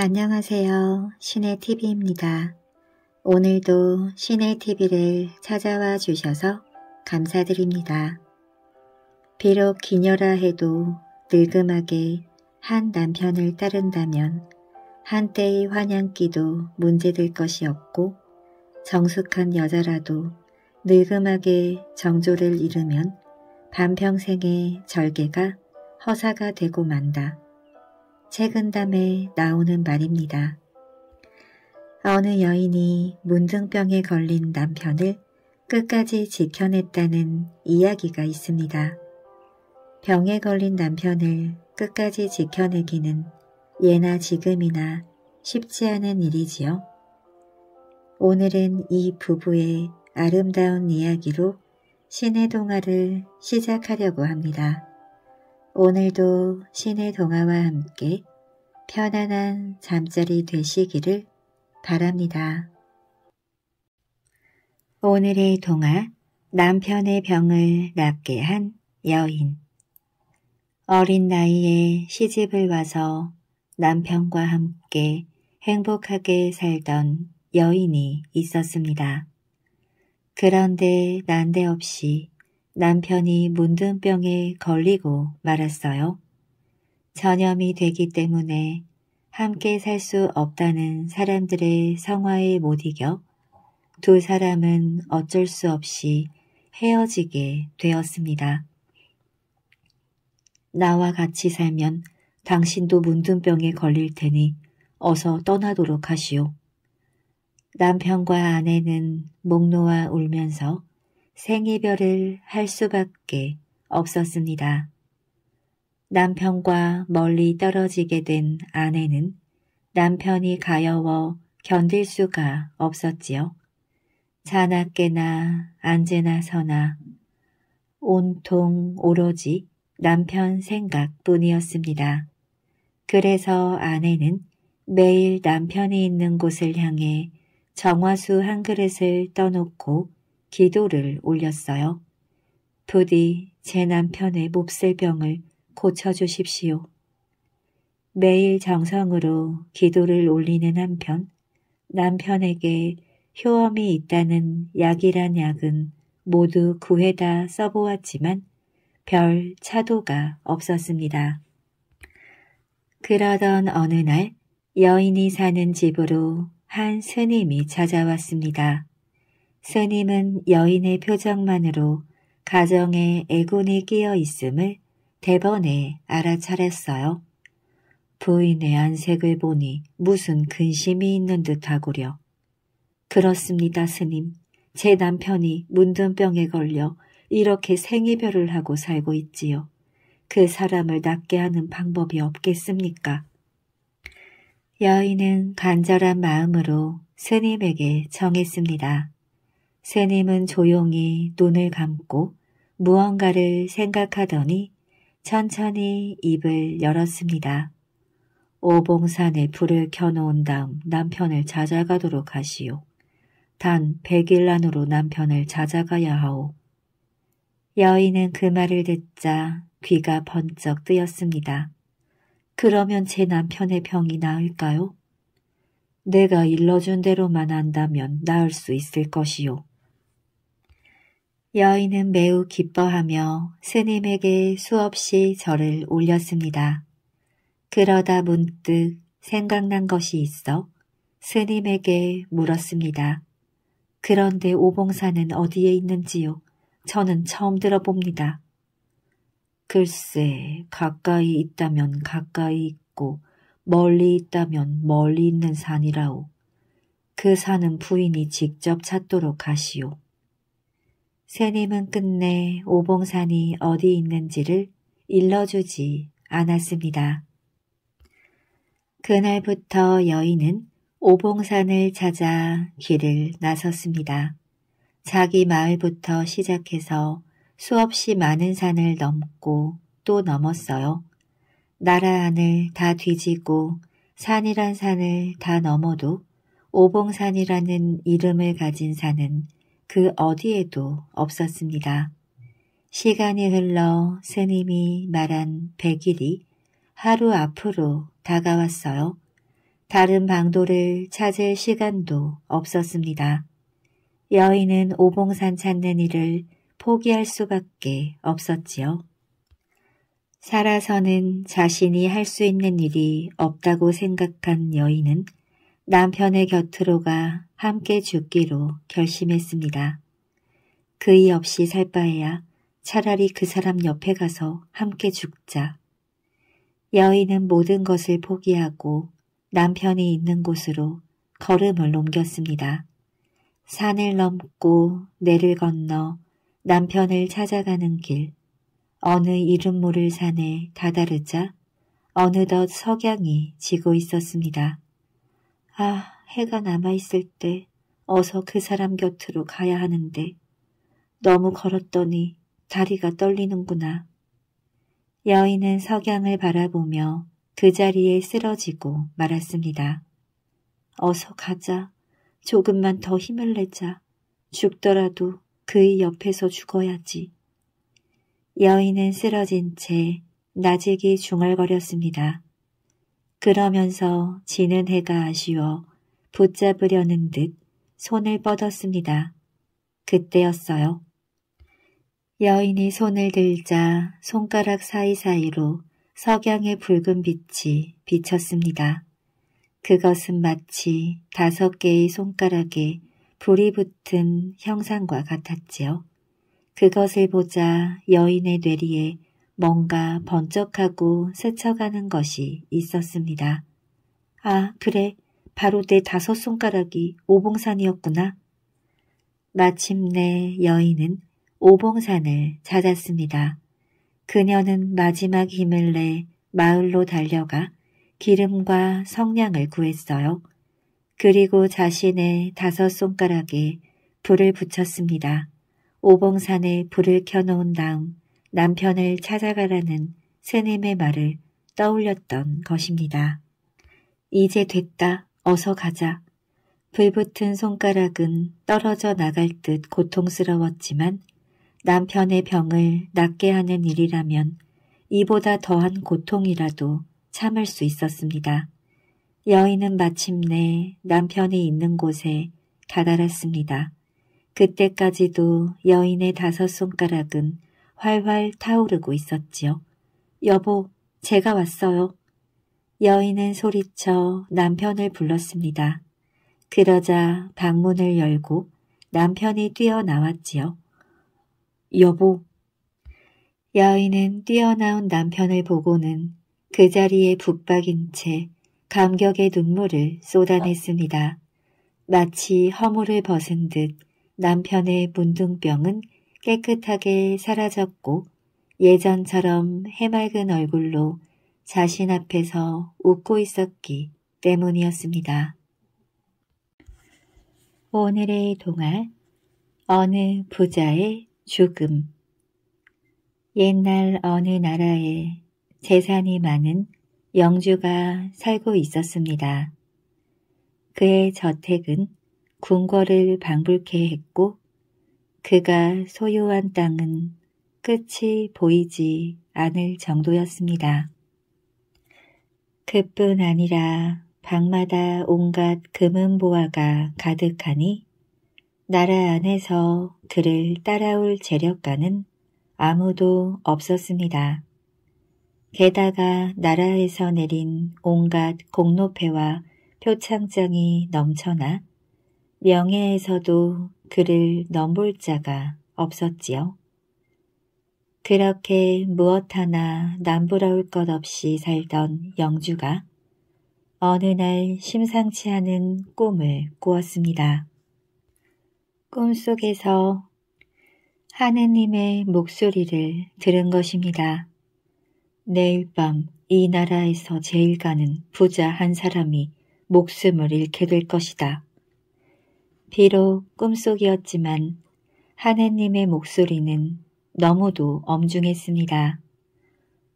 안녕하세요. 시네TV입니다. 오늘도 시네TV를 찾아와 주셔서 감사드립니다. 비록 기녀라 해도 늙음하게 한 남편을 따른다면 한때의 환향기도 문제될 것이 없고 정숙한 여자라도 늙음하게 정조를 잃으면 반평생의 절개가 허사가 되고 만다. 최근담에 나오는 말입니다. 어느 여인이 문둥병에 걸린 남편을 끝까지 지켜냈다는 이야기가 있습니다. 병에 걸린 남편을 끝까지 지켜내기는 예나 지금이나 쉽지 않은 일이지요. 오늘은 이 부부의 아름다운 이야기로 신의 동화를 시작하려고 합니다. 오늘도 신의 동화와 함께 편안한 잠자리 되시기를 바랍니다. 오늘의 동화 남편의 병을 낫게 한 여인 어린 나이에 시집을 와서 남편과 함께 행복하게 살던 여인이 있었습니다. 그런데 난데없이 남편이 문둥병에 걸리고 말았어요. 전염이 되기 때문에 함께 살 수 없다는 사람들의 성화에 못 이겨 두 사람은 어쩔 수 없이 헤어지게 되었습니다. 나와 같이 살면 당신도 문둥병에 걸릴 테니 어서 떠나도록 하시오. 남편과 아내는 목 놓아 울면서 생이별을 할 수밖에 없었습니다. 남편과 멀리 떨어지게 된 아내는 남편이 가여워 견딜 수가 없었지요. 자나 깨나 안제나 서나 온통 오로지 남편 생각뿐이었습니다. 그래서 아내는 매일 남편이 있는 곳을 향해 정화수 한 그릇을 떠놓고 기도를 올렸어요. 부디 제 남편의 몹쓸 병을 고쳐주십시오. 매일 정성으로 기도를 올리는 한편 남편에게 효험이 있다는 약이란 약은 모두 구해다 써보았지만 별 차도가 없었습니다. 그러던 어느 날 여인이 사는 집으로 한 스님이 찾아왔습니다. 스님은 여인의 표정만으로 가정에 애군이 끼어 있음을 대번에 알아차렸어요. 부인의 안색을 보니 무슨 근심이 있는 듯하구려. 그렇습니다, 스님. 제 남편이 문둔병에 걸려 이렇게 생이별을 하고 살고 있지요. 그 사람을 낫게 하는 방법이 없겠습니까? 여인은 간절한 마음으로 스님에게 정했습니다. 새님은 조용히 눈을 감고 무언가를 생각하더니 천천히 입을 열었습니다. 오봉산에 불을 켜놓은 다음 남편을 찾아가도록 하시오. 단백일 안으로 남편을 찾아가야 하오. 여인은 그 말을 듣자 귀가 번쩍 뜨였습니다. 그러면 제 남편의 병이 나을까요? 내가 일러준 대로만 한다면 나을 수 있을 것이오 여인은 매우 기뻐하며 스님에게 수없이 절을 올렸습니다. 그러다 문득 생각난 것이 있어 스님에게 물었습니다. 그런데 오봉산은 어디에 있는지요? 저는 처음 들어봅니다. 글쎄, 가까이 있다면 가까이 있고 멀리 있다면 멀리 있는 산이라오. 그 산은 부인이 직접 찾도록 하시오. 새님은 끝내 오봉산이 어디 있는지를 일러주지 않았습니다. 그날부터 여인은 오봉산을 찾아 길을 나섰습니다. 자기 마을부터 시작해서 수없이 많은 산을 넘고 또 넘었어요. 나라 안을 다 뒤지고 산이란 산을 다 넘어도 오봉산이라는 이름을 가진 산은 그 어디에도 없었습니다. 시간이 흘러 스님이 말한 100일이 하루 앞으로 다가왔어요. 다른 방도를 찾을 시간도 없었습니다. 여인은 오봉산 찾는 일을 포기할 수밖에 없었지요. 살아서는 자신이 할 수 있는 일이 없다고 생각한 여인은 남편의 곁으로 가 함께 죽기로 결심했습니다. 그이 없이 살 바에야 차라리 그 사람 옆에 가서 함께 죽자. 여인은 모든 것을 포기하고 남편이 있는 곳으로 걸음을 옮겼습니다. 산을 넘고 내를 건너 남편을 찾아가는 길, 어느 이름 모를 산에 다다르자 어느덧 석양이 지고 있었습니다. 아, 해가 남아있을 때 어서 그 사람 곁으로 가야 하는데 너무 걸었더니 다리가 떨리는구나. 여인은 석양을 바라보며 그 자리에 쓰러지고 말았습니다. 어서 가자. 조금만 더 힘을 내자. 죽더라도 그의 옆에서 죽어야지. 여인은 쓰러진 채 나직이 중얼거렸습니다. 그러면서 지는 해가 아쉬워 붙잡으려는 듯 손을 뻗었습니다. 그때였어요. 여인이 손을 들자 손가락 사이사이로 석양의 붉은 빛이 비쳤습니다. 그것은 마치 다섯 개의 손가락에 불이 붙은 형상과 같았지요. 그것을 보자 여인의 뇌리에 뭔가 번쩍하고 스쳐가는 것이 있었습니다. 아, 그래. 바로 내 다섯 손가락이 오봉산이었구나. 마침내 여인은 오봉산을 찾았습니다. 그녀는 마지막 힘을 내 마을로 달려가 기름과 성냥을 구했어요. 그리고 자신의 다섯 손가락에 불을 붙였습니다. 오봉산에 불을 켜놓은 다음 남편을 찾아가라는 새님의 말을 떠올렸던 것입니다. 이제 됐다. 어서 가자. 불붙은 손가락은 떨어져 나갈 듯 고통스러웠지만 남편의 병을 낫게 하는 일이라면 이보다 더한 고통이라도 참을 수 있었습니다. 여인은 마침내 남편이 있는 곳에 다다랐습니다. 그때까지도 여인의 다섯 손가락은 활활 타오르고 있었지요. 여보, 제가 왔어요. 여인은 소리쳐 남편을 불렀습니다. 그러자 방문을 열고 남편이 뛰어나왔지요. 여보. 여인은 뛰어나온 남편을 보고는 그 자리에 붙박인 채 감격의 눈물을 쏟아냈습니다. 마치 허물을 벗은 듯 남편의 문둥병은 깨끗하게 사라졌고 예전처럼 해맑은 얼굴로 자신 앞에서 웃고 있었기 때문이었습니다. 오늘의 동화 어느 부자의 죽음 옛날 어느 나라에 재산이 많은 영주가 살고 있었습니다. 그의 저택은 궁궐을 방불케 했고 그가 소유한 땅은 끝이 보이지 않을 정도였습니다. 그뿐 아니라 방마다 온갖 금은보화가 가득하니 나라 안에서 그를 따라올 재력가는 아무도 없었습니다. 게다가 나라에서 내린 온갖 공로패와 표창장이 넘쳐나 명예에서도 그를 넘볼 자가 없었지요. 그렇게 무엇 하나 남부러울 것 없이 살던 영주가 어느 날 심상치 않은 꿈을 꾸었습니다. 꿈속에서 하느님의 목소리를 들은 것입니다. 내일 밤 이 나라에서 제일 가는 부자 한 사람이 목숨을 잃게 될 것이다. 비록 꿈속이었지만 하느님의 목소리는 너무도 엄중했습니다.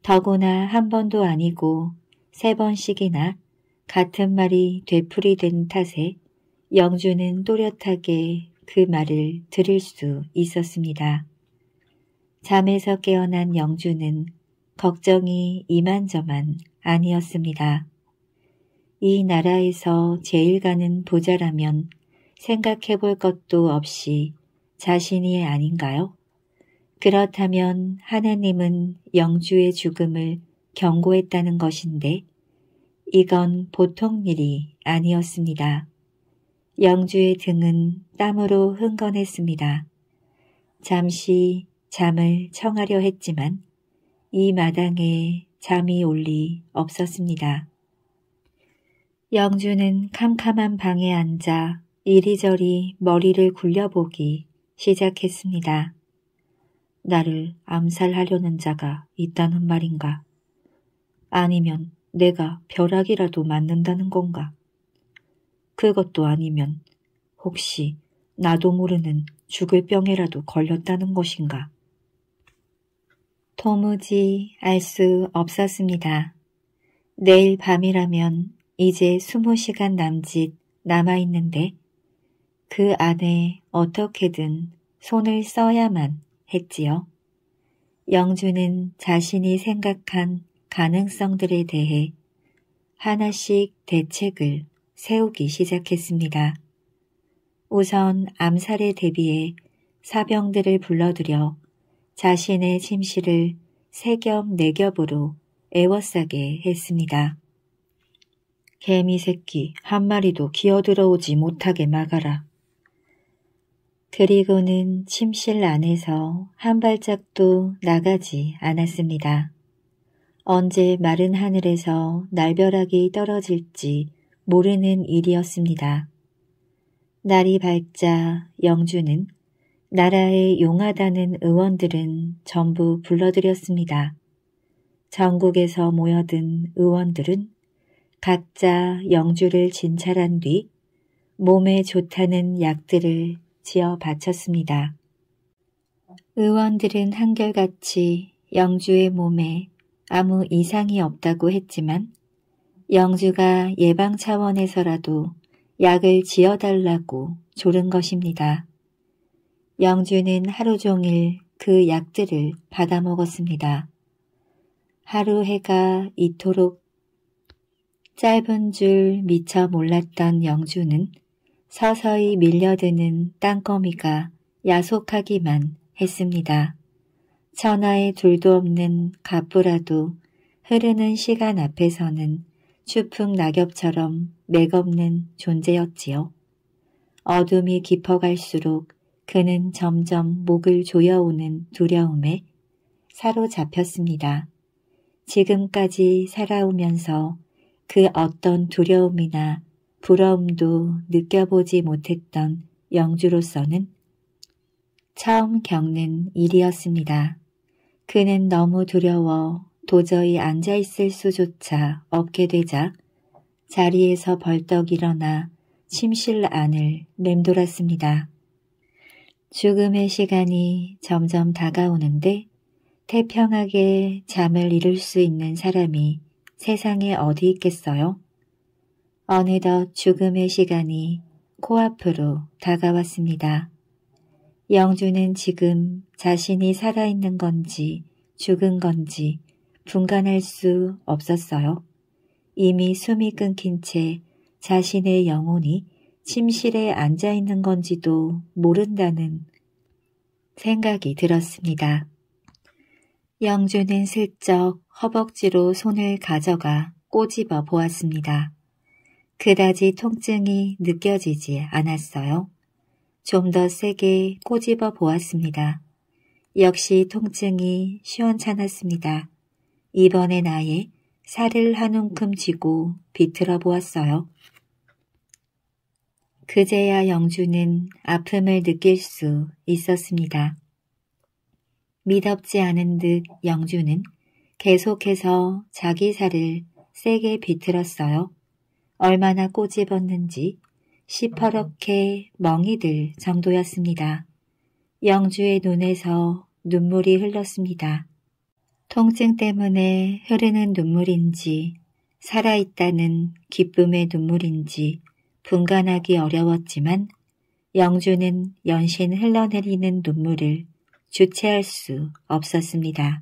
더구나 한 번도 아니고 세 번씩이나 같은 말이 되풀이된 탓에 영주는 또렷하게 그 말을 들을 수 있었습니다. 잠에서 깨어난 영주는 걱정이 이만저만 아니었습니다. 이 나라에서 제일 가는 보자라면 생각해 볼 것도 없이 자신이 아닌가요? 그렇다면 하나님은 영주의 죽음을 경고했다는 것인데 이건 보통 일이 아니었습니다. 영주의 등은 땀으로 흥건했습니다. 잠시 잠을 청하려 했지만 이 마당에 잠이 올 리 없었습니다. 영주는 캄캄한 방에 앉아 이리저리 머리를 굴려보기 시작했습니다. 나를 암살하려는 자가 있다는 말인가? 아니면 내가 벼락이라도 맞는다는 건가? 그것도 아니면 혹시 나도 모르는 죽을 병에라도 걸렸다는 것인가? 도무지 알 수 없었습니다. 내일 밤이라면 이제 20시간 남짓 남아있는데 그 안에 어떻게든 손을 써야만 했지요. 영주는 자신이 생각한 가능성들에 대해 하나씩 대책을 세우기 시작했습니다. 우선 암살에 대비해 사병들을 불러들여 자신의 침실을 세 겹 네 겹으로 애워싸게 했습니다. 개미 새끼 한 마리도 기어들어오지 못하게 막아라. 그리고는 침실 안에서 한 발짝도 나가지 않았습니다. 언제 마른 하늘에서 날벼락이 떨어질지 모르는 일이었습니다. 날이 밝자 영주는 나라에 용하다는 의원들은 전부 불러들였습니다. 전국에서 모여든 의원들은 각자 영주를 진찰한 뒤 몸에 좋다는 약들을 지어 바쳤습니다. 의원들은 한결같이 영주의 몸에 아무 이상이 없다고 했지만 영주가 예방 차원에서라도 약을 지어달라고 조른 것입니다. 영주는 하루 종일 그 약들을 받아 먹었습니다. 하루 해가 이토록 짧은 줄 미처 몰랐던 영주는 서서히 밀려드는 땅거미가 야속하기만 했습니다. 천하에 둘도 없는 가부라도 흐르는 시간 앞에서는 추풍 낙엽처럼 맥없는 존재였지요. 어둠이 깊어갈수록 그는 점점 목을 조여오는 두려움에 사로잡혔습니다. 지금까지 살아오면서 그 어떤 두려움이나 부러움도 느껴보지 못했던 영주로서는 처음 겪는 일이었습니다. 그는 너무 두려워 도저히 앉아있을 수조차 없게 되자 자리에서 벌떡 일어나 침실 안을 맴돌았습니다. 죽음의 시간이 점점 다가오는데 태평하게 잠을 이룰 수 있는 사람이 세상에 어디 있겠어요? 어느덧 죽음의 시간이 코앞으로 다가왔습니다. 영주는 지금 자신이 살아있는 건지 죽은 건지 분간할 수 없었어요. 이미 숨이 끊긴 채 자신의 영혼이 침실에 앉아있는 건지도 모른다는 생각이 들었습니다. 영주는 슬쩍 허벅지로 손을 가져가 꼬집어 보았습니다. 그다지 통증이 느껴지지 않았어요. 좀 더 세게 꼬집어 보았습니다. 역시 통증이 시원찮았습니다. 이번에 나의 살을 한 움큼 쥐고 비틀어 보았어요. 그제야 영주는 아픔을 느낄 수 있었습니다. 미덥지 않은 듯 영주는 계속해서 자기 살을 세게 비틀었어요. 얼마나 꼬집었는지 시퍼렇게 멍이 들 정도였습니다. 영주의 눈에서 눈물이 흘렀습니다. 통증 때문에 흐르는 눈물인지 살아있다는 기쁨의 눈물인지 분간하기 어려웠지만 영주는 연신 흘러내리는 눈물을 주체할 수 없었습니다.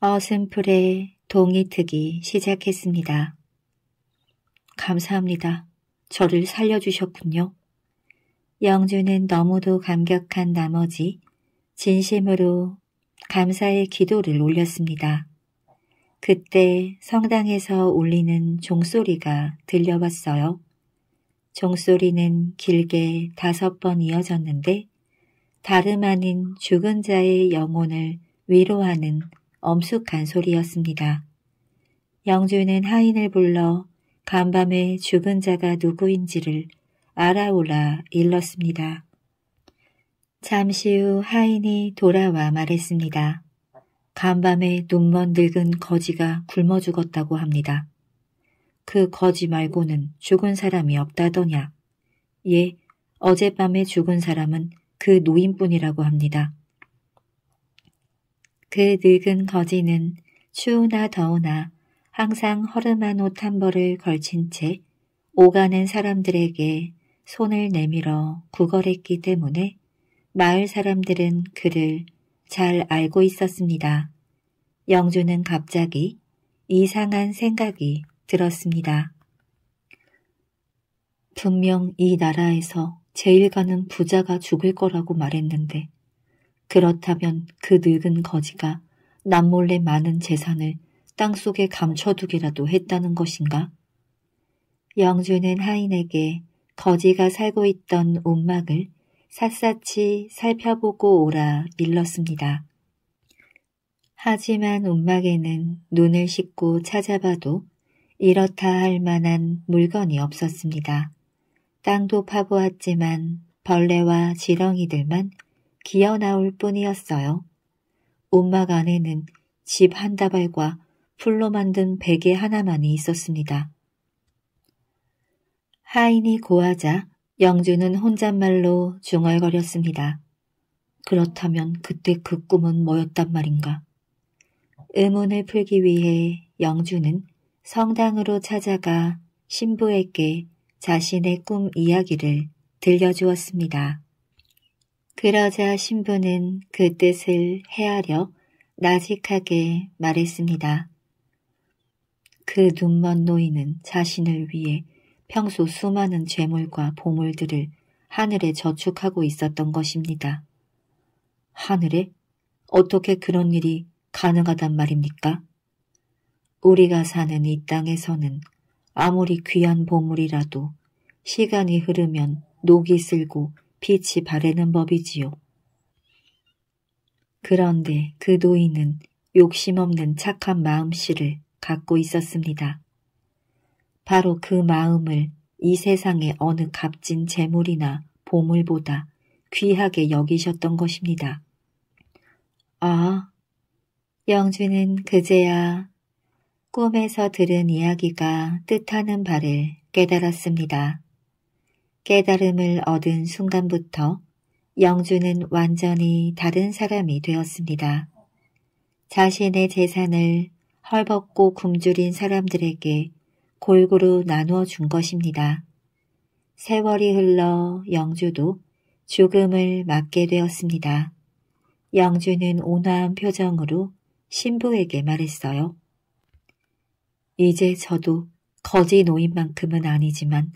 어슴풀에 동이 트기 시작했습니다. 감사합니다. 저를 살려주셨군요. 영주는 너무도 감격한 나머지 진심으로 감사의 기도를 올렸습니다. 그때 성당에서 울리는 종소리가 들려왔어요. 종소리는 길게 다섯 번 이어졌는데 다름 아닌 죽은 자의 영혼을 위로하는 엄숙한 소리였습니다. 영주는 하인을 불러 간밤에 죽은 자가 누구인지를 알아오라 일렀습니다. 잠시 후 하인이 돌아와 말했습니다. 간밤에 눈먼 늙은 거지가 굶어 죽었다고 합니다. 그 거지 말고는 죽은 사람이 없다더냐. 예, 어젯밤에 죽은 사람은 그 노인뿐이라고 합니다. 그 늙은 거지는 추우나 더우나 항상 허름한 옷 한 벌을 걸친 채 오가는 사람들에게 손을 내밀어 구걸했기 때문에 마을 사람들은 그를 잘 알고 있었습니다. 영주는 갑자기 이상한 생각이 들었습니다. 분명 이 나라에서 제일가는 부자가 죽을 거라고 말했는데 그렇다면 그 늙은 거지가 남몰래 많은 재산을 땅속에 감춰두기라도 했다는 것인가? 영주는 하인에게 거지가 살고 있던 움막을 샅샅이 살펴보고 오라 일렀습니다. 하지만 움막에는 눈을 씻고 찾아봐도 이렇다 할 만한 물건이 없었습니다. 땅도 파보았지만 벌레와 지렁이들만 기어나올 뿐이었어요. 움막 안에는 집 한 다발과 풀로 만든 베개 하나만이 있었습니다. 하인이 고하자 영주는 혼잣말로 중얼거렸습니다. 그렇다면 그때 그 꿈은 뭐였단 말인가? 의문을 풀기 위해 영주는 성당으로 찾아가 신부에게 자신의 꿈 이야기를 들려주었습니다. 그러자 신부는 그 뜻을 헤아려 나직하게 말했습니다. 그 눈먼 노인은 자신을 위해 평소 수많은 재물과 보물들을 하늘에 저축하고 있었던 것입니다. 하늘에? 어떻게 그런 일이 가능하단 말입니까? 우리가 사는 이 땅에서는 아무리 귀한 보물이라도 시간이 흐르면 녹이 슬고 빛이 바래는 법이지요. 그런데 그 노인은 욕심 없는 착한 마음씨를 갖고 있었습니다. 바로 그 마음을 이 세상의 어느 값진 재물이나 보물보다 귀하게 여기셨던 것입니다. 아, 영주는 그제야 꿈에서 들은 이야기가 뜻하는 바를 깨달았습니다. 깨달음을 얻은 순간부터 영주는 완전히 다른 사람이 되었습니다. 자신의 재산을 헐벗고 굶주린 사람들에게 골고루 나누어 준 것입니다. 세월이 흘러 영주도 죽음을 맞게 되었습니다. 영주는 온화한 표정으로 신부에게 말했어요. 이제 저도 거지 노인만큼은 아니지만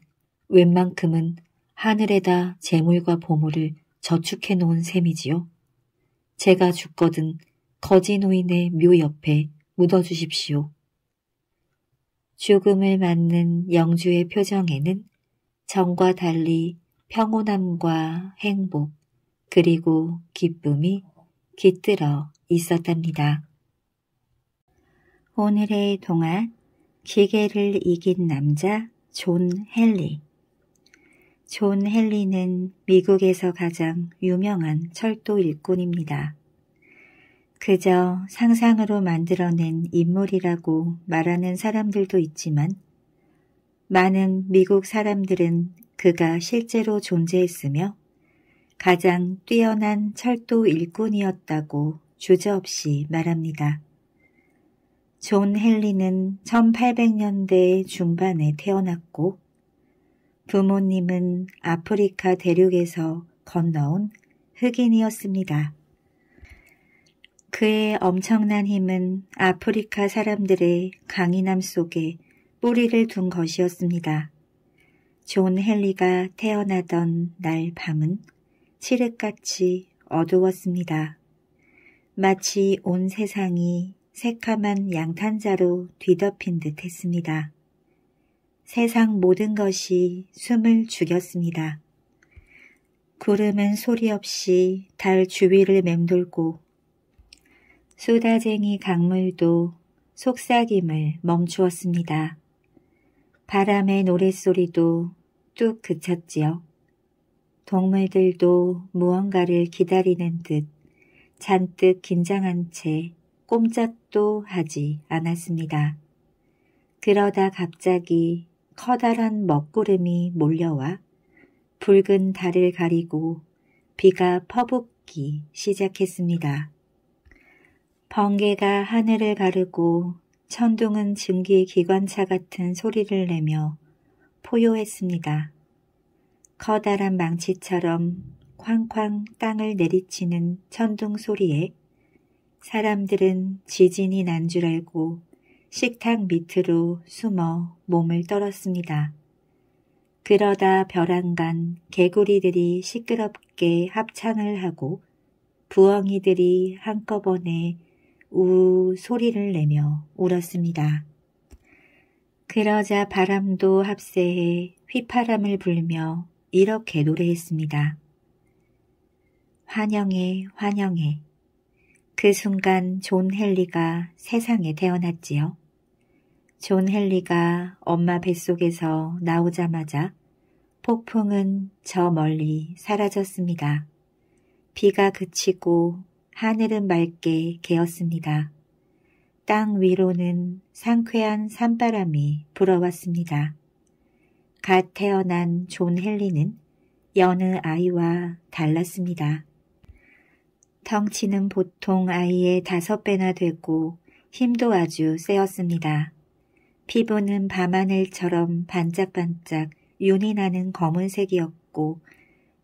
웬만큼은 하늘에다 재물과 보물을 저축해 놓은 셈이지요. 제가 죽거든 거지 노인의 묘 옆에 묻어주십시오. 죽음을 맞는 영주의 표정에는 정과 달리 평온함과 행복 그리고 기쁨이 깃들어 있었답니다. 오늘의 동화 기계를 이긴 남자 존 헨리 존 헨리는 미국에서 가장 유명한 철도 일꾼입니다. 그저 상상으로 만들어낸 인물이라고 말하는 사람들도 있지만 많은 미국 사람들은 그가 실제로 존재했으며 가장 뛰어난 철도 일꾼이었다고 주저없이 말합니다. 존 헨리는 1800년대 중반에 태어났고 부모님은 아프리카 대륙에서 건너온 흑인이었습니다. 그의 엄청난 힘은 아프리카 사람들의 강인함 속에 뿌리를 둔 것이었습니다. 존 헨리가 태어나던 날 밤은 칠흑같이 어두웠습니다. 마치 온 세상이 새카만 양탄자로 뒤덮인 듯 했습니다. 세상 모든 것이 숨을 죽였습니다. 구름은 소리 없이 달 주위를 맴돌고 수다쟁이 강물도 속삭임을 멈추었습니다. 바람의 노랫소리도 뚝 그쳤지요. 동물들도 무언가를 기다리는 듯 잔뜩 긴장한 채 꼼짝도 하지 않았습니다. 그러다 갑자기 커다란 먹구름이 몰려와 붉은 달을 가리고 비가 퍼붓기 시작했습니다. 번개가 하늘을 가르고 천둥은 증기 기관차 같은 소리를 내며 포효했습니다. 커다란 망치처럼 쾅쾅 땅을 내리치는 천둥 소리에 사람들은 지진이 난 줄 알고 식탁 밑으로 숨어 몸을 떨었습니다. 그러다 벼랑간 개구리들이 시끄럽게 합창을 하고 부엉이들이 한꺼번에 우 소리를 내며 울었습니다. 그러자 바람도 합세해 휘파람을 불며 이렇게 노래했습니다. 환영해 환영해 그 순간 존 헨리가 세상에 태어났지요. 존 헨리가 엄마 뱃속에서 나오자마자 폭풍은 저 멀리 사라졌습니다. 비가 그치고 하늘은 맑게 개었습니다. 땅 위로는 상쾌한 산바람이 불어왔습니다. 갓 태어난 존 헨리는 여느 아이와 달랐습니다. 덩치는 보통 아이의 다섯 배나 되고 힘도 아주 세었습니다. 피부는 밤하늘처럼 반짝반짝 윤이 나는 검은색이었고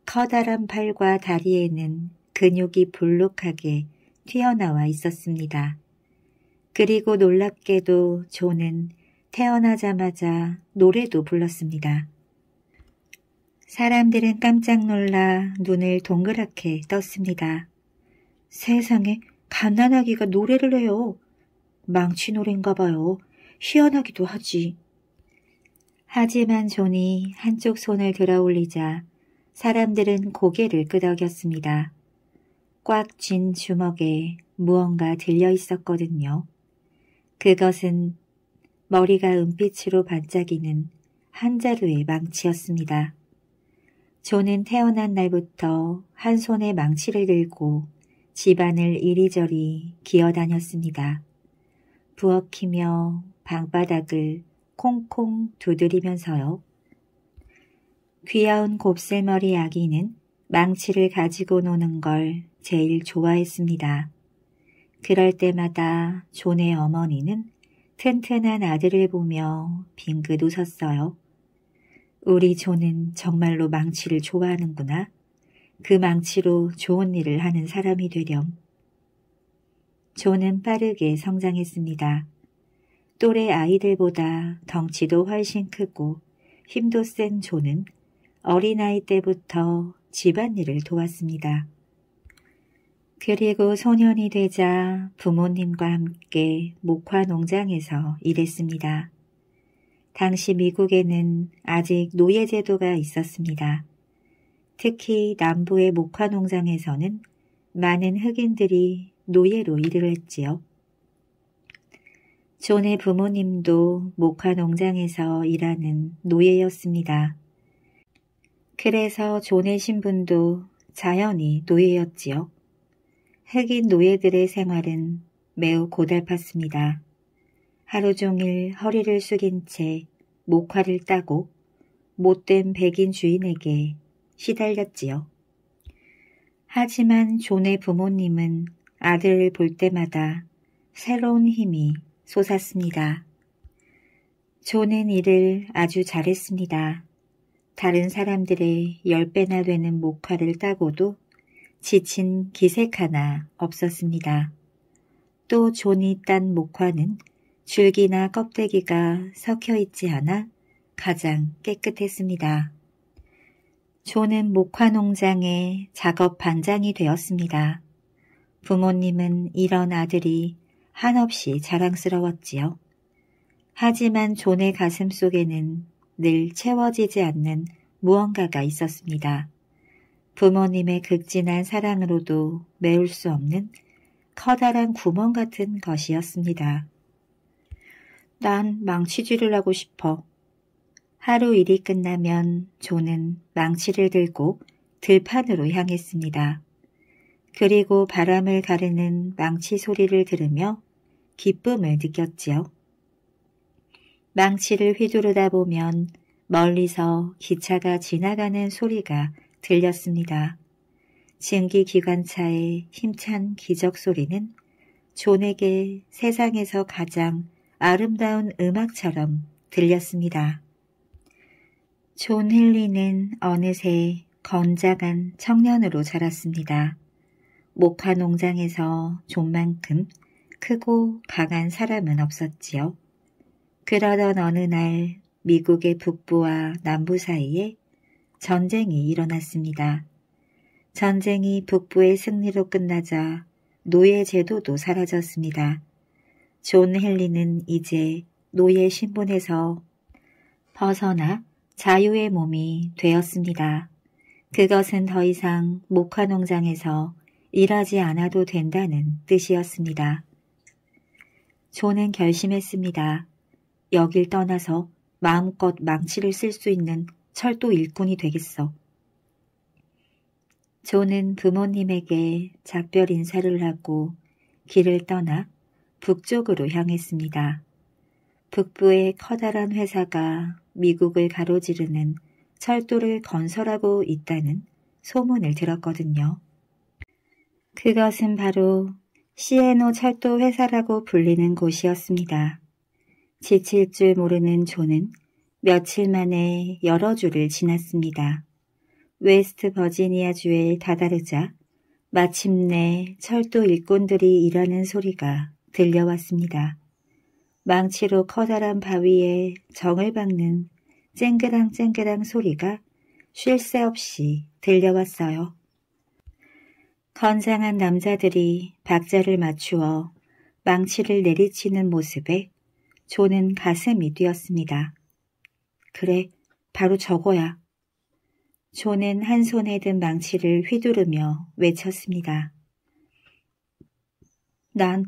커다란 팔과 다리에는 근육이 볼록하게 튀어나와 있었습니다. 그리고 놀랍게도 존은 태어나자마자 노래도 불렀습니다. 사람들은 깜짝 놀라 눈을 동그랗게 떴습니다. 세상에 갓난아기가 노래를 해요. 망치 노래인가 봐요. 희한하기도 하지. 하지만 존이 한쪽 손을 들어 올리자 사람들은 고개를 끄덕였습니다. 꽉쥔 주먹에 무언가 들려 있었거든요. 그것은 머리가 은빛으로 반짝이는 한 자루의 망치였습니다. 존은 태어난 날부터 한 손에 망치를 들고 집안을 이리저리 기어다녔습니다. 부엌이며 방바닥을 콩콩 두드리면서요. 귀여운 곱슬머리 아기는 망치를 가지고 노는 걸 제일 좋아했습니다. 그럴 때마다 존의 어머니는 튼튼한 아들을 보며 빙긋 웃었어요. 우리 존은 정말로 망치를 좋아하는구나. 그 망치로 좋은 일을 하는 사람이 되렴. 존은 빠르게 성장했습니다. 또래 아이들보다 덩치도 훨씬 크고 힘도 센 존은 어린아이 때부터 집안일을 도왔습니다. 그리고 소년이 되자 부모님과 함께 목화 농장에서 일했습니다. 당시 미국에는 아직 노예제도가 있었습니다. 특히 남부의 목화 농장에서는 많은 흑인들이 노예로 일을 했지요. 존의 부모님도 목화 농장에서 일하는 노예였습니다. 그래서 존의 신분도 자연히 노예였지요. 흑인 노예들의 생활은 매우 고달팠습니다. 하루 종일 허리를 숙인 채 목화를 따고 못된 백인 주인에게 시달렸지요. 하지만 존의 부모님은 아들을 볼 때마다 새로운 힘이 솟았습니다. 존은 일을 아주 잘했습니다. 다른 사람들의 10배나 되는 목화를 따고도 지친 기색 하나 없었습니다. 또 존이 딴 목화는 줄기나 껍데기가 섞여있지 않아 가장 깨끗했습니다. 존은 목화 농장의 작업 반장이 되었습니다. 부모님은 이런 아들이 한없이 자랑스러웠지요. 하지만 존의 가슴 속에는 늘 채워지지 않는 무언가가 있었습니다. 부모님의 극진한 사랑으로도 메울 수 없는 커다란 구멍 같은 것이었습니다. 난 망치질을 하고 싶어. 하루 일이 끝나면 조는 망치를 들고 들판으로 향했습니다. 그리고 바람을 가르는 망치 소리를 들으며 기쁨을 느꼈지요. 망치를 휘두르다 보면 멀리서 기차가 지나가는 소리가 들렸습니다. 증기 기관차의 힘찬 기적 소리는 존에게 세상에서 가장 아름다운 음악처럼 들렸습니다. 존 힐리는 어느새 건장한 청년으로 자랐습니다. 목화 농장에서 존만큼 크고 강한 사람은 없었지요. 그러던 어느 날 미국의 북부와 남부 사이에 전쟁이 일어났습니다. 전쟁이 북부의 승리로 끝나자 노예 제도도 사라졌습니다. 존 헨리는 이제 노예 신분에서 벗어나 자유의 몸이 되었습니다. 그것은 더 이상 목화농장에서 일하지 않아도 된다는 뜻이었습니다. 존은 결심했습니다. 여길 떠나서 마음껏 망치를 쓸 수 있는 철도 일꾼이 되겠어. 조는 부모님에게 작별 인사를 하고 길을 떠나 북쪽으로 향했습니다. 북부의 커다란 회사가 미국을 가로지르는 철도를 건설하고 있다는 소문을 들었거든요. 그것은 바로 시에노 철도 회사라고 불리는 곳이었습니다. 지칠 줄 모르는 존은 며칠 만에 여러 주를 지났습니다. 웨스트 버지니아주에 다다르자 마침내 철도 일꾼들이 일하는 소리가 들려왔습니다. 망치로 커다란 바위에 정을 박는 쨍그랑쨍그랑 소리가 쉴 새 없이 들려왔어요. 건장한 남자들이 박자를 맞추어 망치를 내리치는 모습에 존은 가슴이 뛰었습니다. 그래, 바로 저거야. 존은 한 손에 든 망치를 휘두르며 외쳤습니다. 난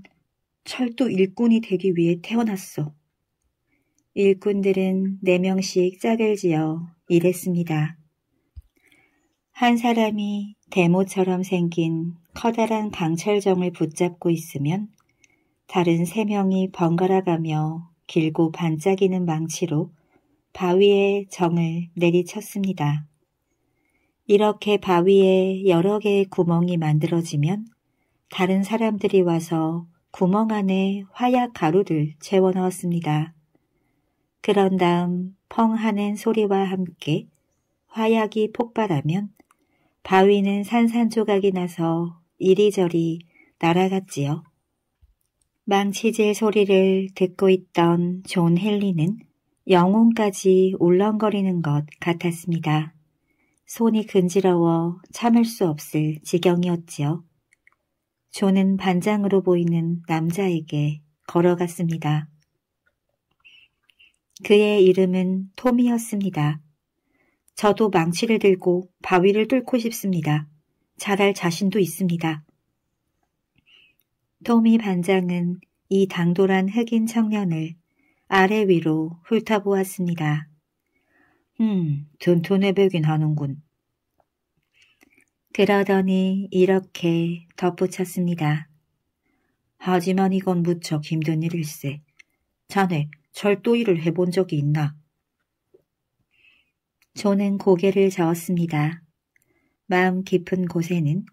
철도 일꾼이 되기 위해 태어났어. 일꾼들은 네명씩 짝을 지어 일했습니다. 한 사람이 대모처럼 생긴 커다란 강철정을 붙잡고 있으면 다른 세명이 번갈아가며 길고 반짝이는 망치로 바위에 정을 내리쳤습니다. 이렇게 바위에 여러 개의 구멍이 만들어지면 다른 사람들이 와서 구멍 안에 화약 가루를 채워 넣었습니다. 그런 다음 펑 하는 소리와 함께 화약이 폭발하면 바위는 산산조각이 나서 이리저리 날아갔지요. 망치질 소리를 듣고 있던 존 헨리는 영혼까지 울렁거리는 것 같았습니다. 손이 근지러워 참을 수 없을 지경이었지요. 존은 반장으로 보이는 남자에게 걸어갔습니다. 그의 이름은 톰이었습니다. 저도 망치를 들고 바위를 뚫고 싶습니다. 잘할 자신도 있습니다. 토미 반장은 이 당돌한 흑인 청년을 아래 위로 훑어보았습니다. 음, 둔튼해 보긴 하는군. 그러더니 이렇게 덧붙였습니다. 하지만 이건 무척 힘든 일일세. 자네 절도 일을 해본 적이 있나? 저는 고개를 저었습니다. 마음 깊은 곳에는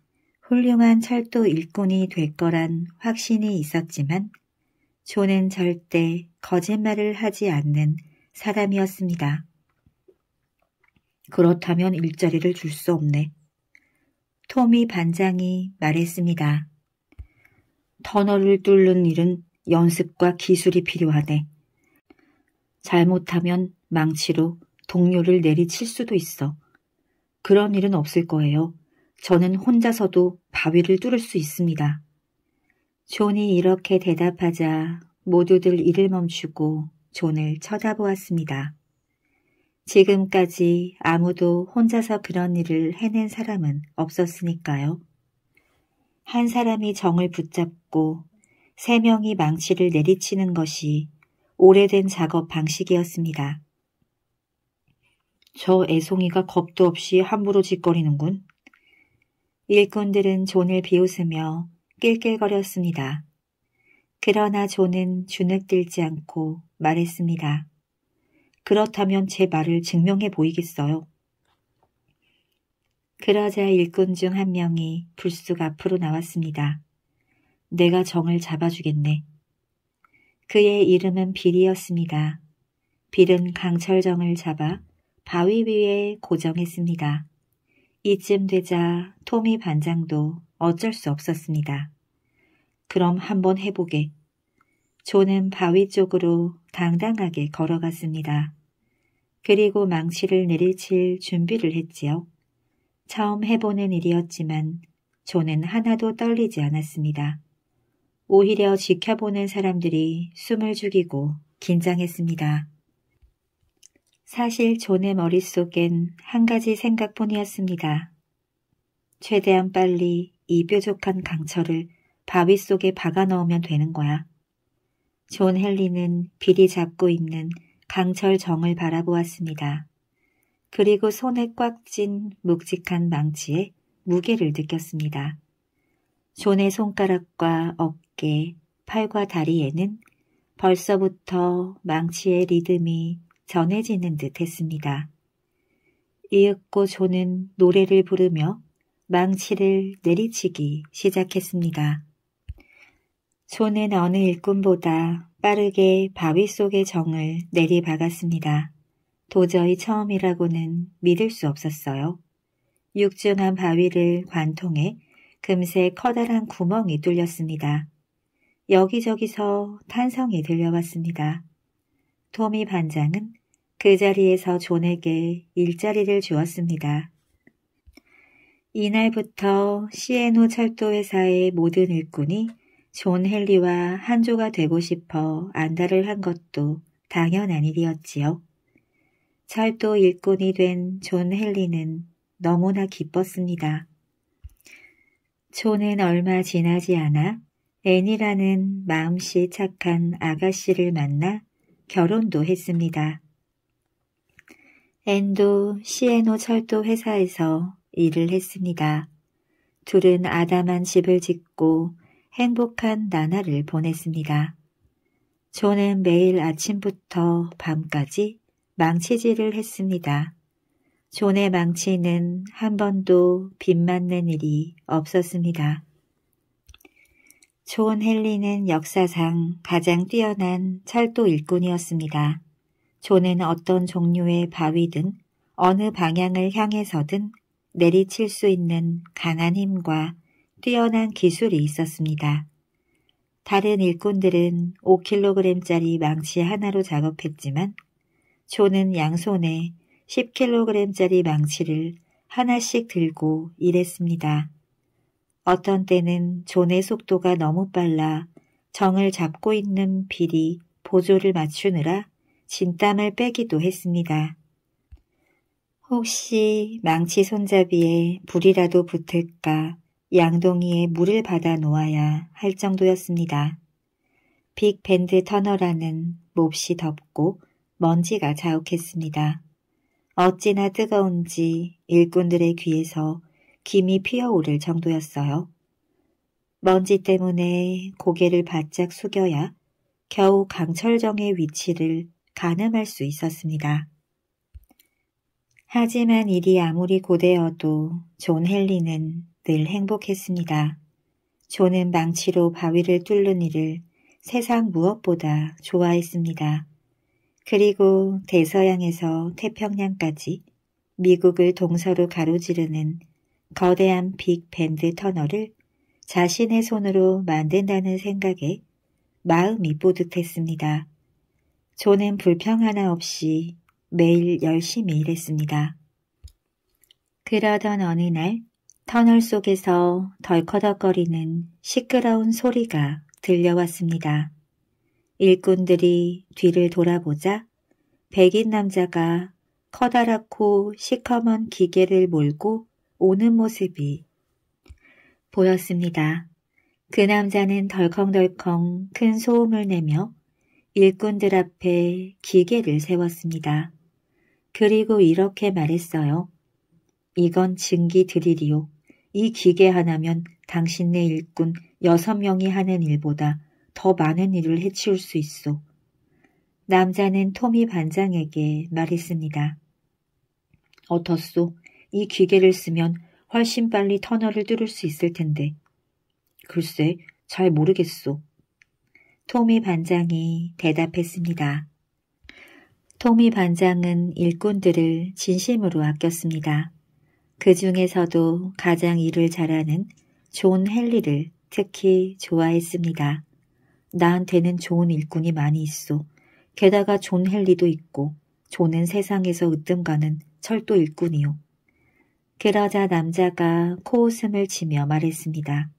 훌륭한 철도 일꾼이 될 거란 확신이 있었지만 존은 절대 거짓말을 하지 않는 사람이었습니다. 그렇다면 일자리를 줄 수 없네. 토미 반장이 말했습니다. 터널을 뚫는 일은 연습과 기술이 필요하네. 잘못하면 망치로 동료를 내리칠 수도 있어. 그런 일은 없을 거예요. 저는 혼자서도 바위를 뚫을 수 있습니다. 존이 이렇게 대답하자 모두들 일을 멈추고 존을 쳐다보았습니다. 지금까지 아무도 혼자서 그런 일을 해낸 사람은 없었으니까요. 한 사람이 정을 붙잡고 세 명이 망치를 내리치는 것이 오래된 작업 방식이었습니다. 저 애송이가 겁도 없이 함부로 짓거리는군. 일꾼들은 존을 비웃으며 낄낄거렸습니다. 그러나 존은 주눅들지 않고 말했습니다. 그렇다면 제 말을 증명해 보이겠어요. 그러자 일꾼 중 한 명이 불쑥 앞으로 나왔습니다. 내가 정을 잡아주겠네. 그의 이름은 빌이었습니다. 빌은 강철정을 잡아 바위 위에 고정했습니다. 이쯤 되자 토미 반장도 어쩔 수 없었습니다. 그럼 한번 해보게. 조는 바위 쪽으로 당당하게 걸어갔습니다. 그리고 망치를 내리칠 준비를 했지요. 처음 해보는 일이었지만 조는 하나도 떨리지 않았습니다. 오히려 지켜보는 사람들이 숨을 죽이고 긴장했습니다. 사실 존의 머릿속엔 한 가지 생각뿐이었습니다. 최대한 빨리 이 뾰족한 강철을 바위 속에 박아 넣으면 되는 거야. 존 헨리는 비리 잡고 있는 강철 정을 바라보았습니다. 그리고 손에 꽉쥔 묵직한 망치에 무게를 느꼈습니다. 존의 손가락과 어깨, 팔과 다리에는 벌써부터 망치의 리듬이 전해지는 듯 했습니다. 이윽고 조는 노래를 부르며 망치를 내리치기 시작했습니다. 조는 어느 일꾼보다 빠르게 바위 속의 정을 내리박았습니다. 도저히 처음이라고는 믿을 수 없었어요. 육중한 바위를 관통해 금세 커다란 구멍이 뚫렸습니다. 여기저기서 탄성이 들려왔습니다. 토미 반장은 그 자리에서 존에게 일자리를 주었습니다. 이날부터 시에노 철도회사의 모든 일꾼이 존 헨리와 한조가 되고 싶어 안달을 한 것도 당연한 일이었지요. 철도 일꾼이 된 존 헨리는 너무나 기뻤습니다. 존은 얼마 지나지 않아 앤이라는 마음씨 착한 아가씨를 만나 결혼도 했습니다. 앤도 시에노 철도 회사에서 일을 했습니다. 둘은 아담한 집을 짓고 행복한 나날을 보냈습니다. 존은 매일 아침부터 밤까지 망치질을 했습니다. 존의 망치는 한 번도 빗 맞는 일이 없었습니다. 존 헨리는 역사상 가장 뛰어난 철도 일꾼이었습니다. 존은 어떤 종류의 바위든 어느 방향을 향해서든 내리칠 수 있는 강한 힘과 뛰어난 기술이 있었습니다. 다른 일꾼들은 5kg짜리 망치 하나로 작업했지만 존은 양손에 10kg짜리 망치를 하나씩 들고 일했습니다. 어떤 때는 존의 속도가 너무 빨라 정을 잡고 있는 비리 보조를 맞추느라 진땀을 빼기도 했습니다. 혹시 망치 손잡이에 불이라도 붙을까 양동이에 물을 받아 놓아야 할 정도였습니다. 빅밴드 터널 안은 몹시 덥고 먼지가 자욱했습니다. 어찌나 뜨거운지 일꾼들의 귀에서 김이 피어오를 정도였어요. 먼지 때문에 고개를 바짝 숙여야 겨우 강철정의 위치를 가늠할 수 있었습니다. 하지만 일이 아무리 고되어도 존 헨리는 늘 행복했습니다. 존은 망치로 바위를 뚫는 일을 세상 무엇보다 좋아했습니다. 그리고 대서양에서 태평양까지 미국을 동서로 가로지르는 거대한 빅밴드 터널을 자신의 손으로 만든다는 생각에 마음이 뿌듯했습니다. 조는 불평 하나 없이 매일 열심히 일했습니다. 그러던 어느 날 터널 속에서 덜커덕거리는 시끄러운 소리가 들려왔습니다. 일꾼들이 뒤를 돌아보자 백인 남자가 커다랗고 시커먼 기계를 몰고 오는 모습이 보였습니다. 그 남자는 덜컹덜컹 큰 소음을 내며 일꾼들 앞에 기계를 세웠습니다. 그리고 이렇게 말했어요. 이건 증기 드릴이요. 이 기계 하나면 당신네 일꾼 여섯 명이 하는 일보다 더 많은 일을 해치울 수 있소. 남자는 토미 반장에게 말했습니다. 어떻소? 이 기계를 쓰면 훨씬 빨리 터널을 뚫을 수 있을 텐데. 글쎄, 잘 모르겠소. 토미 반장이 대답했습니다. 토미 반장은 일꾼들을 진심으로 아꼈습니다. 그 중에서도 가장 일을 잘하는 존 헨리를 특히 좋아했습니다. 나한테는 좋은 일꾼이 많이 있어. 게다가 존 헨리도 있고 존은 세상에서 으뜸 가는 철도 일꾼이요. 그러자 남자가 코웃음을 치며 말했습니다.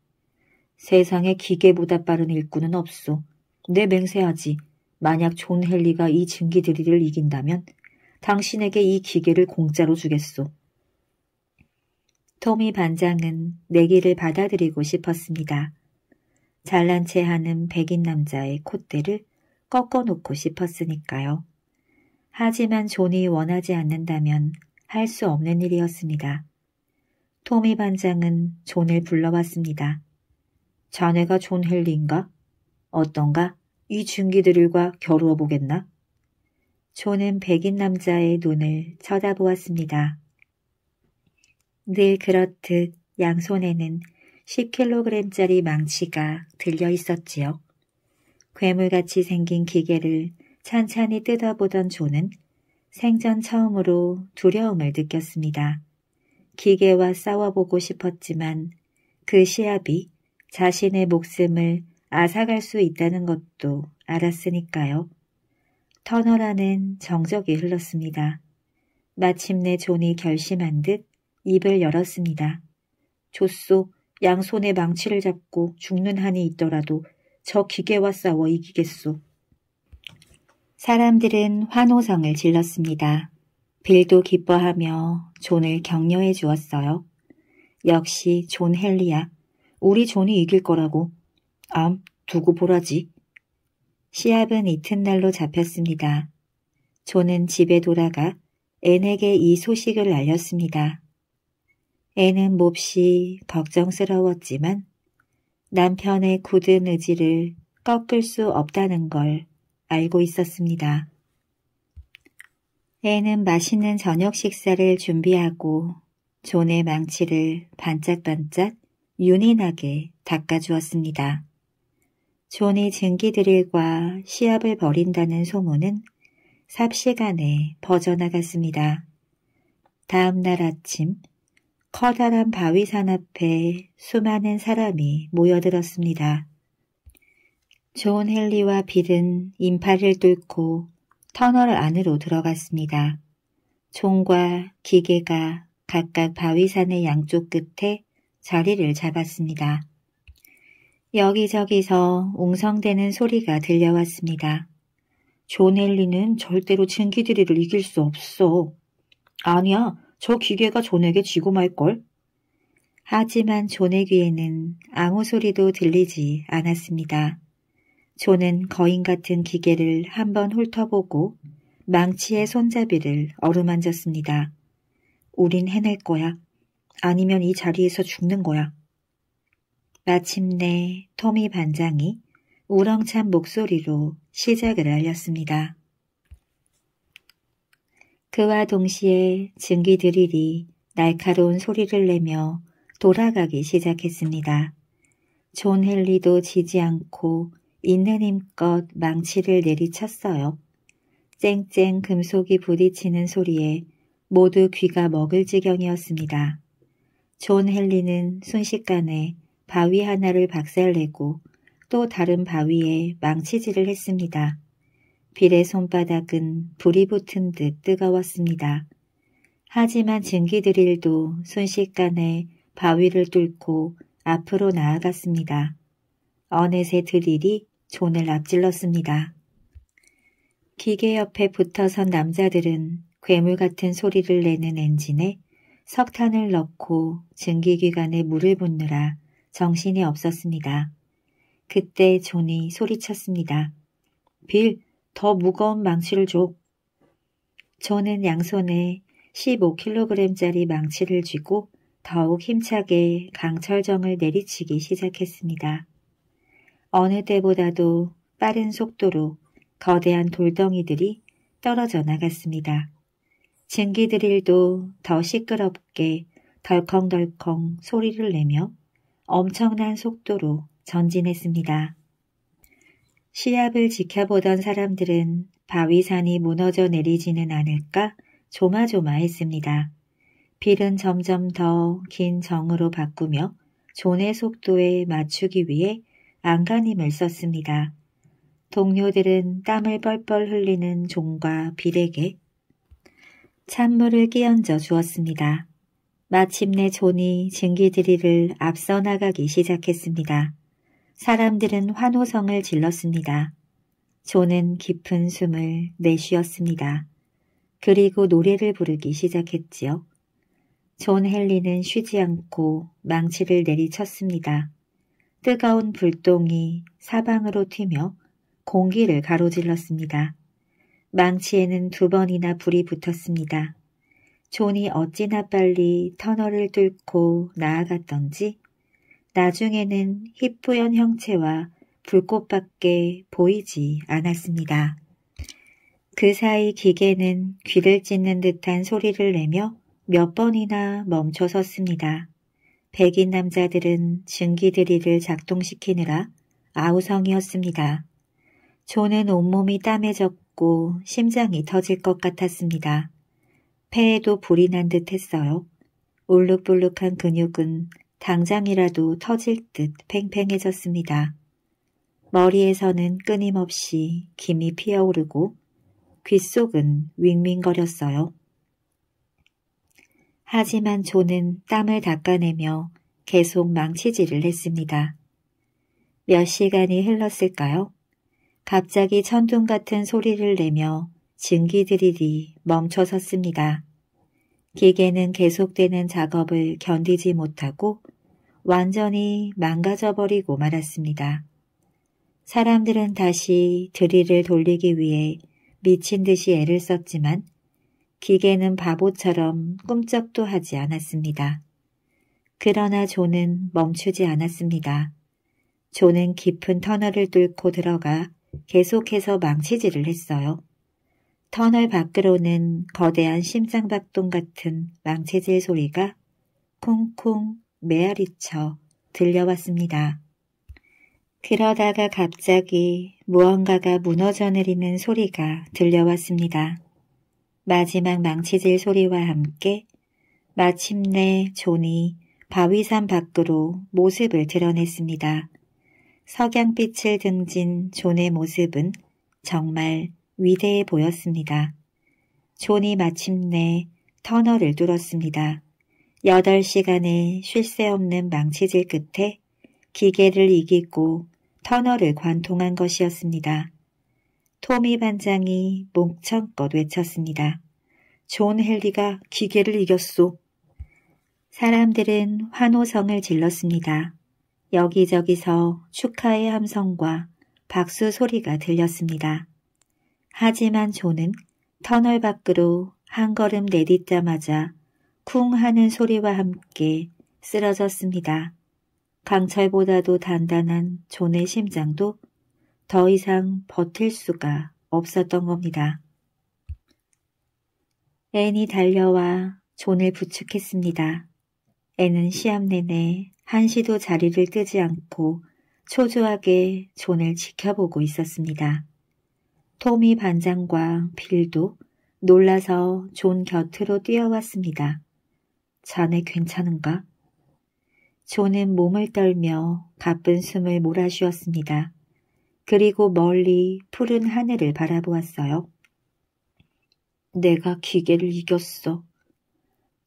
세상에 기계보다 빠른 일꾼은 없소. 내 맹세하지. 만약 존 헨리가 이 증기들이를 이긴다면 당신에게 이 기계를 공짜로 주겠소. 토미 반장은 내기를 받아들이고 싶었습니다. 잘난 체 하는 백인 남자의 콧대를 꺾어놓고 싶었으니까요. 하지만 존이 원하지 않는다면 할 수 없는 일이었습니다. 토미 반장은 존을 불러왔습니다. 자네가 존 헨리인가? 어떤가? 이 중기들과 겨루어 보겠나? 저는 백인 남자의 눈을 쳐다보았습니다. 늘 그렇듯 양손에는 10kg짜리 망치가 들려 있었지요. 괴물같이 생긴 기계를 찬찬히 뜯어보던 조는 생전 처음으로 두려움을 느꼈습니다. 기계와 싸워보고 싶었지만 그 시합이 자신의 목숨을 아아갈수 있다는 것도 알았으니까요. 터널안엔 정적이 흘렀습니다. 마침내 존이 결심한 듯 입을 열었습니다. 조쏘 양손에 망치를 잡고 죽는 한이 있더라도 저 기계와 싸워 이기겠소. 사람들은 환호성을 질렀습니다. 빌도 기뻐하며 존을 격려해 주었어요. 역시 존 헨리야. 우리 존이 이길 거라고 암, 두고 보라지. 시합은 이튿날로 잡혔습니다. 저는 집에 돌아가 앤에게 이 소식을 알렸습니다. 앤은 몹시 걱정스러웠지만 남편의 굳은 의지를 꺾을 수 없다는 걸 알고 있었습니다. 앤은 맛있는 저녁 식사를 준비하고 존의 망치를 반짝반짝 윤인하게 닦아주었습니다. 존이 증기들일과 시합을 벌인다는 소문은 삽시간에 퍼져나갔습니다. 다음 날 아침 커다란 바위산 앞에 수많은 사람이 모여들었습니다. 존 헨리와 빌은 인파를 뚫고 터널 안으로 들어갔습니다. 총과 기계가 각각 바위산의 양쪽 끝에 자리를 잡았습니다. 여기저기서 웅성대는 소리가 들려왔습니다. 존 헨리는 절대로 증기들릴을 이길 수 없어. 아니야, 저 기계가 존에게 지고 말걸. 하지만 존의 귀에는 아무 소리도 들리지 않았습니다. 존은 거인 같은 기계를 한번 훑어보고 망치의 손잡이를 어루만졌습니다. 우린 해낼 거야. 아니면 이 자리에서 죽는 거야. 마침내 토미 반장이 우렁찬 목소리로 시작을 알렸습니다. 그와 동시에 증기 드릴이 날카로운 소리를 내며 돌아가기 시작했습니다. 존 헨리도 지지 않고 있는 힘껏 망치를 내리쳤어요. 쨍쨍 금속이 부딪히는 소리에 모두 귀가 먹을 지경이었습니다. 존 헨리는 순식간에 바위 하나를 박살내고 또 다른 바위에 망치질을 했습니다. 빌의 손바닥은 불이 붙은 듯 뜨거웠습니다. 하지만 증기드릴도 순식간에 바위를 뚫고 앞으로 나아갔습니다. 어느새 드릴이 존을 앞질렀습니다. 기계 옆에 붙어선 남자들은 괴물 같은 소리를 내는 엔진에 석탄을 넣고 증기기관에 물을 붓느라 정신이 없었습니다. 그때 존이 소리쳤습니다. 빌, 더 무거운 망치를 줘. 존은 양손에 15kg짜리 망치를 쥐고 더욱 힘차게 강철정을 내리치기 시작했습니다. 어느 때보다도 빠른 속도로 거대한 돌덩이들이 떨어져 나갔습니다. 증기드릴도 더 시끄럽게 덜컹덜컹 소리를 내며 엄청난 속도로 전진했습니다. 시합을 지켜보던 사람들은 바위산이 무너져 내리지는 않을까 조마조마했습니다. 빌은 점점 더 긴 정으로 바꾸며 존의 속도에 맞추기 위해 안간힘을 썼습니다. 동료들은 땀을 뻘뻘 흘리는 종과 빌에게 찬물을 끼얹어 주었습니다. 마침내 존이 증기들이를 앞서 나가기 시작했습니다. 사람들은 환호성을 질렀습니다. 존은 깊은 숨을 내쉬었습니다. 그리고 노래를 부르기 시작했지요. 존 헨리는 쉬지 않고 망치를 내리쳤습니다. 뜨거운 불똥이 사방으로 튀며 공기를 가로질렀습니다. 망치에는 두 번이나 불이 붙었습니다. 존이 어찌나 빨리 터널을 뚫고 나아갔던지 나중에는 희뿌연 형체와 불꽃밖에 보이지 않았습니다. 그 사이 기계는 귀를 찢는 듯한 소리를 내며 몇 번이나 멈춰 섰습니다. 백인 남자들은 증기들이를 작동시키느라 아우성이었습니다. 존은 온몸이 땀에 젖고 심장이 터질 것 같았습니다. 폐에도 불이 난 듯 했어요. 울룩불룩한 근육은 당장이라도 터질 듯 팽팽해졌습니다. 머리에서는 끊임없이 김이 피어오르고 귓속은 윙윙거렸어요. 하지만 조는 땀을 닦아내며 계속 망치질을 했습니다. 몇 시간이 흘렀을까요? 갑자기 천둥 같은 소리를 내며 증기들이 멈춰 섰습니다. 기계는 계속되는 작업을 견디지 못하고 완전히 망가져버리고 말았습니다. 사람들은 다시 드릴을 돌리기 위해 미친 듯이 애를 썼지만 기계는 바보처럼 꿈쩍도 하지 않았습니다. 그러나 존은 멈추지 않았습니다. 존은 깊은 터널을 뚫고 들어가 계속해서 망치질을 했어요. 터널 밖으로는 거대한 심장박동 같은 망체질 소리가 콩콩 메아리쳐 들려왔습니다. 그러다가 갑자기 무언가가 무너져 내리는 소리가 들려왔습니다. 마지막 망치질 소리와 함께 마침내 존이 바위산 밖으로 모습을 드러냈습니다. 석양빛을 등진 존의 모습은 정말 위대해 보였습니다. 존이 마침내 터널을 뚫었습니다. 8시간의 쉴 새 없는 망치질 끝에 기계를 이기고 터널을 관통한 것이었습니다. 토미 반장이 몽청껏 외쳤습니다. 존 헨리가 기계를 이겼소. 사람들은 환호성을 질렀습니다. 여기저기서 축하의 함성과 박수 소리가 들렸습니다. 하지만 조는 터널 밖으로 한 걸음 내딛자마자 쿵 하는 소리와 함께 쓰러졌습니다. 강철보다도 단단한 존의 심장도 더 이상 버틸 수가 없었던 겁니다. 앤이 달려와 존을 부축했습니다. 앤은 시합 내내 한시도 자리를 뜨지 않고 초조하게 존을 지켜보고 있었습니다. 토미 반장과 빌도 놀라서 존 곁으로 뛰어왔습니다. 자네 괜찮은가? 존은 몸을 떨며 가쁜 숨을 몰아쉬었습니다. 그리고 멀리 푸른 하늘을 바라보았어요. 내가 기계를 이겼어.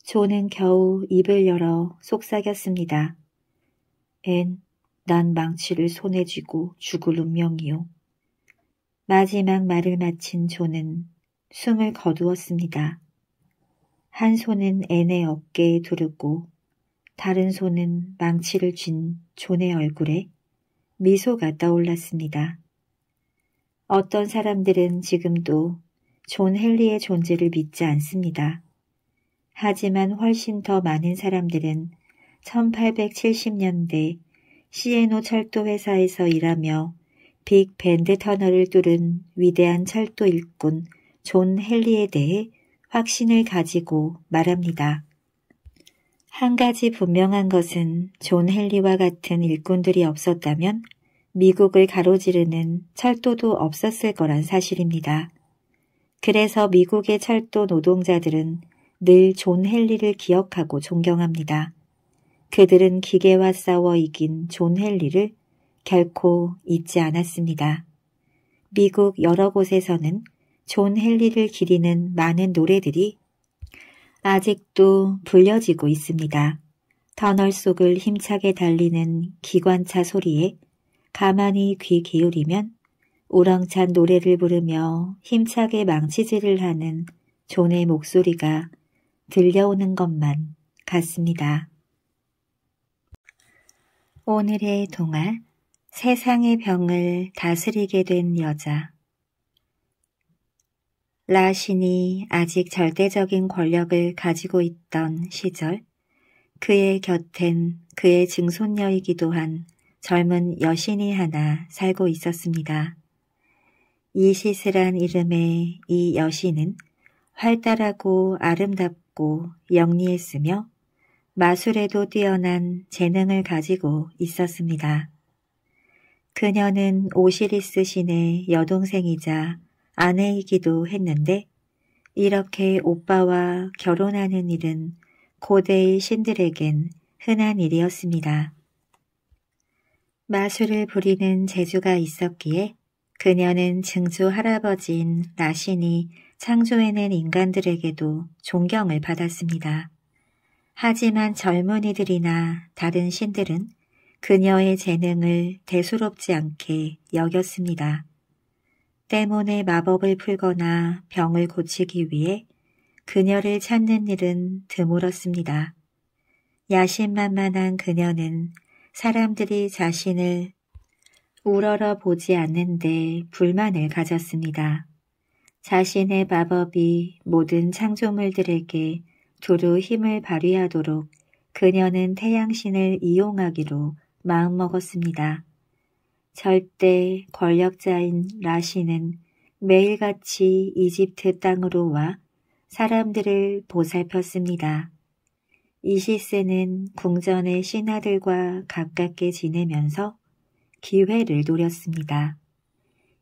존은 겨우 입을 열어 속삭였습니다. 앤, 난 망치를 손에 쥐고 죽을 운명이요. 마지막 말을 마친 존은 숨을 거두었습니다. 한 손은 앤의 어깨에 두르고 다른 손은 망치를 쥔 존의 얼굴에 미소가 떠올랐습니다. 어떤 사람들은 지금도 존 헨리의 존재를 믿지 않습니다. 하지만 훨씬 더 많은 사람들은 1870년대 시에노 철도회사에서 일하며 빅 밴드 터널을 뚫은 위대한 철도 일꾼 존 헨리에 대해 확신을 가지고 말합니다. 한 가지 분명한 것은 존 헨리와 같은 일꾼들이 없었다면 미국을 가로지르는 철도도 없었을 거란 사실입니다. 그래서 미국의 철도 노동자들은 늘 존 헨리를 기억하고 존경합니다. 그들은 기계와 싸워 이긴 존 헨리를 결코 잊지 않았습니다. 미국 여러 곳에서는 존 헨리를 기리는 많은 노래들이 아직도 불려지고 있습니다. 터널 속을 힘차게 달리는 기관차 소리에 가만히 귀 기울이면 우렁찬 노래를 부르며 힘차게 망치질을 하는 존의 목소리가 들려오는 것만 같습니다. 오늘의 동화 세상의 병을 다스리게 된 여자. 라신이 아직 절대적인 권력을 가지고 있던 시절, 그의 곁엔 그의 증손녀이기도 한 젊은 여신이 하나 살고 있었습니다. 이시스란 이름의 이 여신은 활달하고 아름답고 영리했으며 마술에도 뛰어난 재능을 가지고 있었습니다. 그녀는 오시리스 신의 여동생이자 아내이기도 했는데 이렇게 오빠와 결혼하는 일은 고대의 신들에겐 흔한 일이었습니다. 마술을 부리는 재주가 있었기에 그녀는 증조 할아버지인 라신이 창조해낸 인간들에게도 존경을 받았습니다. 하지만 젊은이들이나 다른 신들은 그녀의 재능을 대수롭지 않게 여겼습니다. 때문에 마법을 풀거나 병을 고치기 위해 그녀를 찾는 일은 드물었습니다. 야심만만한 그녀는 사람들이 자신을 우러러 보지 않는데 불만을 가졌습니다. 자신의 마법이 모든 창조물들에게 두루 힘을 발휘하도록 그녀는 태양신을 이용하기로 마음먹었습니다. 절대 권력자인 라시는 매일같이 이집트 땅으로 와 사람들을 보살폈습니다. 이시스는 궁전의 신하들과 가깝게 지내면서 기회를 노렸습니다.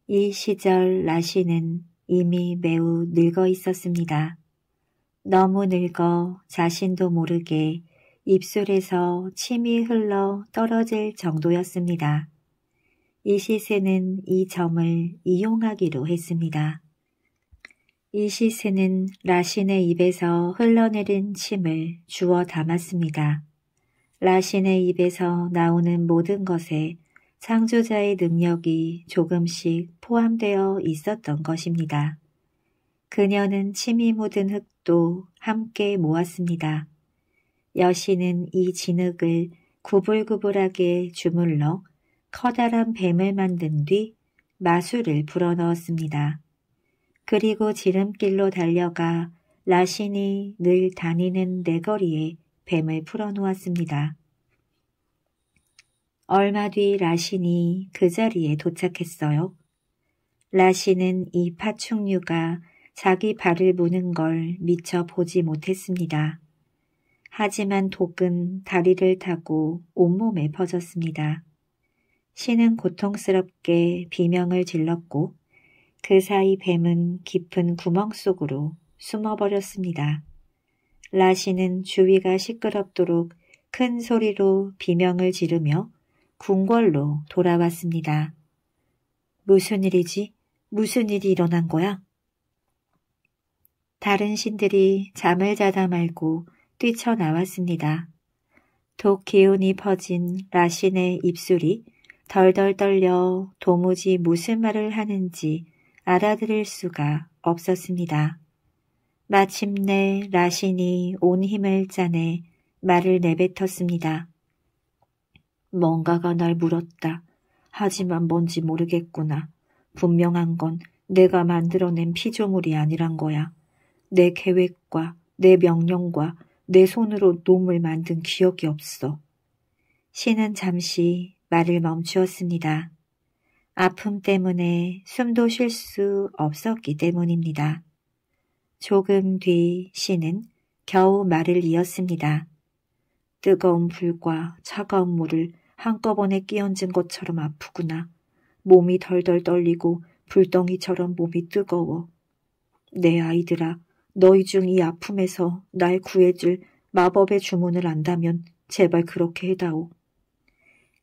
이 시절 라시는 이미 매우 늙어 있었습니다. 너무 늙어 자신도 모르게 입술에서 침이 흘러 떨어질 정도였습니다. 이시세는 이 점을 이용하기로 했습니다. 이시스는 라신의 입에서 흘러내린 침을 주워 담았습니다. 라신의 입에서 나오는 모든 것에 창조자의 능력이 조금씩 포함되어 있었던 것입니다. 그녀는 침이 묻은 흙도 함께 모았습니다. 여신은 이 진흙을 구불구불하게 주물러 커다란 뱀을 만든 뒤 마술을 불어넣었습니다. 그리고 지름길로 달려가 라신이 늘 다니는 내거리에 뱀을 풀어놓았습니다. 얼마 뒤 라신이 그 자리에 도착했어요. 라신은 이 파충류가 자기 발을 무는 걸 미처 보지 못했습니다. 하지만 독은 다리를 타고 온몸에 퍼졌습니다. 신은 고통스럽게 비명을 질렀고 그 사이 뱀은 깊은 구멍 속으로 숨어버렸습니다. 라신은 주위가 시끄럽도록 큰 소리로 비명을 지르며 궁궐로 돌아왔습니다. 무슨 일이지? 무슨 일이 일어난 거야? 다른 신들이 잠을 자다 말고 뛰쳐나왔습니다. 독 기운이 퍼진 라신의 입술이 덜덜 떨려 도무지 무슨 말을 하는지 알아들을 수가 없었습니다. 마침내 라신이 온 힘을 짜내 말을 내뱉었습니다. 뭔가가 날 물었다. 하지만 뭔지 모르겠구나. 분명한 건 내가 만들어낸 피조물이 아니란 거야. 내 계획과 내 명령과 내 손으로 놈을 만든 기억이 없어. 신은 잠시 말을 멈추었습니다. 아픔 때문에 숨도 쉴 수 없었기 때문입니다. 조금 뒤 신은 겨우 말을 이었습니다. 뜨거운 불과 차가운 물을 한꺼번에 끼얹은 것처럼 아프구나. 몸이 덜덜 떨리고 불덩이처럼 몸이 뜨거워. 내 아이들아, 너희 중 이 아픔에서 날 구해줄 마법의 주문을 안다면 제발 그렇게 해다오.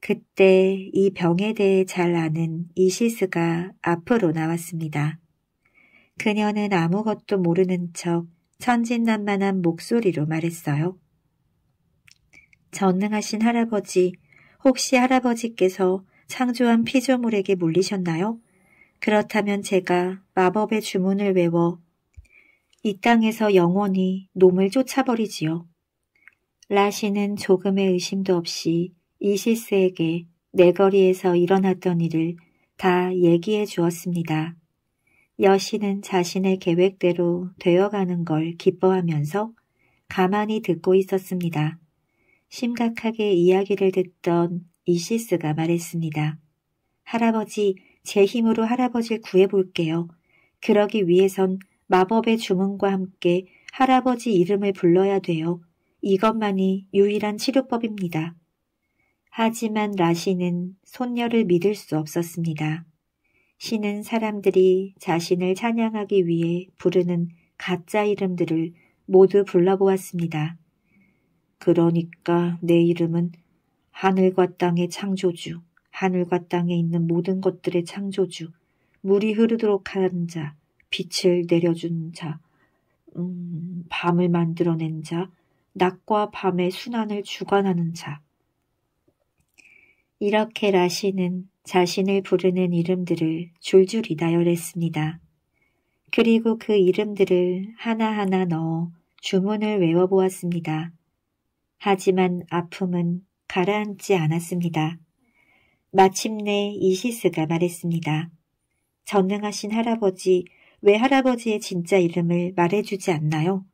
그때 이 병에 대해 잘 아는 이시스가 앞으로 나왔습니다. 그녀는 아무것도 모르는 척 천진난만한 목소리로 말했어요. 전능하신 할아버지, 혹시 할아버지께서 창조한 피조물에게 물리셨나요? 그렇다면 제가 마법의 주문을 외워 이 땅에서 영원히 놈을 쫓아버리지요. 라시는 조금의 의심도 없이 이시스에게 내거리에서 일어났던 일을 다 얘기해 주었습니다. 여신은 자신의 계획대로 되어가는 걸 기뻐하면서 가만히 듣고 있었습니다. 심각하게 이야기를 듣던 이시스가 말했습니다. 할아버지, 제 힘으로 할아버지를 구해볼게요. 그러기 위해선 마법의 주문과 함께 할아버지 이름을 불러야 돼요. 이것만이 유일한 치료법입니다. 하지만 라시는 손녀를 믿을 수 없었습니다. 신은 사람들이 자신을 찬양하기 위해 부르는 가짜 이름들을 모두 불러보았습니다. 그러니까 내 이름은 하늘과 땅의 창조주, 하늘과 땅에 있는 모든 것들의 창조주, 물이 흐르도록 하는 자, 빛을 내려준 자, 음, 밤을 만들어낸 자, 낮과 밤의 순환을 주관하는 자. 이렇게 라시는 자신을 부르는 이름들을 줄줄이 나열했습니다. 그리고 그 이름들을 하나하나 넣어 주문을 외워보았습니다. 하지만 아픔은 가라앉지 않았습니다. 마침내 이시스가 말했습니다. 전능하신 할아버지, 왜 할아버지의 진짜 이름을 말해주지 않나요?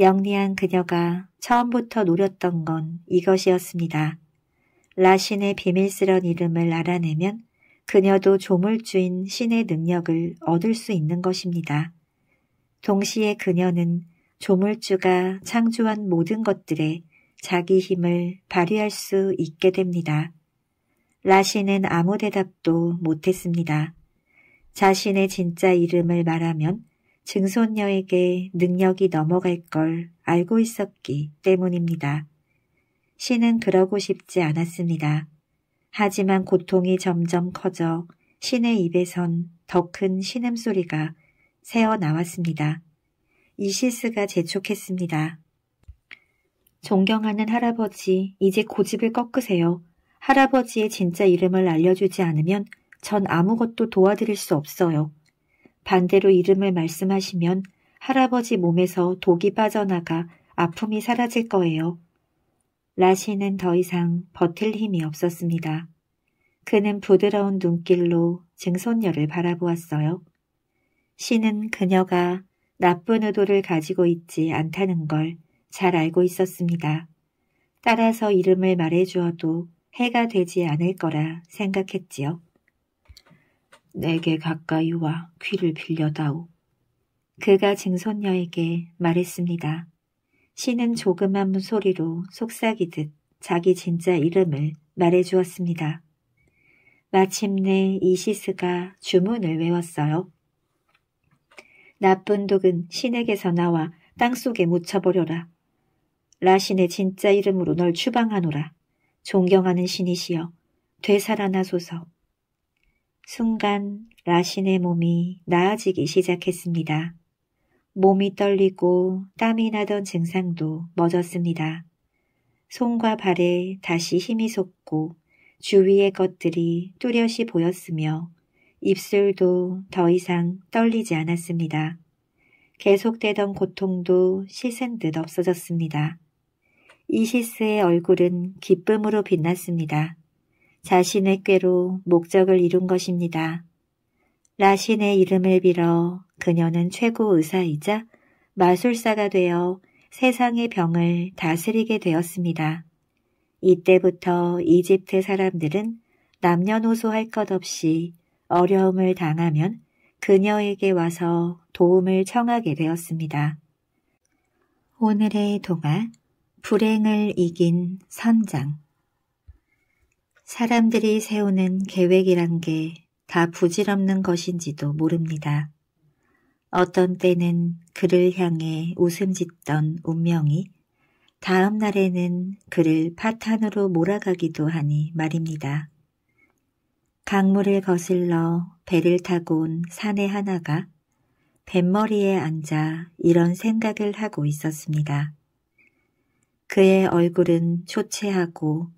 영리한 그녀가 처음부터 노렸던 건 이것이었습니다. 라신의 비밀스런 이름을 알아내면 그녀도 조물주인 신의 능력을 얻을 수 있는 것입니다. 동시에 그녀는 조물주가 창조한 모든 것들에 자기 힘을 발휘할 수 있게 됩니다. 라신은 아무 대답도 못했습니다. 자신의 진짜 이름을 말하면 증손녀에게 능력이 넘어갈 걸 알고 있었기 때문입니다. 신은 그러고 싶지 않았습니다. 하지만 고통이 점점 커져 신의 입에선 더 큰 신음소리가 새어나왔습니다. 이실수가 재촉했습니다. 존경하는 할아버지, 이제 고집을 꺾으세요. 할아버지의 진짜 이름을 알려주지 않으면 전 아무것도 도와드릴 수 없어요. 반대로 이름을 말씀하시면 할아버지 몸에서 독이 빠져나가 아픔이 사라질 거예요. 라시는 더 이상 버틸 힘이 없었습니다. 그는 부드러운 눈길로 증손녀를 바라보았어요. 시는 그녀가 나쁜 의도를 가지고 있지 않다는 걸 잘 알고 있었습니다. 따라서 이름을 말해주어도 해가 되지 않을 거라 생각했지요. 내게 가까이 와 귀를 빌려다오. 그가 증손녀에게 말했습니다. 신은 조그만 소리로 속삭이듯 자기 진짜 이름을 말해 주었습니다. 마침내 이시스가 주문을 외웠어요. 나쁜 독은 신에게서 나와 땅속에 묻혀버려라. 라신의 진짜 이름으로 널 추방하노라. 존경하는 신이시여 되살아나소서. 순간 라신의 몸이 나아지기 시작했습니다. 몸이 떨리고 땀이 나던 증상도 멎었습니다. 손과 발에 다시 힘이 솟고 주위의 것들이 뚜렷이 보였으며 입술도 더 이상 떨리지 않았습니다. 계속되던 고통도 씻은 듯 없어졌습니다. 이시스의 얼굴은 기쁨으로 빛났습니다. 자신의 꾀로 목적을 이룬 것입니다. 라신의 이름을 빌어 그녀는 최고 의사이자 마술사가 되어 세상의 병을 다스리게 되었습니다. 이때부터 이집트 사람들은 남녀노소 할 것 없이 어려움을 당하면 그녀에게 와서 도움을 청하게 되었습니다. 오늘의 동화 불행을 이긴 선장 사람들이 세우는 계획이란 게 다 부질없는 것인지도 모릅니다. 어떤 때는 그를 향해 웃음 짓던 운명이 다음 날에는 그를 파탄으로 몰아가기도 하니 말입니다. 강물을 거슬러 배를 타고 온 사내 하나가 뱃머리에 앉아 이런 생각을 하고 있었습니다. 그의 얼굴은 초췌하고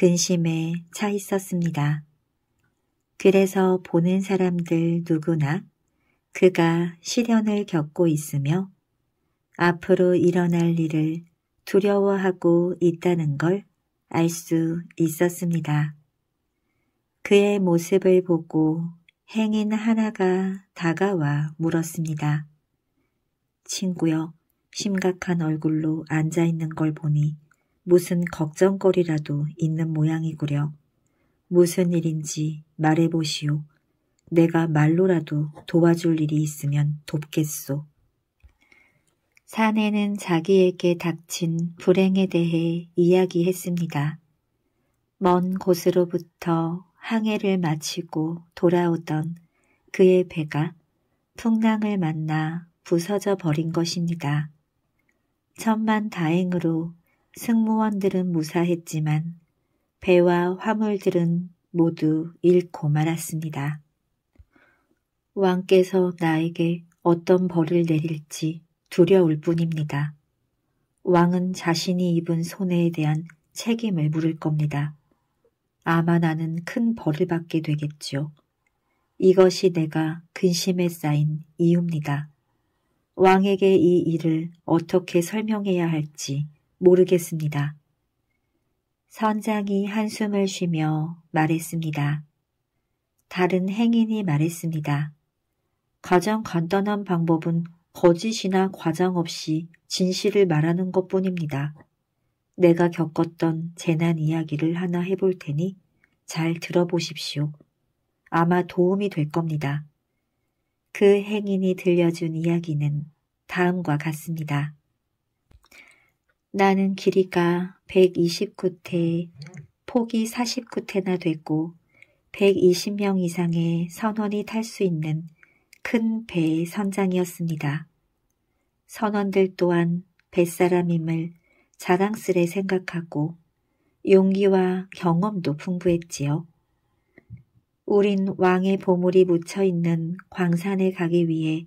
근심에 차 있었습니다. 그래서 보는 사람들 누구나 그가 시련을 겪고 있으며 앞으로 일어날 일을 두려워하고 있다는 걸 알 수 있었습니다. 그의 모습을 보고 행인 하나가 다가와 물었습니다. 친구여 심각한 얼굴로 앉아있는 걸 보니 무슨 걱정거리라도 있는 모양이구려. 무슨 일인지 말해보시오. 내가 말로라도 도와줄 일이 있으면 돕겠소. 사내는 자기에게 닥친 불행에 대해 이야기했습니다. 먼 곳으로부터 항해를 마치고 돌아오던 그의 배가 풍랑을 만나 부서져 버린 것입니다. 천만 다행으로 승무원들은 무사했지만 배와 화물들은 모두 잃고 말았습니다. 왕께서 나에게 어떤 벌을 내릴지 두려울 뿐입니다. 왕은 자신이 입은 손해에 대한 책임을 물을 겁니다. 아마 나는 큰 벌을 받게 되겠지요. 이것이 내가 근심에 쌓인 이유입니다. 왕에게 이 일을 어떻게 설명해야 할지 모르겠습니다. 선장이 한숨을 쉬며 말했습니다. 다른 행인이 말했습니다. 가장 간단한 방법은 거짓이나 과장 없이 진실을 말하는 것 뿐입니다. 내가 겪었던 재난 이야기를 하나 해볼 테니 잘 들어보십시오. 아마 도움이 될 겁니다. 그 행인이 들려준 이야기는 다음과 같습니다. 나는 길이가 129태, 폭이 49태나 되고 120명 이상의 선원이 탈 수 있는 큰 배의 선장이었습니다. 선원들 또한 뱃사람임을 자랑스레 생각하고 용기와 경험도 풍부했지요. 우린 왕의 보물이 묻혀있는 광산에 가기 위해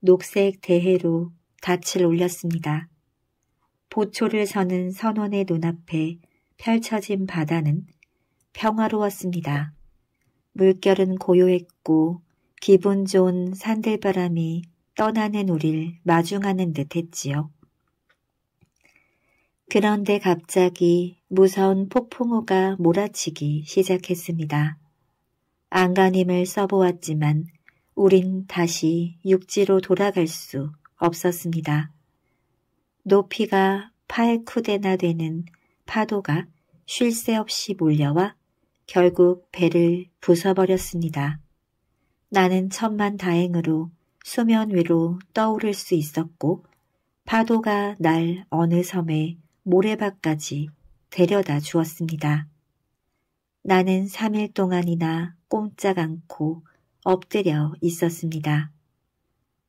녹색 대해로 닻을 올렸습니다. 보초를 서는 선원의 눈앞에 펼쳐진 바다는 평화로웠습니다. 물결은 고요했고 기분 좋은 산들바람이 떠나는 우릴 마중하는 듯 했지요. 그런데 갑자기 무서운 폭풍우가 몰아치기 시작했습니다. 안간힘을 써보았지만 우린 다시 육지로 돌아갈 수 없었습니다. 높이가 파 8쿠데나 되는 파도가 쉴 새 없이 몰려와 결국 배를 부숴버렸습니다. 나는 천만 다행으로 수면 위로 떠오를 수 있었고 파도가 날 어느 섬의 모래밭까지 데려다 주었습니다. 나는 3일 동안이나 꼼짝 않고 엎드려 있었습니다.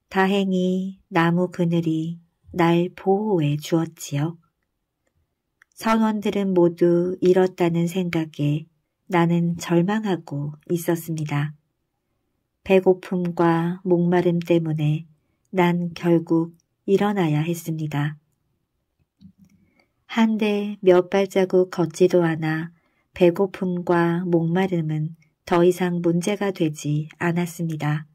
다행히 나무 그늘이 날 보호해 주었지요. 선원들은 모두 잃었다는 생각에 나는 절망하고 있었습니다. 배고픔과 목마름 때문에 난 결국 일어나야 했습니다. 한데 몇 발자국 걷지도 않아 배고픔과 목마름은 더 이상 문제가 되지 않았습니다.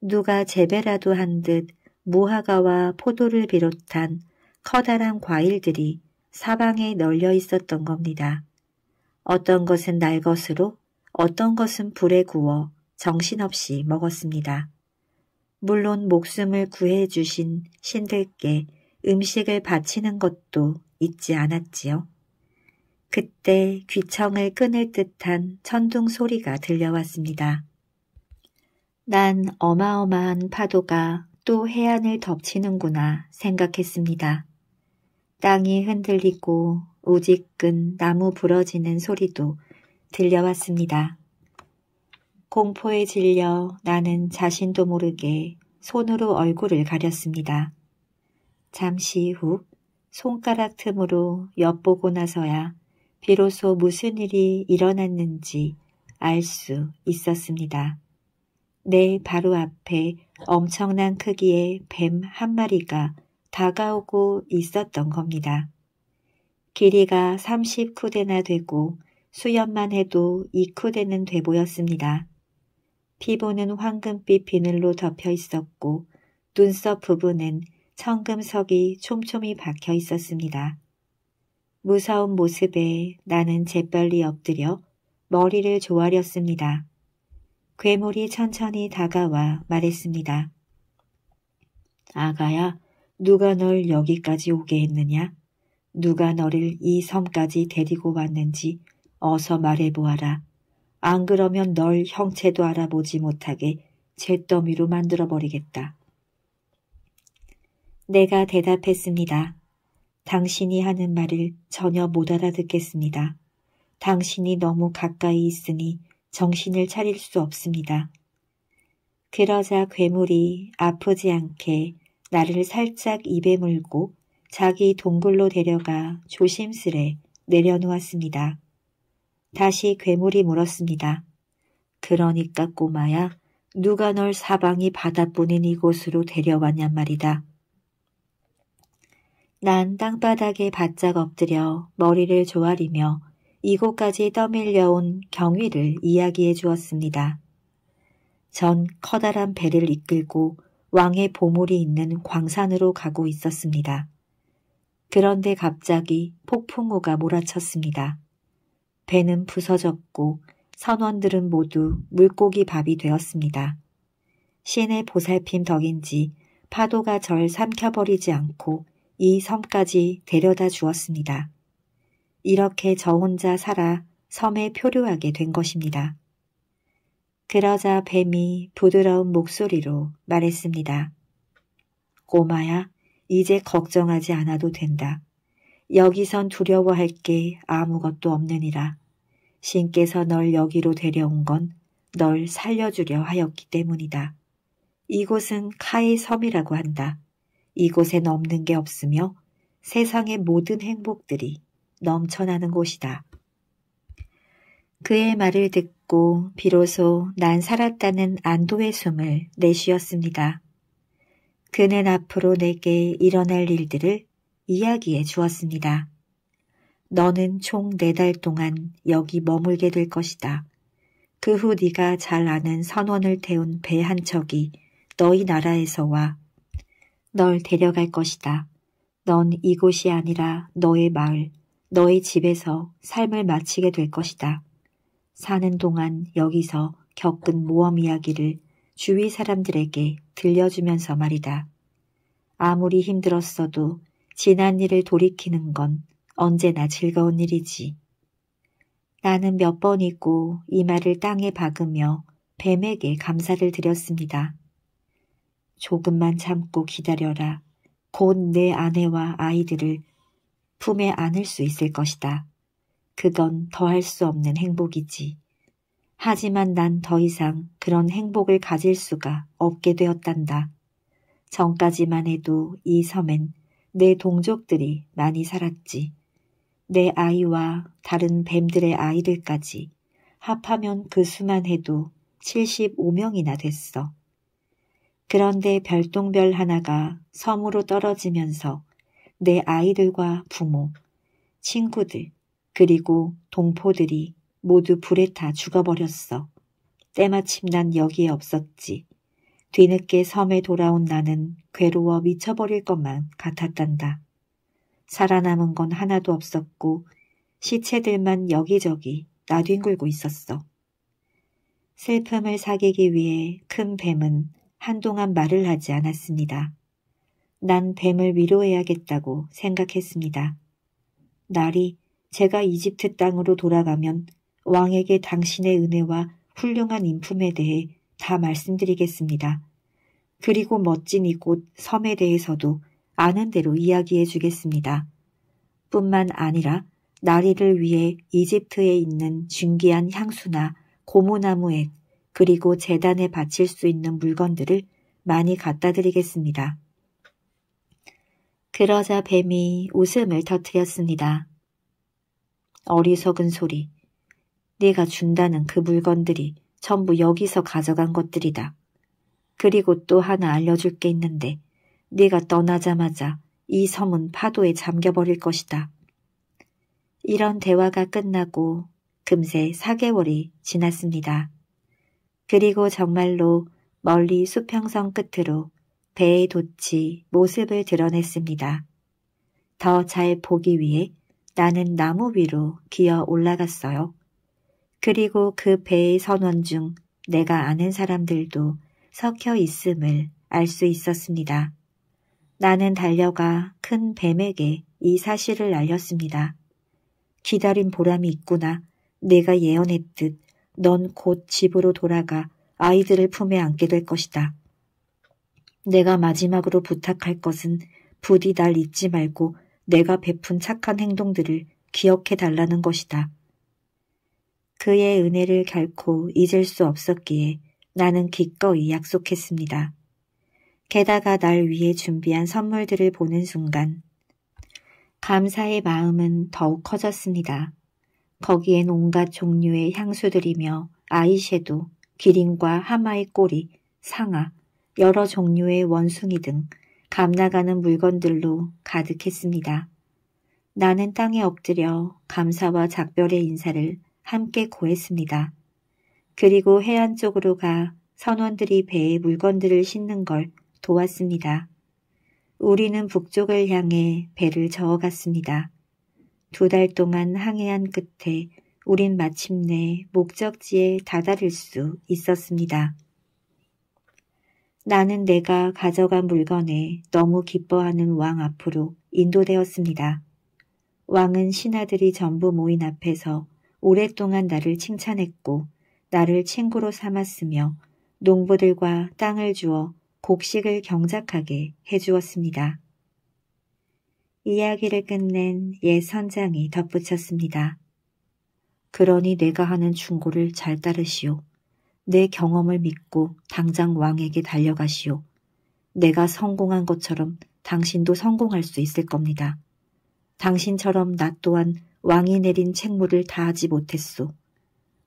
누가 재배라도 한듯 무화과와 포도를 비롯한 커다란 과일들이 사방에 널려 있었던 겁니다. 어떤 것은 날 것으로 어떤 것은 불에 구워 정신없이 먹었습니다. 물론 목숨을 구해 주신 신들께 음식을 바치는 것도 잊지 않았지요. 그때 귀청을 끊을 듯한 천둥 소리가 들려왔습니다. 난 어마어마한 파도가 또 해안을 덮치는구나 생각했습니다. 땅이 흔들리고 우직근 나무 부러지는 소리도 들려왔습니다. 공포에 질려 나는 자신도 모르게 손으로 얼굴을 가렸습니다. 잠시 후 손가락 틈으로 엿보고 나서야 비로소 무슨 일이 일어났는지 알 수 있었습니다. 내 바로 앞에 엄청난 크기의 뱀 한 마리가 다가오고 있었던 겁니다. 길이가 39대나 되고 수염만 해도 2쿠대는 돼 보였습니다. 피부는 황금빛 비늘로 덮여 있었고 눈썹 부분은 청금석이 촘촘히 박혀 있었습니다. 무서운 모습에 나는 재빨리 엎드려 머리를 조아렸습니다. 괴물이 천천히 다가와 말했습니다. 아가야, 누가 널 여기까지 오게 했느냐? 누가 너를 이 섬까지 데리고 왔는지 어서 말해보아라. 안 그러면 널 형체도 알아보지 못하게 잿더미로 만들어버리겠다. 내가 대답했습니다. 당신이 하는 말을 전혀 못 알아듣겠습니다. 당신이 너무 가까이 있으니 정신을 차릴 수 없습니다. 그러자 괴물이 아프지 않게 나를 살짝 입에 물고 자기 동굴로 데려가 조심스레 내려놓았습니다. 다시 괴물이 물었습니다. 그러니까 꼬마야 누가 널 사방이 바다뿐인 이곳으로 데려왔냔 말이다. 난 땅바닥에 바짝 엎드려 머리를 조아리며 이곳까지 떠밀려온 경위를 이야기해 주었습니다. 전 커다란 배를 이끌고 왕의 보물이 있는 광산으로 가고 있었습니다. 그런데 갑자기 폭풍우가 몰아쳤습니다. 배는 부서졌고 선원들은 모두 물고기 밥이 되었습니다. 신의 보살핌 덕인지 파도가 절 삼켜버리지 않고 이 섬까지 데려다 주었습니다. 이렇게 저 혼자 살아 섬에 표류하게 된 것입니다. 그러자 뱀이 부드러운 목소리로 말했습니다. 꼬마야, 이제 걱정하지 않아도 된다. 여기선 두려워할 게 아무것도 없느니라. 신께서 널 여기로 데려온 건 널 살려주려 하였기 때문이다. 이곳은 카이 섬이라고 한다. 이곳엔 없는 게 없으며 세상의 모든 행복들이 넘쳐나는 곳이다. 그의 말을 듣고 비로소 난 살았다는 안도의 숨을 내쉬었습니다. 그는 앞으로 내게 일어날 일들을 이야기해 주었습니다. 너는 총 네 달 동안 여기 머물게 될 것이다. 그 후 네가 잘 아는 선원을 태운 배 한 척이 너희 나라에서 와 널 데려갈 것이다. 넌 이곳이 아니라 너의 마을, 너희 집에서 삶을 마치게 될 것이다. 사는 동안 여기서 겪은 모험 이야기를 주위 사람들에게 들려주면서 말이다. 아무리 힘들었어도 지난 일을 돌이키는 건 언제나 즐거운 일이지. 나는 몇 번이고 이 말을 땅에 박으며 뱀에게 감사를 드렸습니다. 조금만 참고 기다려라. 곧 내 아내와 아이들을 품에 안을 수 있을 것이다. 그건 더할 수 없는 행복이지. 하지만 난 더 이상 그런 행복을 가질 수가 없게 되었단다. 전까지만 해도 이 섬엔 내 동족들이 많이 살았지. 내 아이와 다른 뱀들의 아이들까지 합하면 그 수만 해도 75명이나 됐어. 그런데 별똥별 하나가 섬으로 떨어지면서 내 아이들과 부모, 친구들, 그리고 동포들이 모두 불에 타 죽어버렸어. 때마침 난 여기에 없었지. 뒤늦게 섬에 돌아온 나는 괴로워 미쳐버릴 것만 같았단다. 살아남은 건 하나도 없었고 시체들만 여기저기 나뒹굴고 있었어. 슬픔을 사귀기 위해 큰 뱀은 한동안 말을 하지 않았습니다. 난 뱀을 위로해야겠다고 생각했습니다. 날이 제가 이집트 땅으로 돌아가면 왕에게 당신의 은혜와 훌륭한 인품에 대해 다 말씀드리겠습니다. 그리고 멋진 이곳 섬에 대해서도 아는 대로 이야기해 주겠습니다. 뿐만 아니라 나리를 위해 이집트에 있는 준기한 향수나 고무나무액 그리고 재단에 바칠 수 있는 물건들을 많이 갖다 드리겠습니다. 그러자 뱀이 웃음을 터뜨렸습니다. 어리석은 소리. 네가 준다는 그 물건들이 전부 여기서 가져간 것들이다. 그리고 또 하나 알려줄 게 있는데 네가 떠나자마자 이 섬은 파도에 잠겨버릴 것이다. 이런 대화가 끝나고 금세 4개월이 지났습니다. 그리고 정말로 멀리 수평선 끝으로 배에 돋치 모습을 드러냈습니다. 더 잘 보기 위해 나는 나무 위로 기어 올라갔어요. 그리고 그 배의 선원 중 내가 아는 사람들도 섞여 있음을 알 수 있었습니다. 나는 달려가 큰 뱀에게 이 사실을 알렸습니다. 기다린 보람이 있구나. 내가 예언했듯 넌 곧 집으로 돌아가 아이들을 품에 안게 될 것이다. 내가 마지막으로 부탁할 것은 부디 날 잊지 말고 내가 베푼 착한 행동들을 기억해 달라는 것이다. 그의 은혜를 결코 잊을 수 없었기에 나는 기꺼이 약속했습니다. 게다가 날 위해 준비한 선물들을 보는 순간 감사의 마음은 더욱 커졌습니다. 거기엔 온갖 종류의 향수들이며 아이섀도, 기린과 하마의 꼬리, 상아, 여러 종류의 원숭이 등 감나가는 물건들로 가득했습니다. 나는 땅에 엎드려 감사와 작별의 인사를 함께 고했습니다. 그리고 해안 쪽으로 가 선원들이 배에 물건들을 싣는 걸 도왔습니다. 우리는 북쪽을 향해 배를 저어갔습니다. 두 달 동안 항해한 끝에 우린 마침내 목적지에 다다를 수 있었습니다. 나는 내가 가져간 물건에 너무 기뻐하는 왕 앞으로 인도되었습니다. 왕은 신하들이 전부 모인 앞에서 오랫동안 나를 칭찬했고 나를 친구로 삼았으며 농부들과 땅을 주어 곡식을 경작하게 해주었습니다. 이야기를 끝낸 예 선장이 덧붙였습니다. 그러니 내가 하는 충고를 잘 따르시오. 내 경험을 믿고 당장 왕에게 달려가시오. 내가 성공한 것처럼 당신도 성공할 수 있을 겁니다. 당신처럼 나 또한 왕이 내린 책무를 다하지 못했소.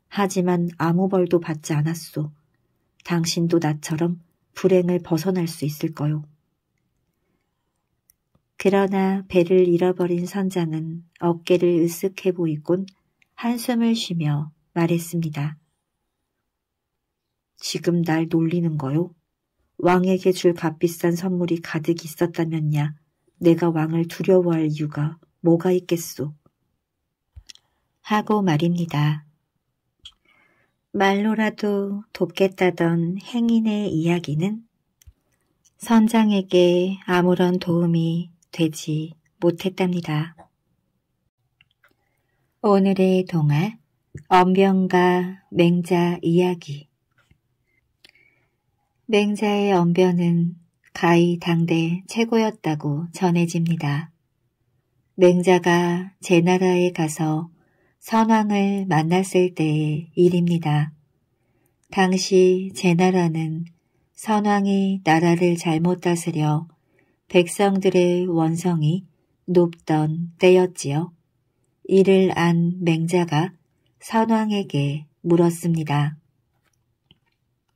하지만 아무 벌도 받지 않았소. 당신도 나처럼 불행을 벗어날 수 있을 거요. 그러나 배를 잃어버린 선자는 어깨를 으쓱해 보이곤 한숨을 쉬며 말했습니다. 지금 날 놀리는 거요? 왕에게 줄 값비싼 선물이 가득 있었다면야 내가 왕을 두려워할 이유가 뭐가 있겠소? 하고 말입니다. 말로라도 돕겠다던 행인의 이야기는 선장에게 아무런 도움이 되지 못했답니다. 오늘의 동화 엄병과 맹자 이야기 맹자의 언변은 가히 당대 최고였다고 전해집니다. 맹자가 제 나라에 가서 선왕을 만났을 때의 일입니다. 당시 제 나라는 선왕이 나라를 잘못 다스려 백성들의 원성이 높던 때였지요. 이를 안 맹자가 선왕에게 물었습니다.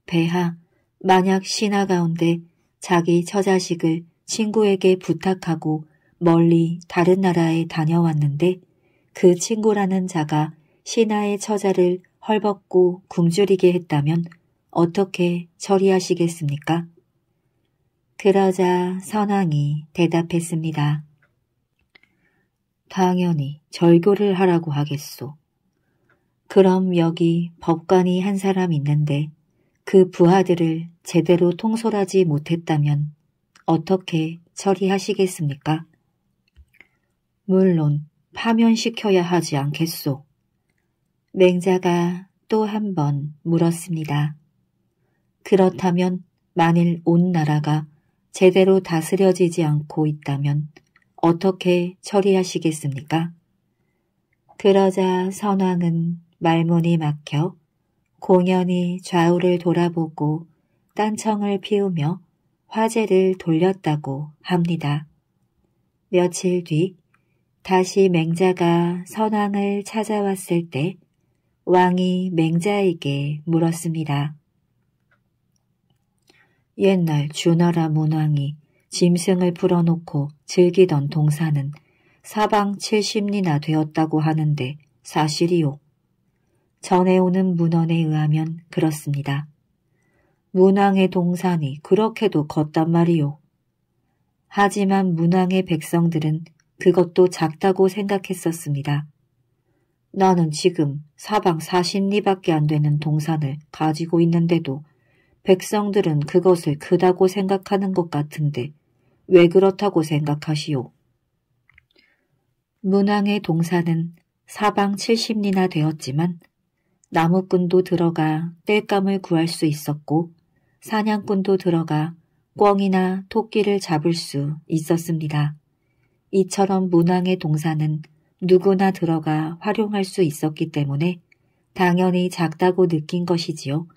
배하, 만약 신하 가운데 자기 처자식을 친구에게 부탁하고 멀리 다른 나라에 다녀왔는데 그 친구라는 자가 신하의 처자를 헐벗고 굶주리게 했다면 어떻게 처리하시겠습니까? 그러자 선왕이 대답했습니다. 당연히 절교를 하라고 하겠소. 그럼 여기 법관이 한 사람 있는데 그 부하들을 제대로 통솔하지 못했다면 어떻게 처리하시겠습니까? 물론 파면시켜야 하지 않겠소. 맹자가 또 한 번 물었습니다. 그렇다면 만일 온 나라가 제대로 다스려지지 않고 있다면 어떻게 처리하시겠습니까? 그러자 선왕은 말문이 막혀 공연히 좌우를 돌아보고 딴청을 피우며 화제를 돌렸다고 합니다. 며칠 뒤 다시 맹자가 선왕을 찾아왔을 때 왕이 맹자에게 물었습니다. 옛날 주나라 문왕이 짐승을 풀어놓고 즐기던 동사는 사방 70리나 되었다고 하는데 사실이요. 전해오는 문헌에 의하면 그렇습니다. 문왕의 동산이 그렇게도 컸단 말이오 하지만 문왕의 백성들은 그것도 작다고 생각했었습니다. 나는 지금 사방 40리밖에 안 되는 동산을 가지고 있는데도 백성들은 그것을 크다고 생각하는 것 같은데 왜 그렇다고 생각하시오? 문왕의 동산은 사방 70리나 되었지만 나무꾼도 들어가 땔감을 구할 수 있었고 사냥꾼도 들어가 꿩이나 토끼를 잡을 수 있었습니다. 이처럼 문왕의 동사는 누구나 들어가 활용할 수 있었기 때문에 당연히 작다고 느낀 것이지요.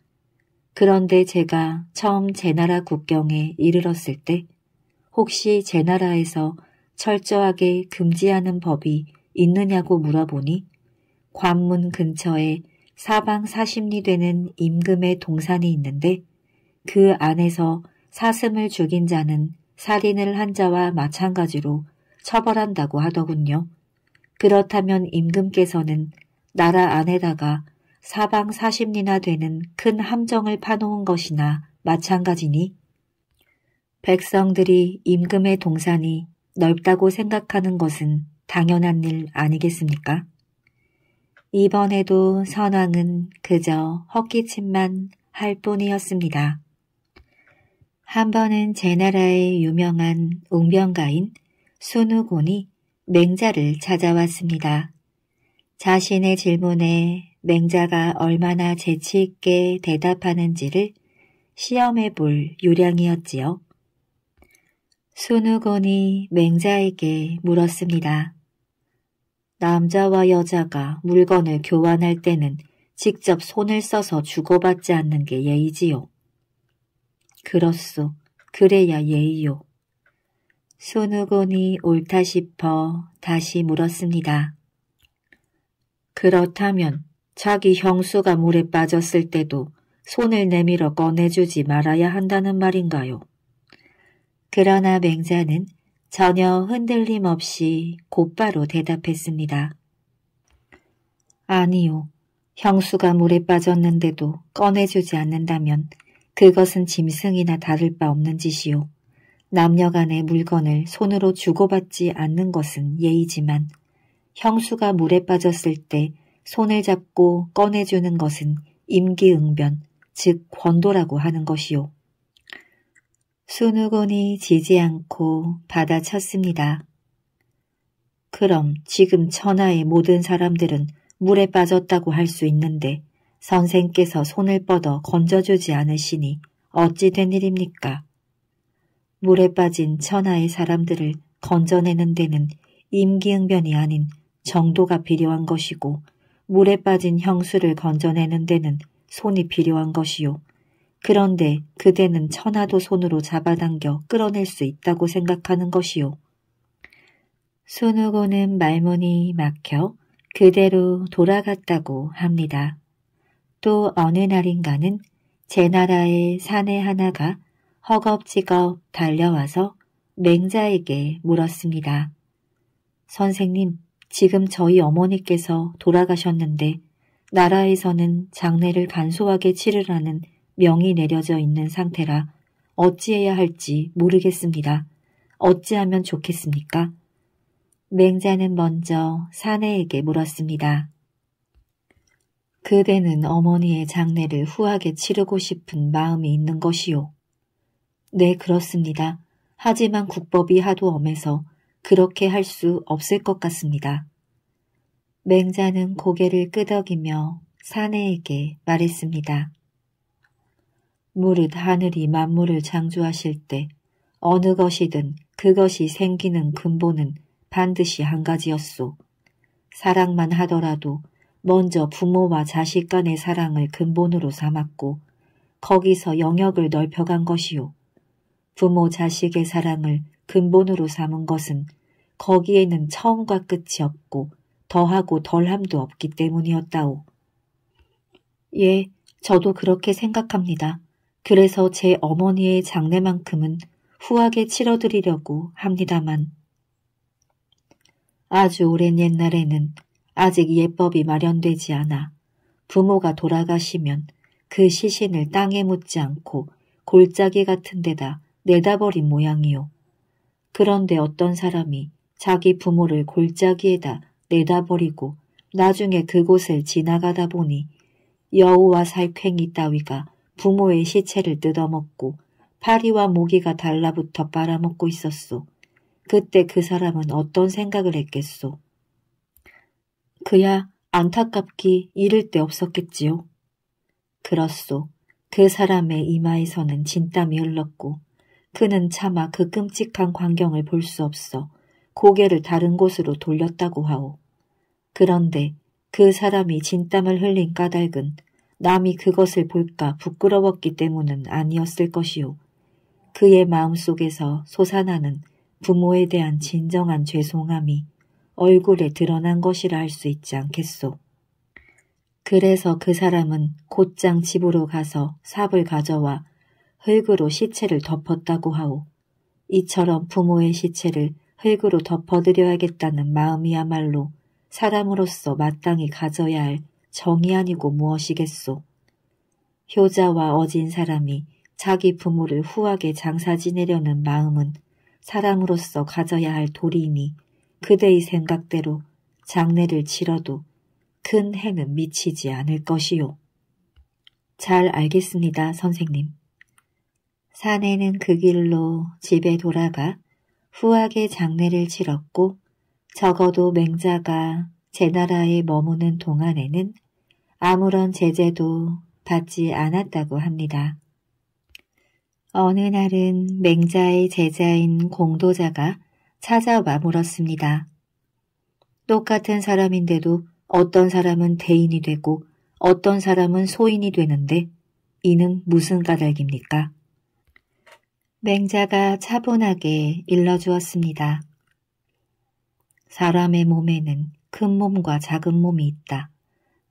그런데 제가 처음 제 나라 국경에 이르렀을 때 혹시 제 나라에서 철저하게 금지하는 법이 있느냐고 물어보니 관문 근처에 사방 40리 되는 임금의 동산이 있는데 그 안에서 사슴을 죽인 자는 살인을 한 자와 마찬가지로 처벌한다고 하더군요. 그렇다면 임금께서는 나라 안에다가 사방 40리나 되는 큰 함정을 파놓은 것이나 마찬가지니 백성들이 임금의 동산이 넓다고 생각하는 것은 당연한 일 아니겠습니까? 이번에도 선왕은 그저 헛기침만 할 뿐이었습니다. 한 번은 제 나라의 유명한 웅병가인 순우곤이 맹자를 찾아왔습니다. 자신의 질문에 맹자가 얼마나 재치있게 대답하는지를 시험해 볼 요량이었지요. 순우곤이 맹자에게 물었습니다. 남자와 여자가 물건을 교환할 때는 직접 손을 써서 주고받지 않는 게 예의지요. 그렇소. 그래야 예의요. 손우곤이 옳다 싶어 다시 물었습니다. 그렇다면 자기 형수가 물에 빠졌을 때도 손을 내밀어 꺼내주지 말아야 한다는 말인가요? 그러나 맹자는 전혀 흔들림 없이 곧바로 대답했습니다. 아니요. 형수가 물에 빠졌는데도 꺼내주지 않는다면 그것은 짐승이나 다를 바 없는 짓이요. 남녀간의 물건을 손으로 주고받지 않는 것은 예의지만 형수가 물에 빠졌을 때 손을 잡고 꺼내주는 것은 임기응변, 즉 권도라고 하는 것이요. 손우곤이 지지 않고 받아쳤습니다. 그럼 지금 천하의 모든 사람들은 물에 빠졌다고 할 수 있는데 선생께서 손을 뻗어 건져주지 않으시니 어찌 된 일입니까? 물에 빠진 천하의 사람들을 건져내는 데는 임기응변이 아닌 정도가 필요한 것이고 물에 빠진 형수를 건져내는 데는 손이 필요한 것이요. 그런데 그대는 천하도 손으로 잡아당겨 끌어낼 수 있다고 생각하는 것이요. 순우고는 말문이 막혀 그대로 돌아갔다고 합니다. 또 어느 날인가는 제 나라의 사내 하나가 허겁지겁 달려와서 맹자에게 물었습니다. 선생님, 지금 저희 어머니께서 돌아가셨는데 나라에서는 장례를 간소하게 치르라는 명이 내려져 있는 상태라 어찌해야 할지 모르겠습니다. 어찌하면 좋겠습니까? 맹자는 먼저 사내에게 물었습니다. 그대는 어머니의 장례를 후하게 치르고 싶은 마음이 있는 것이요. 네, 그렇습니다. 하지만 국법이 하도 엄해서 그렇게 할 수 없을 것 같습니다. 맹자는 고개를 끄덕이며 사내에게 말했습니다. 무릇 하늘이 만물을 창조하실 때 어느 것이든 그것이 생기는 근본은 반드시 한 가지였소. 사랑만 하더라도 먼저 부모와 자식 간의 사랑을 근본으로 삼았고 거기서 영역을 넓혀간 것이요. 부모 자식의 사랑을 근본으로 삼은 것은 거기에는 처음과 끝이 없고 더하고 덜함도 없기 때문이었다오. 예, 저도 그렇게 생각합니다. 그래서 제 어머니의 장례만큼은 후하게 치러드리려고 합니다만 아주 오랜 옛날에는 아직 예법이 마련되지 않아 부모가 돌아가시면 그 시신을 땅에 묻지 않고 골짜기 같은 데다 내다버린 모양이요. 그런데 어떤 사람이 자기 부모를 골짜기에다 내다버리고 나중에 그곳을 지나가다 보니 여우와 살쾡이 따위가 부모의 시체를 뜯어먹고 파리와 모기가 달라붙어 빨아먹고 있었소. 그때 그 사람은 어떤 생각을 했겠소. 그야 안타깝기 이를 데 없었겠지요. 그렇소. 그 사람의 이마에서는 진땀이 흘렀고 그는 차마 그 끔찍한 광경을 볼 수 없어 고개를 다른 곳으로 돌렸다고 하오. 그런데 그 사람이 진땀을 흘린 까닭은 남이 그것을 볼까 부끄러웠기 때문은 아니었을 것이요. 그의 마음속에서 솟아나는 부모에 대한 진정한 죄송함이 얼굴에 드러난 것이라 할 수 있지 않겠소. 그래서 그 사람은 곧장 집으로 가서 삽을 가져와 흙으로 시체를 덮었다고 하오. 이처럼 부모의 시체를 흙으로 덮어드려야겠다는 마음이야말로 사람으로서 마땅히 가져야 할 정이 아니고 무엇이겠소. 효자와 어진 사람이 자기 부모를 후하게 장사 지내려는 마음은 사람으로서 가져야 할 도리이니 그대의 생각대로 장례를 치러도 큰 해는 미치지 않을 것이요. 잘 알겠습니다, 선생님. 사내는 그 길로 집에 돌아가 후하게 장례를 치렀고 적어도 맹자가 제 나라에 머무는 동안에는 아무런 제재도 받지 않았다고 합니다. 어느 날은 맹자의 제자인 공도자가 찾아와 물었습니다. 똑같은 사람인데도 어떤 사람은 대인이 되고 어떤 사람은 소인이 되는데 이는 무슨 까닭입니까? 맹자가 차분하게 일러주었습니다. 사람의 몸에는 큰 몸과 작은 몸이 있다.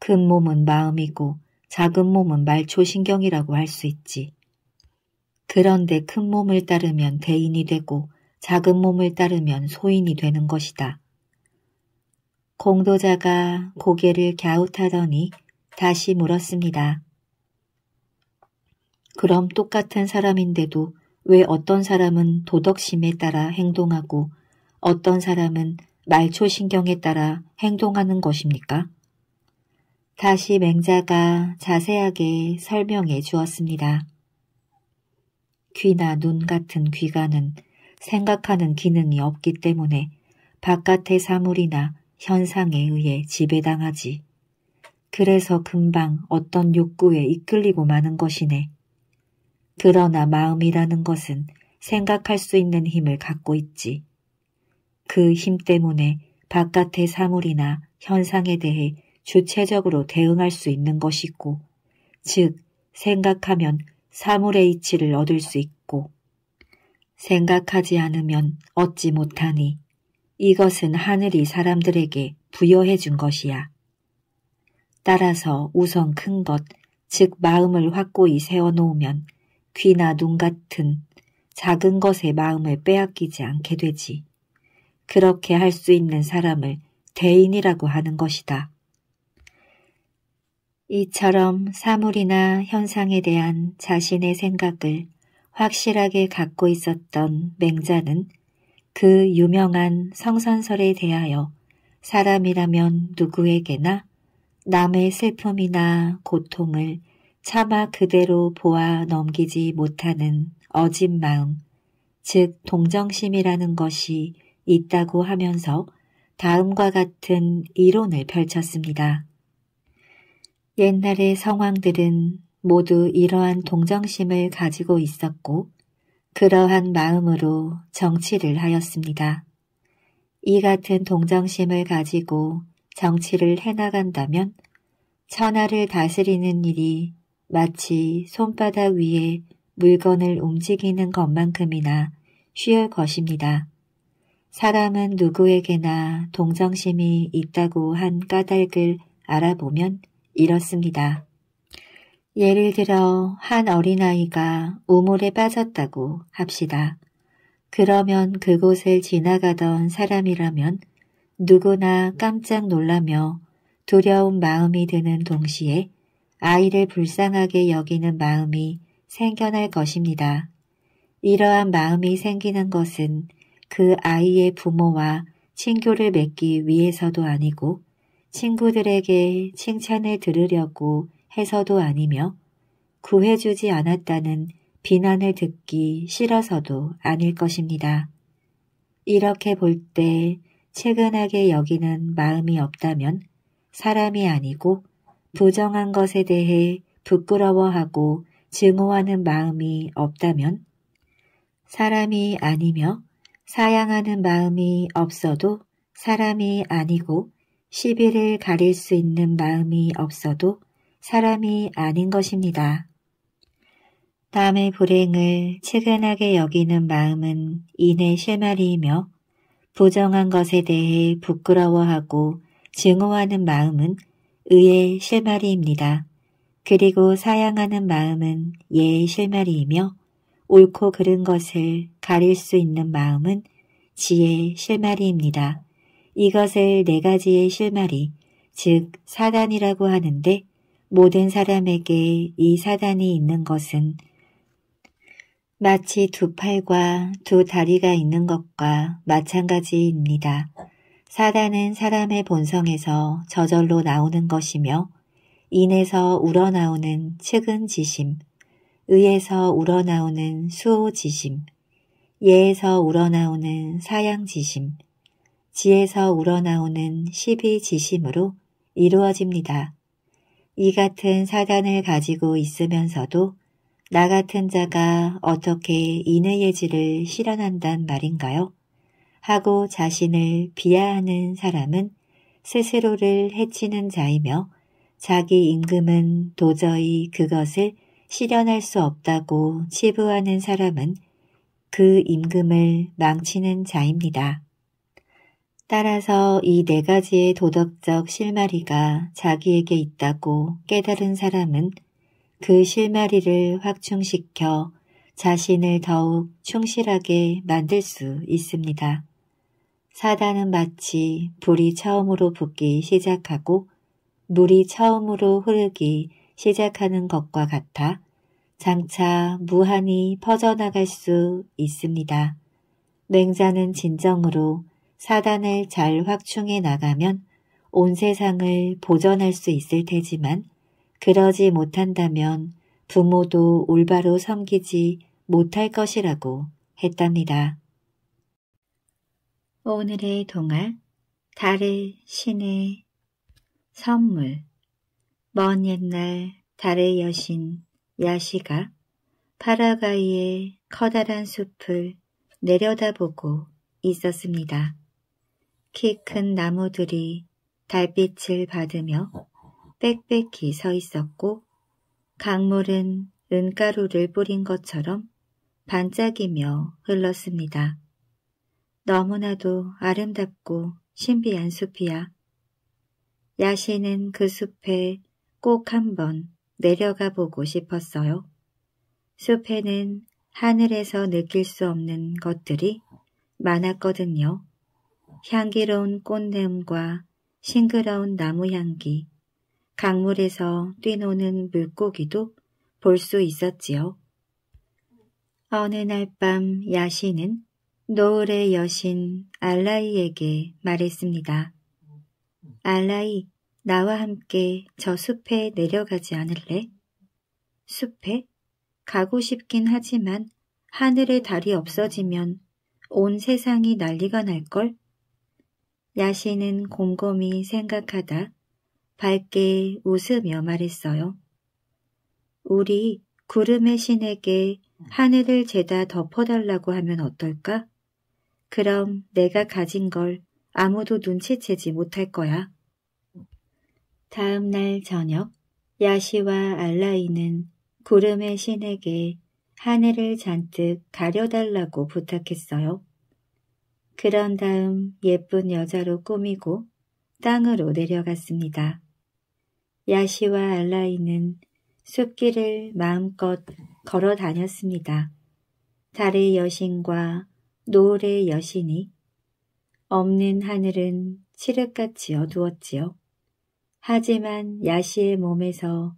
큰 몸은 마음이고 작은 몸은 말초신경이라고 할 수 있지. 그런데 큰 몸을 따르면 대인이 되고 작은 몸을 따르면 소인이 되는 것이다. 공도자가 고개를 갸웃하더니 다시 물었습니다. 그럼 똑같은 사람인데도 왜 어떤 사람은 도덕심에 따라 행동하고 어떤 사람은 말초신경에 따라 행동하는 것입니까? 다시 맹자가 자세하게 설명해 주었습니다. 귀나 눈 같은 귀가는 생각하는 기능이 없기 때문에 바깥의 사물이나 현상에 의해 지배당하지. 그래서 금방 어떤 욕구에 이끌리고 마는 것이네. 그러나 마음이라는 것은 생각할 수 있는 힘을 갖고 있지. 그 힘 때문에 바깥의 사물이나 현상에 대해 주체적으로 대응할 수 있는 것이고, 즉 생각하면 사물의 이치를 얻을 수 있고, 생각하지 않으면 얻지 못하니 이것은 하늘이 사람들에게 부여해 준 것이야. 따라서 우선 큰 것, 즉 마음을 확고히 세워놓으면 귀나 눈 같은 작은 것에 마음을 빼앗기지 않게 되지. 그렇게 할 수 있는 사람을 대인이라고 하는 것이다. 이처럼 사물이나 현상에 대한 자신의 생각을 확실하게 갖고 있었던 맹자는 그 유명한 성선설에 대하여 사람이라면 누구에게나 남의 슬픔이나 고통을 차마 그대로 보아 넘기지 못하는 어진 마음, 즉 동정심이라는 것이 있다고 하면서 다음과 같은 이론을 펼쳤습니다. 옛날의 성황들은 모두 이러한 동정심을 가지고 있었고 그러한 마음으로 정치를 하였습니다. 이 같은 동정심을 가지고 정치를 해나간다면 천하를 다스리는 일이 마치 손바닥 위에 물건을 움직이는 것만큼이나 쉬울 것입니다. 사람은 누구에게나 동정심이 있다고 한 까닭을 알아보면 이렇습니다. 예를 들어 한 어린아이가 우물에 빠졌다고 합시다. 그러면 그곳을 지나가던 사람이라면 누구나 깜짝 놀라며 두려운 마음이 드는 동시에 아이를 불쌍하게 여기는 마음이 생겨날 것입니다. 이러한 마음이 생기는 것은 그 아이의 부모와 친교를 맺기 위해서도 아니고 친구들에게 칭찬을 들으려고 해서도 아니며 구해주지 않았다는 비난을 듣기 싫어서도 아닐 것입니다. 이렇게 볼 때최근하게 여기는 마음이 없다면 사람이 아니고 부정한 것에 대해 부끄러워하고 증오하는 마음이 없다면 사람이 아니며 사양하는 마음이 없어도 사람이 아니고 시비를 가릴 수 있는 마음이 없어도 사람이 아닌 것입니다. 남의 불행을 측은하게 여기는 마음은 이내 실마리이며 부정한 것에 대해 부끄러워하고 증오하는 마음은 의의 실마리입니다 그리고 사양하는 마음은 예의 실마리이며 옳고 그른 것을 가릴 수 있는 마음은 지의실마리입니다 이것을 네 가지의 실마리, 즉 사단이라고 하는데 모든 사람에게 이 사단이 있는 것은 마치 두 팔과 두 다리가 있는 것과 마찬가지입니다. 사단은 사람의 본성에서 저절로 나오는 것이며 인에서 우러나오는 측은지심, 의에서 우러나오는 수호지심, 예에서 우러나오는 사양지심, 지에서 우러나오는 시비지심으로 이루어집니다. 이 같은 사단을 가지고 있으면서도 나 같은 자가 어떻게 인의 예지를 실현한단 말인가요? 하고 자신을 비하하는 사람은 스스로를 해치는 자이며 자기 임금은 도저히 그것을 실현할 수 없다고 치부하는 사람은 그 임금을 망치는 자입니다. 따라서 이 네 가지의 도덕적 실마리가 자기에게 있다고 깨달은 사람은 그 실마리를 확충시켜 자신을 더욱 충실하게 만들 수 있습니다. 사단은 마치 불이 처음으로 붙기 시작하고 물이 처음으로 흐르기 시작하는 것과 같아 장차 무한히 퍼져나갈 수 있습니다. 맹자는 진정으로 사단을 잘 확충해 나가면 온 세상을 보전할 수 있을 테지만 그러지 못한다면 부모도 올바로 섬기지 못할 것이라고 했답니다. 오늘의 동화 달의 신의 선물 먼 옛날 달의 여신 야시가 파라가이의 커다란 숲을 내려다보고 있었습니다. 키큰 나무들이 달빛을 받으며 어, 어, 어. 빽빽히 서 있었고 강물은 은가루를 뿌린 것처럼 반짝이며 흘렀습니다. 너무나도 아름답고 신비한 숲이야. 야시는 그 숲에 꼭 한번 내려가 보고 싶었어요. 숲에는 하늘에서 느낄 수 없는 것들이 많았거든요. 향기로운 꽃냄과 싱그러운 나무 향기, 강물에서 뛰노는 물고기도 볼 수 있었지요. 어느 날 밤 야시는 노을의 여신 알라이에게 말했습니다. 알라이, 나와 함께 저 숲에 내려가지 않을래? 숲에? 가고 싶긴 하지만 하늘의 달이 없어지면 온 세상이 난리가 날걸? 야시는 곰곰이 생각하다 밝게 웃으며 말했어요. 우리 구름의 신에게 하늘을 죄다 덮어달라고 하면 어떨까? 그럼 내가 가진 걸 아무도 눈치채지 못할 거야. 다음 날 저녁 야시와 알라이는 구름의 신에게 하늘을 잔뜩 가려달라고 부탁했어요. 그런 다음 예쁜 여자로 꾸미고 땅으로 내려갔습니다. 야시와 알라이는 숲길을 마음껏 걸어 다녔습니다. 달의 여신과 노을의 여신이 없는 하늘은 칠흑같이 어두웠지요. 하지만 야시의 몸에서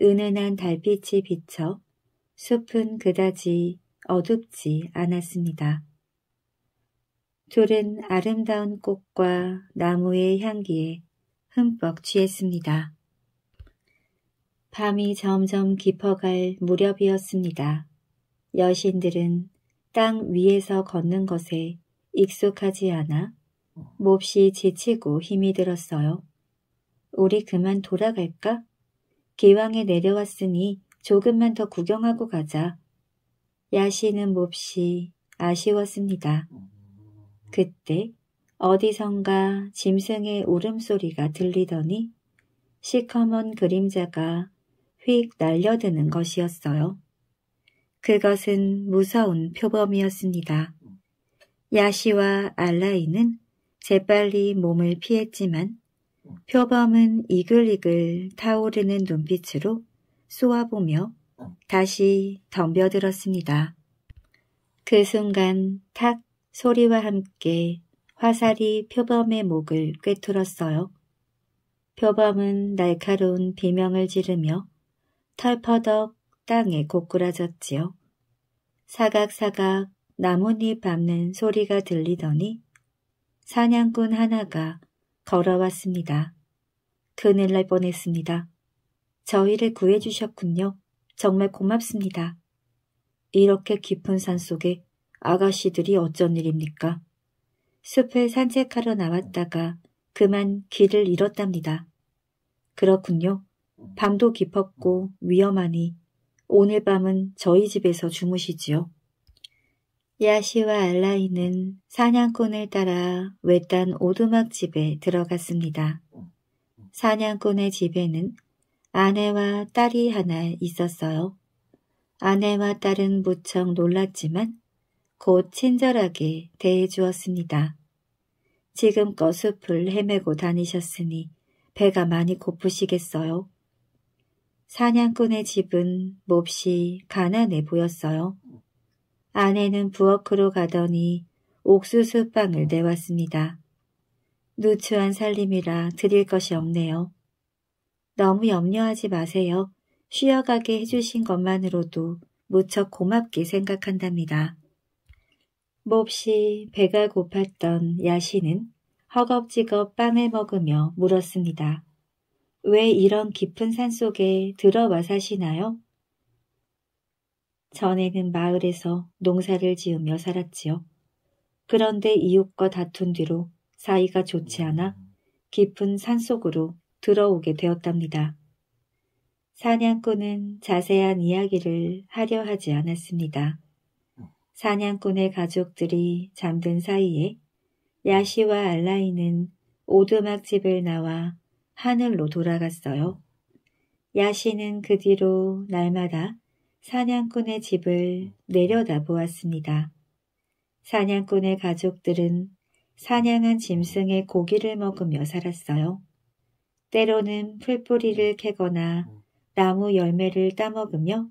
은은한 달빛이 비쳐 숲은 그다지 어둡지 않았습니다. 둘은 아름다운 꽃과 나무의 향기에 흠뻑 취했습니다. 밤이 점점 깊어갈 무렵이었습니다. 여신들은 땅 위에서 걷는 것에 익숙하지 않아 몹시 지치고 힘이 들었어요. 우리 그만 돌아갈까? 기왕에 내려왔으니 조금만 더 구경하고 가자. 야시는 몹시 아쉬웠습니다. 그때 어디선가 짐승의 울음소리가 들리더니 시커먼 그림자가 휙 날려드는 것이었어요. 그것은 무서운 표범이었습니다. 야시와 알라이는 재빨리 몸을 피했지만 표범은 이글이글 타오르는 눈빛으로 쏘아보며 다시 덤벼들었습니다. 그 순간 탁 소리와 함께 화살이 표범의 목을 꿰뚫었어요. 표범은 날카로운 비명을 지르며 털퍼덕 땅에 고꾸라졌지요. 사각사각 나뭇잎 밟는 소리가 들리더니 사냥꾼 하나가 걸어왔습니다. 큰일 날 뻔했습니다. 저희를 구해주셨군요. 정말 고맙습니다. 이렇게 깊은 산 속에 아가씨들이 어쩐 일입니까? 숲을 산책하러 나왔다가 그만 길을 잃었답니다. 그렇군요. 밤도 깊었고 위험하니 오늘 밤은 저희 집에서 주무시지요. 야시와 알라이는 사냥꾼을 따라 외딴 오두막 집에 들어갔습니다. 사냥꾼의 집에는 아내와 딸이 하나 있었어요. 아내와 딸은 무척 놀랐지만 곧 친절하게 대해주었습니다. 지금껏 숲을 헤매고 다니셨으니 배가 많이 고프시겠어요? 사냥꾼의 집은 몹시 가난해 보였어요. 아내는 부엌으로 가더니 옥수수 빵을 내왔습니다. 누추한 살림이라 드릴 것이 없네요. 너무 염려하지 마세요. 쉬어가게 해주신 것만으로도 무척 고맙게 생각한답니다. 몹시 배가 고팠던 야시는 허겁지겁 빵을 먹으며 물었습니다. 왜 이런 깊은 산속에 들어와 사시나요? 전에는 마을에서 농사를 지으며 살았지요. 그런데 이웃과 다툰 뒤로 사이가 좋지 않아 깊은 산속으로 들어오게 되었답니다. 사냥꾼은 자세한 이야기를 하려 하지 않았습니다. 사냥꾼의 가족들이 잠든 사이에 야시와 알라이는 오두막집을 나와 하늘로 돌아갔어요. 야시는 그 뒤로 날마다 사냥꾼의 집을 내려다보았습니다. 사냥꾼의 가족들은 사냥한 짐승의 고기를 먹으며 살았어요. 때로는 풀뿌리를 캐거나 나무 열매를 따먹으며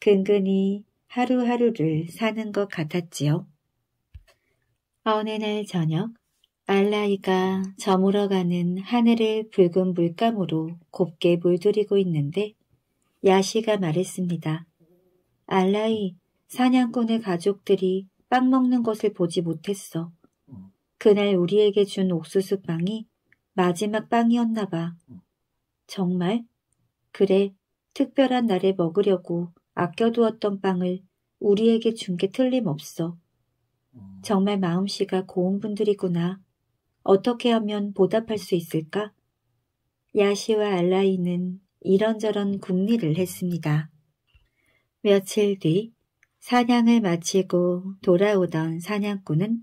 근근히 하루하루를 사는 것 같았지요. 어느 날 저녁 알라이가 저물어가는 하늘을 붉은 물감으로 곱게 물들이고 있는데 야시가 말했습니다. 알라이, 사냥꾼의 가족들이 빵 먹는 것을 보지 못했어. 그날 우리에게 준 옥수수 빵이 마지막 빵이었나 봐. 정말? 그래, 특별한 날에 먹으려고 아껴두었던 빵을 우리에게 준 게 틀림없어. 정말 마음씨가 고운 분들이구나. 어떻게 하면 보답할 수 있을까? 야시와 알라이는 이런저런 궁리를 했습니다. 며칠 뒤 사냥을 마치고 돌아오던 사냥꾼은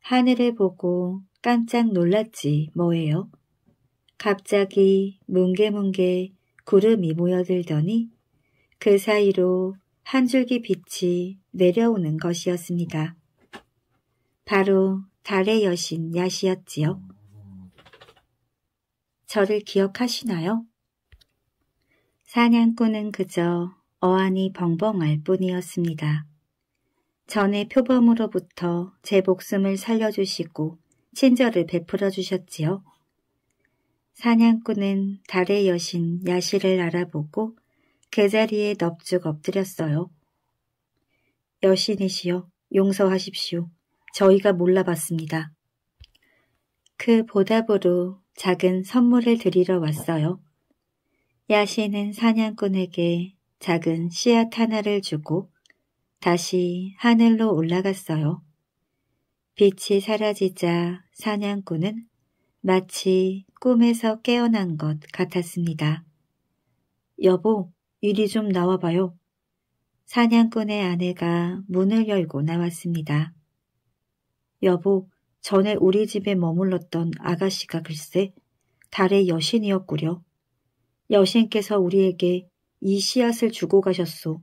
하늘을 보고 깜짝 놀랐지 뭐예요. 갑자기 뭉게뭉게 구름이 모여들더니 그 사이로 한 줄기 빛이 내려오는 것이었습니다. 바로 달의 여신 야시였지요. 저를 기억하시나요? 사냥꾼은 그저 어안이 벙벙할 뿐이었습니다. 전에 표범으로부터 제 목숨을 살려주시고 친절을 베풀어 주셨지요. 사냥꾼은 달의 여신 야시를 알아보고 개자리에 그 넙죽 엎드렸어요. 여신이시여 용서하십시오. 저희가 몰라봤습니다. 그 보답으로 작은 선물을 드리러 왔어요. 야시는 사냥꾼에게 작은 씨앗 하나를 주고 다시 하늘로 올라갔어요. 빛이 사라지자 사냥꾼은 마치 꿈에서 깨어난 것 같았습니다. 여보, 이리 좀 나와봐요. 사냥꾼의 아내가 문을 열고 나왔습니다. 여보, 전에 우리 집에 머물렀던 아가씨가 글쎄 달의 여신이었구려. 여신께서 우리에게 이 씨앗을 주고 가셨소.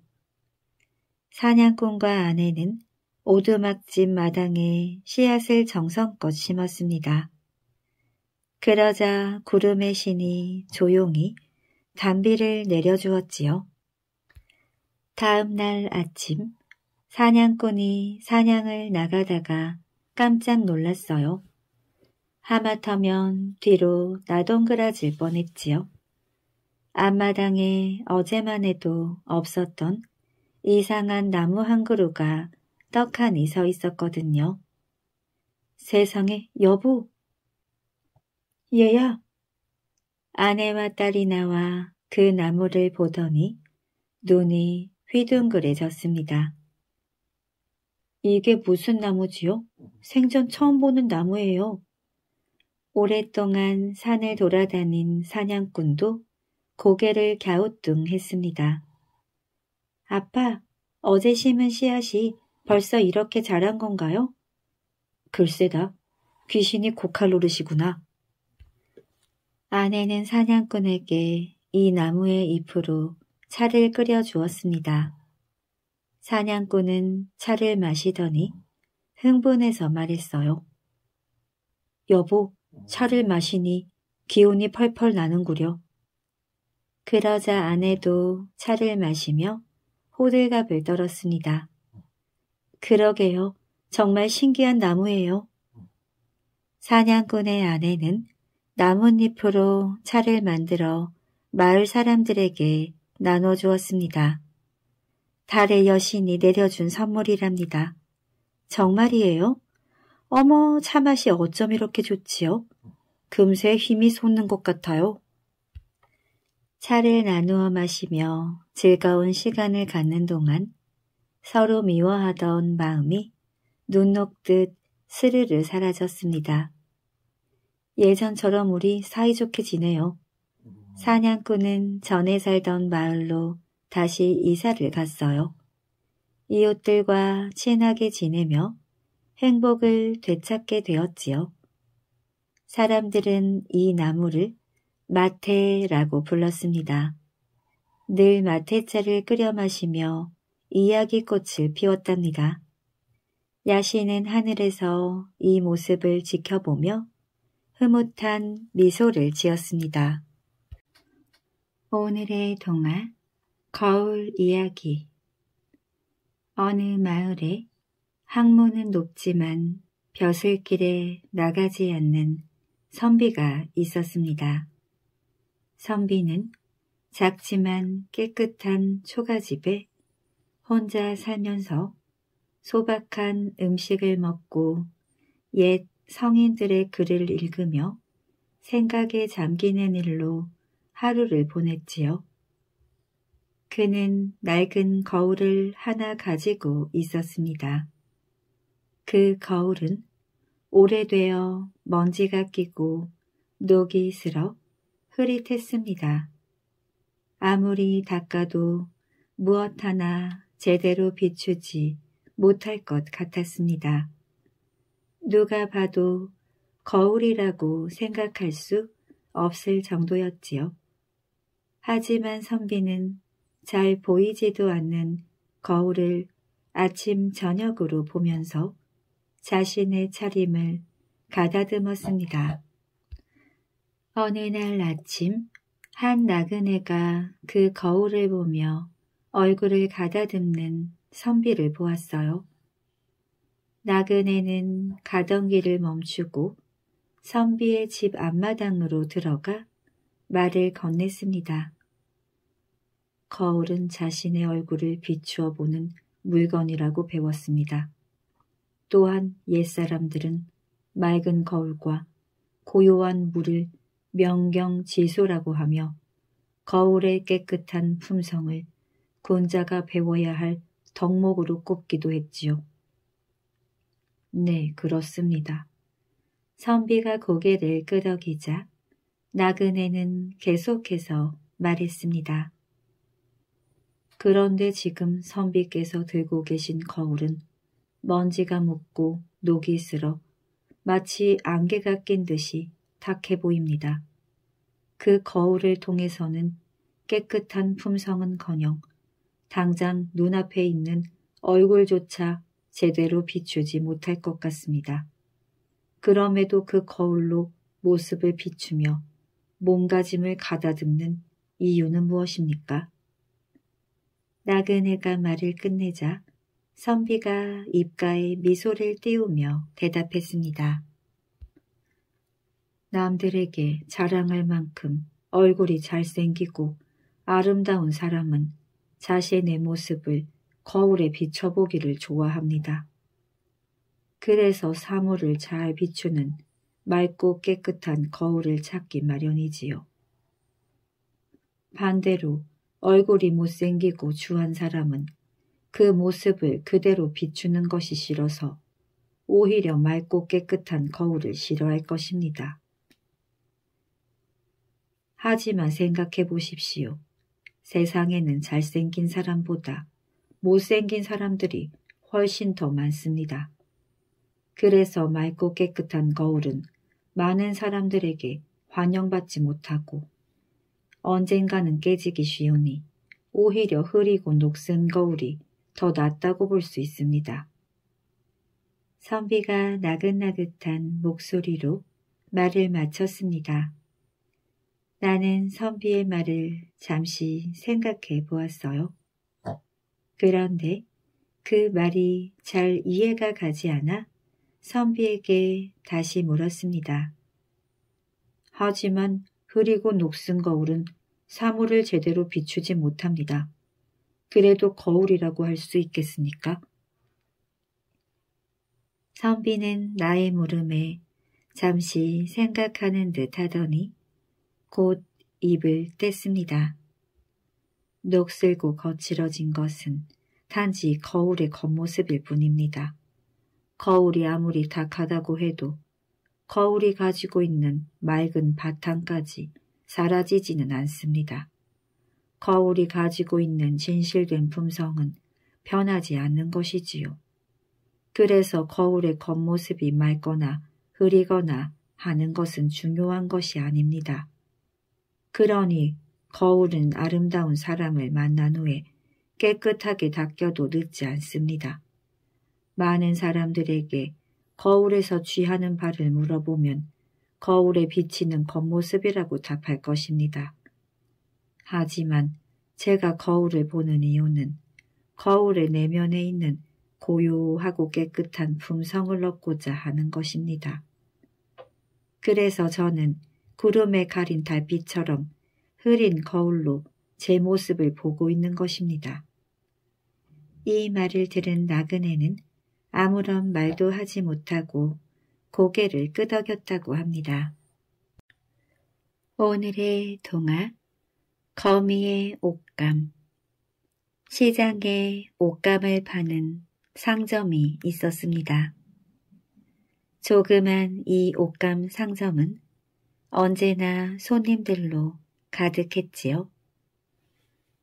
사냥꾼과 아내는 오두막집 마당에 씨앗을 정성껏 심었습니다. 그러자 구름의 신이 조용히 담비를 내려주었지요. 다음 날 아침 사냥꾼이 사냥을 나가다가 깜짝 놀랐어요. 하마터면 뒤로 나동그라질 뻔했지요. 앞마당에 어제만 해도 없었던 이상한 나무 한 그루가 떡하니 서 있었거든요. 세상에 여보! 얘야 아내와 딸이 나와 그 나무를 보더니 눈이 휘둥그레졌습니다. 이게 무슨 나무지요? 생전 처음 보는 나무예요. 오랫동안 산을 돌아다닌 사냥꾼도 고개를 갸우뚱했습니다. 아빠, 어제 심은 씨앗이 벌써 이렇게 자란 건가요? 글쎄다, 귀신이 고칼 로르시구나 아내는 사냥꾼에게 이 나무의 잎으로 차를 끓여 주었습니다. 사냥꾼은 차를 마시더니 흥분해서 말했어요. 여보, 차를 마시니 기운이 펄펄 나는구려. 그러자 아내도 차를 마시며 호들갑을 떨었습니다. 그러게요. 정말 신기한 나무예요. 사냥꾼의 아내는 나뭇잎으로 차를 만들어 마을 사람들에게 나눠주었습니다. 달의 여신이 내려준 선물이랍니다. 정말이에요? 어머, 차 맛이 어쩜 이렇게 좋지요? 금세 힘이 솟는 것 같아요. 차를 나누어 마시며 즐거운 시간을 갖는 동안 서로 미워하던 마음이 눈 녹듯 스르르 사라졌습니다. 예전처럼 우리 사이좋게 지내요. 사냥꾼은 전에 살던 마을로 다시 이사를 갔어요. 이웃들과 친하게 지내며 행복을 되찾게 되었지요. 사람들은 이 나무를 마태라고 불렀습니다. 늘 마태차를 끓여 마시며 이야기꽃을 피웠답니다. 야시는 하늘에서 이 모습을 지켜보며 흐뭇한 미소를 지었습니다. 오늘의 동화 거울 이야기 어느 마을에 학문은 높지만 벼슬길에 나가지 않는 선비가 있었습니다. 선비는 작지만 깨끗한 초가집에 혼자 살면서 소박한 음식을 먹고 옛 성인들의 글을 읽으며 생각에 잠기는 일로 하루를 보냈지요. 그는 낡은 거울을 하나 가지고 있었습니다. 그 거울은 오래되어 먼지가 끼고 녹이 슬어 흐릿했습니다. 아무리 닦아도 무엇 하나 제대로 비추지 못할 것 같았습니다. 누가 봐도 거울이라고 생각할 수 없을 정도였지요. 하지만 선비는 잘 보이지도 않는 거울을 아침 저녁으로 보면서 자신의 차림을 가다듬었습니다. 어느 날 아침 한 나그네가 그 거울을 보며 얼굴을 가다듬는 선비를 보았어요. 나그네는 가던 길을 멈추고 선비의 집 앞마당으로 들어가 말을 건넸습니다. 거울은 자신의 얼굴을 비추어 보는 물건이라고 배웠습니다. 또한 옛사람들은 맑은 거울과 고요한 물을 명경지소라고 하며 거울의 깨끗한 품성을 군자가 배워야 할 덕목으로 꼽기도 했지요. 네, 그렇습니다. 선비가 고개를 끄덕이자 나그네는 계속해서 말했습니다. 그런데 지금 선비께서 들고 계신 거울은 먼지가 묻고 녹이 슬어 마치 안개가 낀 듯이 탁해 보입니다. 그 거울을 통해서는 깨끗한 품성은커녕 당장 눈앞에 있는 얼굴조차 제대로 비추지 못할 것 같습니다. 그럼에도 그 거울로 모습을 비추며 몸가짐을 가다듬는 이유는 무엇입니까? 나그네가 말을 끝내자 선비가 입가에 미소를 띄우며 대답했습니다. 남들에게 자랑할 만큼 얼굴이 잘생기고 아름다운 사람은 자신의 모습을 거울에 비춰보기를 좋아합니다. 그래서 사물을 잘 비추는 맑고 깨끗한 거울을 찾기 마련이지요. 반대로 얼굴이 못생기고 주한 사람은 그 모습을 그대로 비추는 것이 싫어서 오히려 맑고 깨끗한 거울을 싫어할 것입니다. 하지만 생각해 보십시오. 세상에는 잘생긴 사람보다 못생긴 사람들이 훨씬 더 많습니다. 그래서 맑고 깨끗한 거울은 많은 사람들에게 환영받지 못하고 언젠가는 깨지기 쉬우니 오히려 흐리고 녹슨 거울이 더 낫다고 볼 수 있습니다. 선비가 나긋나긋한 목소리로 말을 마쳤습니다. 나는 선비의 말을 잠시 생각해 보았어요. 그런데 그 말이 잘 이해가 가지 않아 선비에게 다시 물었습니다. 하지만 흐리고 녹슨 거울은 사물을 제대로 비추지 못합니다. 그래도 거울이라고 할 수 있겠습니까? 선비는 나의 물음에 잠시 생각하는 듯 하더니 곧 입을 뗐습니다. 녹슬고 거칠어진 것은 단지 거울의 겉모습일 뿐입니다. 거울이 아무리 탁하다고 해도 거울이 가지고 있는 맑은 바탕까지 사라지지는 않습니다. 거울이 가지고 있는 진실된 품성은 변하지 않는 것이지요. 그래서 거울의 겉모습이 맑거나 흐리거나 하는 것은 중요한 것이 아닙니다. 그러니 거울은 아름다운 사람을 만난 후에 깨끗하게 닦여도 늦지 않습니다. 많은 사람들에게 거울에서 취하는 바를 물어보면 거울에 비치는 겉모습이라고 답할 것입니다. 하지만 제가 거울을 보는 이유는 거울의 내면에 있는 고요하고 깨끗한 품성을 얻고자 하는 것입니다. 그래서 저는 구름에 가린 달빛처럼 흐린 거울로 제 모습을 보고 있는 것입니다. 이 말을 들은 나그네는 아무런 말도 하지 못하고 고개를 끄덕였다고 합니다. 오늘의 동화 거미의 옷감 시장에 옷감을 파는 상점이 있었습니다. 조그만 이 옷감 상점은 언제나 손님들로 가득했지요.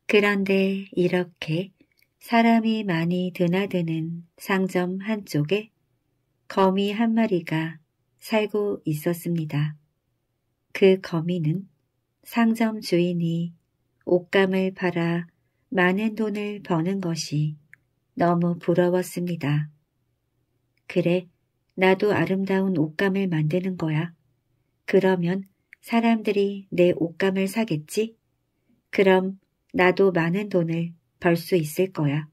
그런데 이렇게 사람이 많이 드나드는 상점 한쪽에 거미 한 마리가 살고 있었습니다. 그 거미는 상점 주인이 옷감을 팔아 많은 돈을 버는 것이 너무 부러웠습니다. 그래, 나도 아름다운 옷감을 만드는 거야. 그러면 사람들이 내 옷감을 사겠지? 그럼 나도 많은 돈을 벌 수 있을 거야.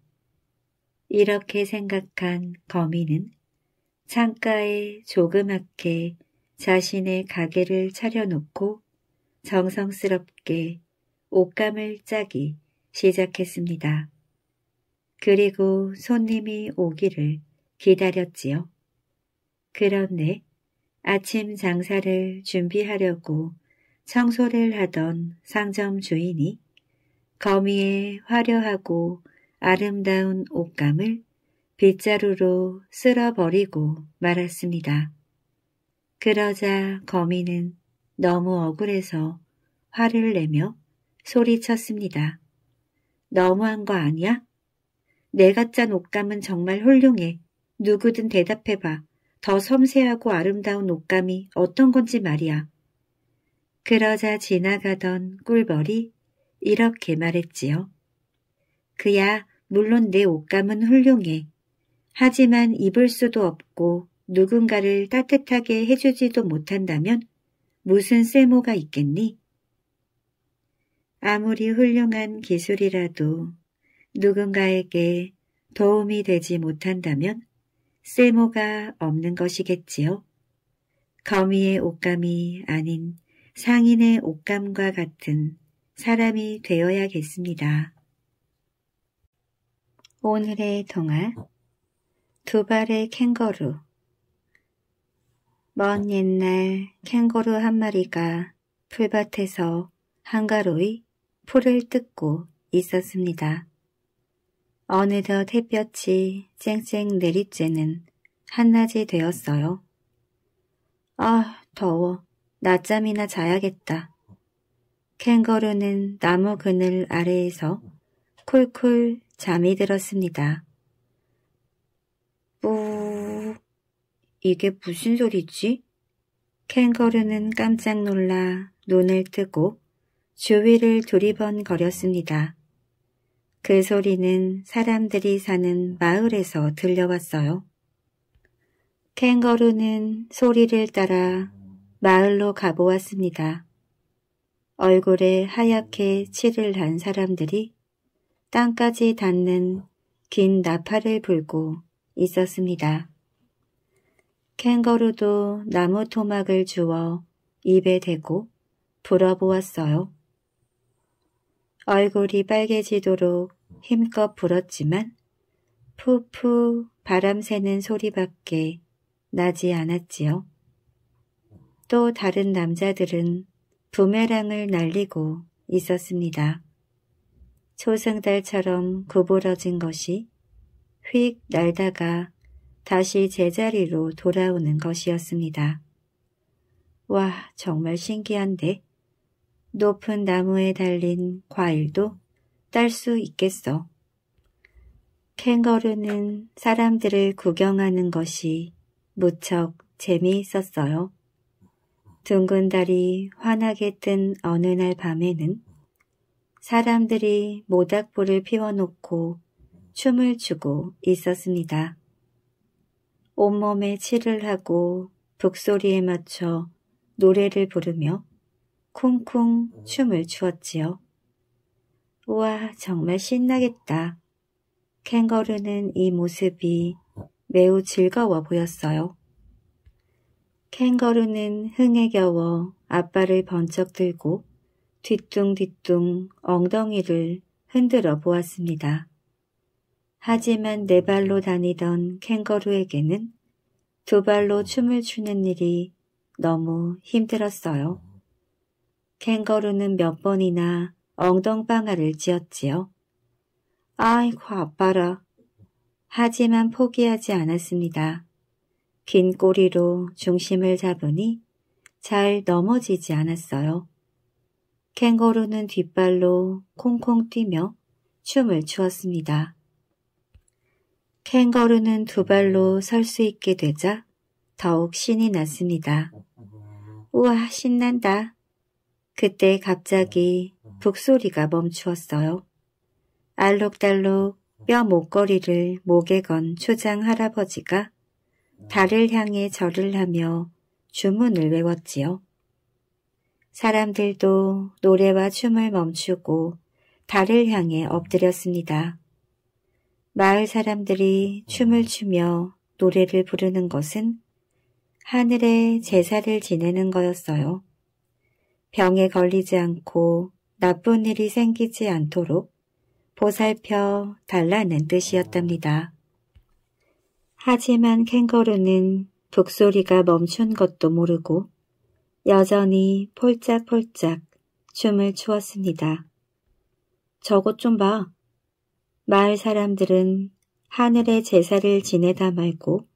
이렇게 생각한 거미는 창가에 조그맣게 자신의 가게를 차려놓고 정성스럽게 옷감을 짜기 시작했습니다. 그리고 손님이 오기를 기다렸지요. 그런데 아침 장사를 준비하려고 청소를 하던 상점 주인이 거미의 화려하고 아름다운 옷감을 빗자루로 쓸어버리고 말았습니다. 그러자 거미는 너무 억울해서 화를 내며 소리쳤습니다. 너무한 거 아니야? 내가 짠 옷감은 정말 훌륭해. 누구든 대답해봐. 더 섬세하고 아름다운 옷감이 어떤 건지 말이야. 그러자 지나가던 꿀벌이 이렇게 말했지요. 그야 물론 내 옷감은 훌륭해. 하지만 입을 수도 없고 누군가를 따뜻하게 해주지도 못한다면 무슨 쓸모가 있겠니? 아무리 훌륭한 기술이라도 누군가에게 도움이 되지 못한다면 세모가 없는 것이겠지요. 거미의 옷감이 아닌 상인의 옷감과 같은 사람이 되어야겠습니다. 오늘의 동화 두 발의 캥거루 먼 옛날 캥거루 한 마리가 풀밭에서 한가로이 풀을 뜯고 있었습니다. 어느덧 햇볕이 쨍쨍 내리쬐는 한낮이 되었어요. 아, 더워. 낮잠이나 자야겠다. 캥거루는 나무 그늘 아래에서 쿨쿨 잠이 들었습니다. 뿌... 이게 무슨 소리지? 캥거루는 깜짝 놀라 눈을 뜨고 주위를 두리번거렸습니다. 그 소리는 사람들이 사는 마을에서 들려왔어요. 캥거루는 소리를 따라 마을로 가보았습니다. 얼굴에 하얗게 칠을 한 사람들이 땅까지 닿는 긴 나팔을 불고 있었습니다. 캥거루도 나무 토막을 주워 입에 대고 불어보았어요. 얼굴이 빨개지도록 힘껏 불었지만 푸푸 바람 새는 소리밖에 나지 않았지요. 또 다른 남자들은 부메랑을 날리고 있었습니다. 초승달처럼 구부러진 것이 휙 날다가 다시 제자리로 돌아오는 것이었습니다. 와, 정말 신기한데. 높은 나무에 달린 과일도 딸수 있겠어. 캥거루는 사람들을 구경하는 것이 무척 재미있었어요. 둥근 달이 환하게 뜬 어느 날 밤에는 사람들이 모닥불을 피워놓고 춤을 추고 있었습니다. 온몸에 칠을 하고 북소리에 맞춰 노래를 부르며 쿵쿵 춤을 추었지요. 우와, 정말 신나겠다. 캥거루는 이 모습이 매우 즐거워 보였어요. 캥거루는 흥에 겨워 아빠를 번쩍 들고 뒤뚱뒤뚱 엉덩이를 흔들어 보았습니다. 하지만 네 발로 다니던 캥거루에게는 두 발로 춤을 추는 일이 너무 힘들었어요. 캥거루는 몇 번이나 엉덩방아를 지었지요 아이고 아빠라. 하지만 포기하지 않았습니다. 긴 꼬리로 중심을 잡으니 잘 넘어지지 않았어요. 캥거루는 뒷발로 콩콩 뛰며 춤을 추었습니다. 캥거루는 두 발로 설 수 있게 되자 더욱 신이 났습니다. 우와 신난다. 그때 갑자기 북소리가 멈추었어요. 알록달록 뼈 목걸이를 목에 건 초장 할아버지가 달을 향해 절을 하며 주문을 외웠지요. 사람들도 노래와 춤을 멈추고 달을 향해 엎드렸습니다. 마을 사람들이 춤을 추며 노래를 부르는 것은 하늘에 제사를 지내는 거였어요. 병에 걸리지 않고 나쁜 일이 생기지 않도록 보살펴 달라는 뜻이었답니다. 하지만 캥거루는 북소리가 멈춘 것도 모르고 여전히 폴짝폴짝 춤을 추었습니다. 저것 좀 봐. 마을 사람들은 하늘에 제사를 지내다 말고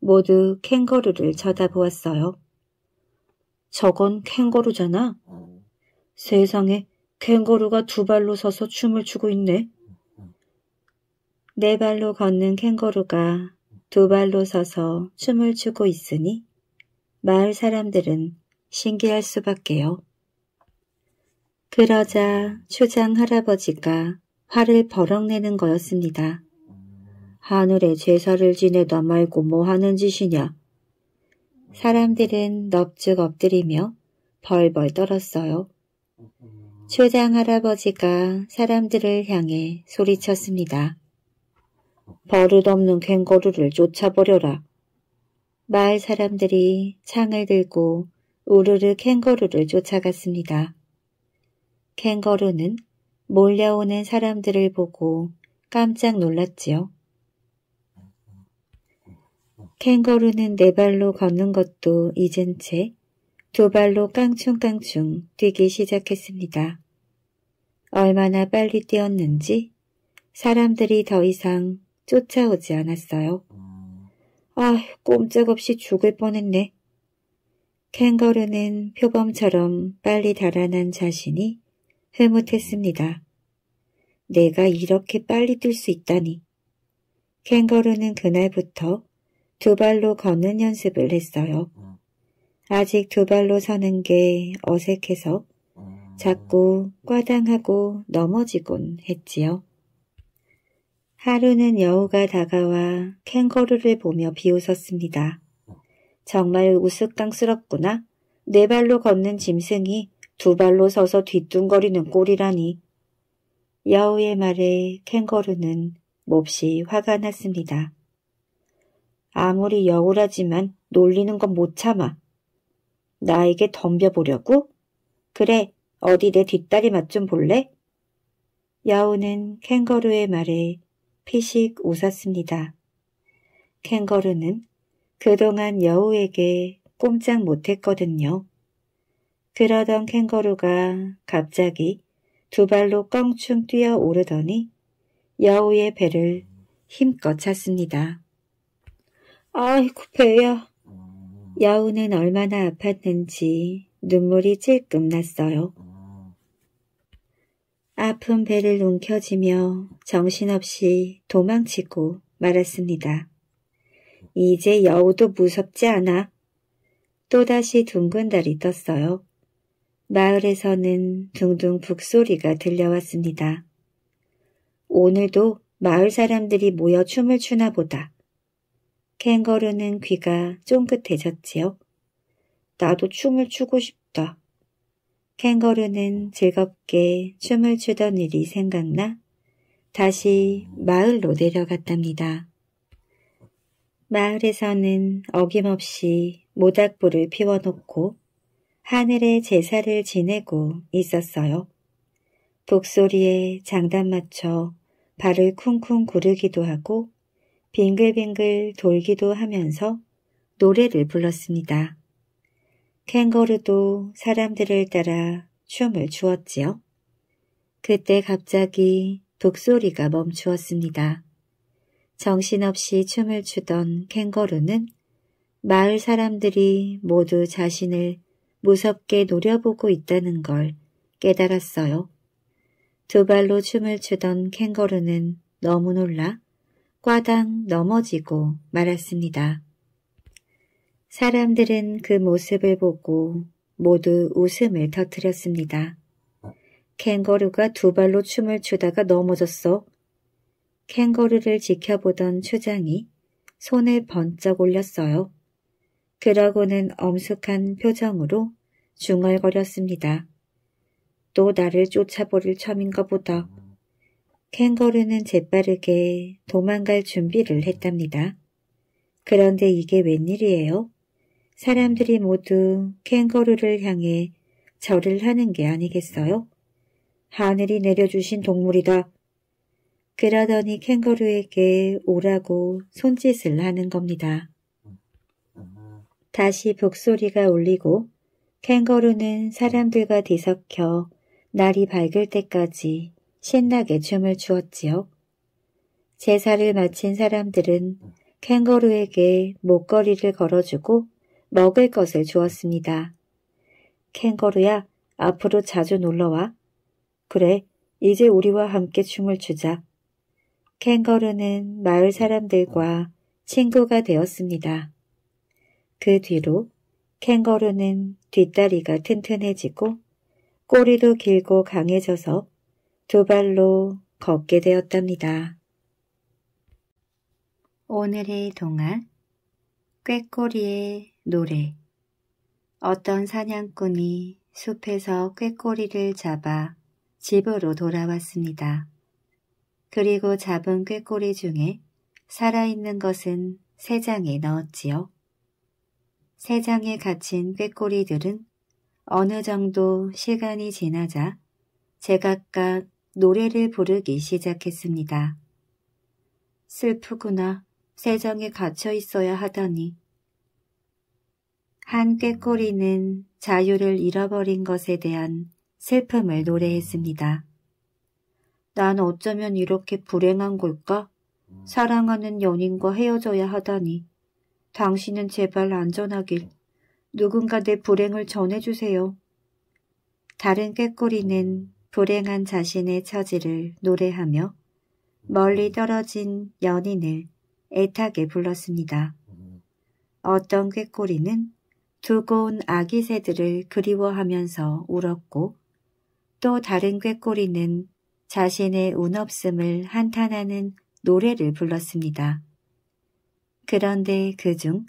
모두 캥거루를 쳐다보았어요. 저건 캥거루잖아. 세상에 캥거루가 두 발로 서서 춤을 추고 있네. 네 발로 걷는 캥거루가 두 발로 서서 춤을 추고 있으니 마을 사람들은 신기할 수밖에요. 그러자 추장 할아버지가 화를 버럭내는 거였습니다. 하늘에 제사를 지내다 말고 뭐 하는 짓이냐. 사람들은 넙죽 엎드리며 벌벌 떨었어요. 최장 할아버지가 사람들을 향해 소리쳤습니다. 버릇없는 캥거루를 쫓아버려라. 마을 사람들이 창을 들고 우르르 캥거루를 쫓아갔습니다. 캥거루는 몰려오는 사람들을 보고 깜짝 놀랐지요. 캥거루는 네 발로 걷는 것도 잊은 채두 발로 깡충깡충 뛰기 시작했습니다. 얼마나 빨리 뛰었는지 사람들이 더 이상 쫓아오지 않았어요. 아, 꼼짝없이 죽을 뻔했네. 캥거루는 표범처럼 빨리 달아난 자신이 흐뭇했습니다. 내가 이렇게 빨리 뛸 수 있다니. 캥거루는 그날부터 두 발로 걷는 연습을 했어요. 아직 두 발로 서는 게 어색해서 어. 자꾸 꽈당하고 넘어지곤 했지요. 하루는 여우가 다가와 캥거루를 보며 비웃었습니다. 정말 우스꽝스럽구나. 네 발로 걷는 짐승이 두 발로 서서 뒤뚱거리는 꼴이라니. 여우의 말에 캥거루는 몹시 화가 났습니다. 아무리 여우라지만 놀리는 건 못 참아. 나에게 덤벼보려고? 그래, 어디 내 뒷다리 맛 좀 볼래? 야우는 캥거루의 말에 피식 웃었습니다. 캥거루는 그동안 여우에게 꼼짝 못했거든요. 그러던 캥거루가 갑자기 두 발로 껑충 뛰어 오르더니 여우의 배를 힘껏 찼습니다. 아이고 배야, 여우는 얼마나 아팠는지 눈물이 찔끔 났어요. 아픈 배를 움켜쥐며 정신없이 도망치고 말았습니다. 이제 여우도 무섭지 않아. 또다시 둥근 달이 떴어요. 마을에서는 둥둥 북소리가 들려왔습니다. 오늘도 마을 사람들이 모여 춤을 추나 보다. 캥거루는 귀가 쫑긋해졌지요. 나도 춤을 추고 싶다. 캥거루는 즐겁게 춤을 추던 일이 생각나 다시 마을로 내려갔답니다. 마을에서는 어김없이 모닥불을 피워놓고 하늘에 제사를 지내고 있었어요. 북소리에 장단 맞춰 발을 쿵쿵 구르기도 하고 빙글빙글 돌기도 하면서 노래를 불렀습니다. 캥거루도 사람들을 따라 춤을 추었지요. 그때 갑자기 독소리가 멈추었습니다. 정신없이 춤을 추던 캥거루는 마을 사람들이 모두 자신을 무섭게 노려보고 있다는 걸 깨달았어요. 두 발로 춤을 추던 캥거루는 너무 놀라 꽈당 넘어지고 말았습니다. 사람들은 그 모습을 보고 모두 웃음을 터뜨렸습니다. 캥거루가 두 발로 춤을 추다가 넘어졌어. 캥거루를 지켜보던 추장이 손을 번쩍 올렸어요. 그러고는 엄숙한 표정으로 중얼거렸습니다. 또 나를 쫓아보릴 참인가 보다. 캥거루는 재빠르게 도망갈 준비를 했답니다. 그런데 이게 웬일이에요? 사람들이 모두 캥거루를 향해 절을 하는 게 아니겠어요? 하늘이 내려주신 동물이다. 그러더니 캥거루에게 오라고 손짓을 하는 겁니다. 다시 북소리가 울리고 캥거루는 사람들과 뒤섞여 날이 밝을 때까지 신나게 춤을 추었지요. 제사를 마친 사람들은 캥거루에게 목걸이를 걸어주고 먹을 것을 주었습니다. 캥거루야, 앞으로 자주 놀러와. 그래, 이제 우리와 함께 춤을 추자. 캥거루는 마을 사람들과 친구가 되었습니다. 그 뒤로 캥거루는 뒷다리가 튼튼해지고 꼬리도 길고 강해져서 두 발로 걷게 되었답니다. 오늘의 동화 꾀꼬리의 노래 어떤 사냥꾼이 숲에서 꾀꼬리를 잡아 집으로 돌아왔습니다. 그리고 잡은 꾀꼬리 중에 살아있는 것은 세 장에 넣었지요. 세 장에 갇힌 꾀꼬리들은 어느 정도 시간이 지나자 제각각 노래를 부르기 시작했습니다. 슬프구나. 세상에 갇혀 있어야 하다니. 한 꾀꼬리는 자유를 잃어버린 것에 대한 슬픔을 노래했습니다. 난 어쩌면 이렇게 불행한 걸까? 사랑하는 연인과 헤어져야 하다니. 당신은 제발 안전하길. 누군가 내 불행을 전해주세요. 다른 꾀꼬리는 불행한 자신의 처지를 노래하며 멀리 떨어진 연인을 애타게 불렀습니다. 어떤 꾀꼬리는 두고 온 아기 새들을 그리워하면서 울었고 또 다른 꾀꼬리는 자신의 운없음을 한탄하는 노래를 불렀습니다. 그런데 그 중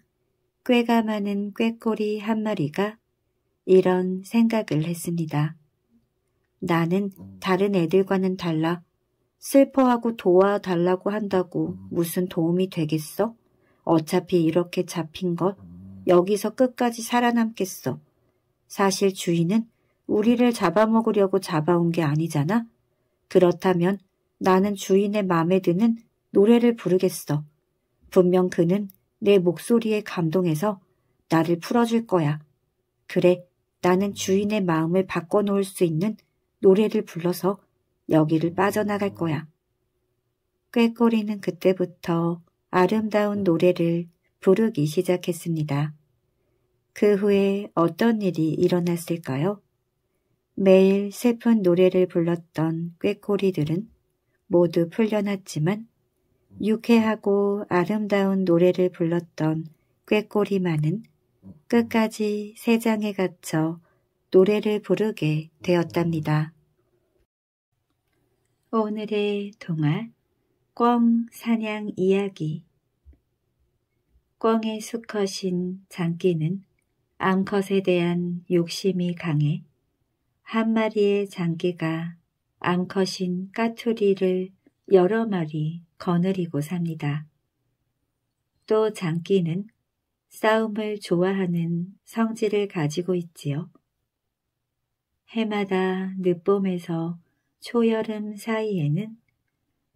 꾀가 많은 꾀꼬리 한 마리가 이런 생각을 했습니다. 나는 음. 다른 애들과는 달라 슬퍼하고 도와달라고 한다고 음. 무슨 도움이 되겠어? 어차피 이렇게 잡힌 것 음. 여기서 끝까지 살아남겠어. 사실 주인은 우리를 잡아먹으려고 잡아온 게 아니잖아. 그렇다면 나는 주인의 마음에 드는 노래를 부르겠어. 분명 그는 내 목소리에 감동해서 나를 풀어줄 거야. 그래, 나는 주인의 마음을 바꿔놓을 수 있는 노래를 불러서 여기를 빠져나갈 거야. 꾀꼬리는 그때부터 아름다운 노래를 부르기 시작했습니다. 그 후에 어떤 일이 일어났을까요? 매일 슬픈 노래를 불렀던 꾀꼬리들은 모두 풀려났지만 유쾌하고 아름다운 노래를 불렀던 꾀꼬리만은 끝까지 세장에 갇혀 노래를 부르게 되었답니다. 오늘의 동화 꿩 사냥 이야기 꿩의 수컷인 장기는 암컷에 대한 욕심이 강해 한 마리의 장기가 암컷인 까투리를 여러 마리 거느리고 삽니다. 또 장기는 싸움을 좋아하는 성질을 가지고 있지요. 해마다 늦봄에서 초여름 사이에는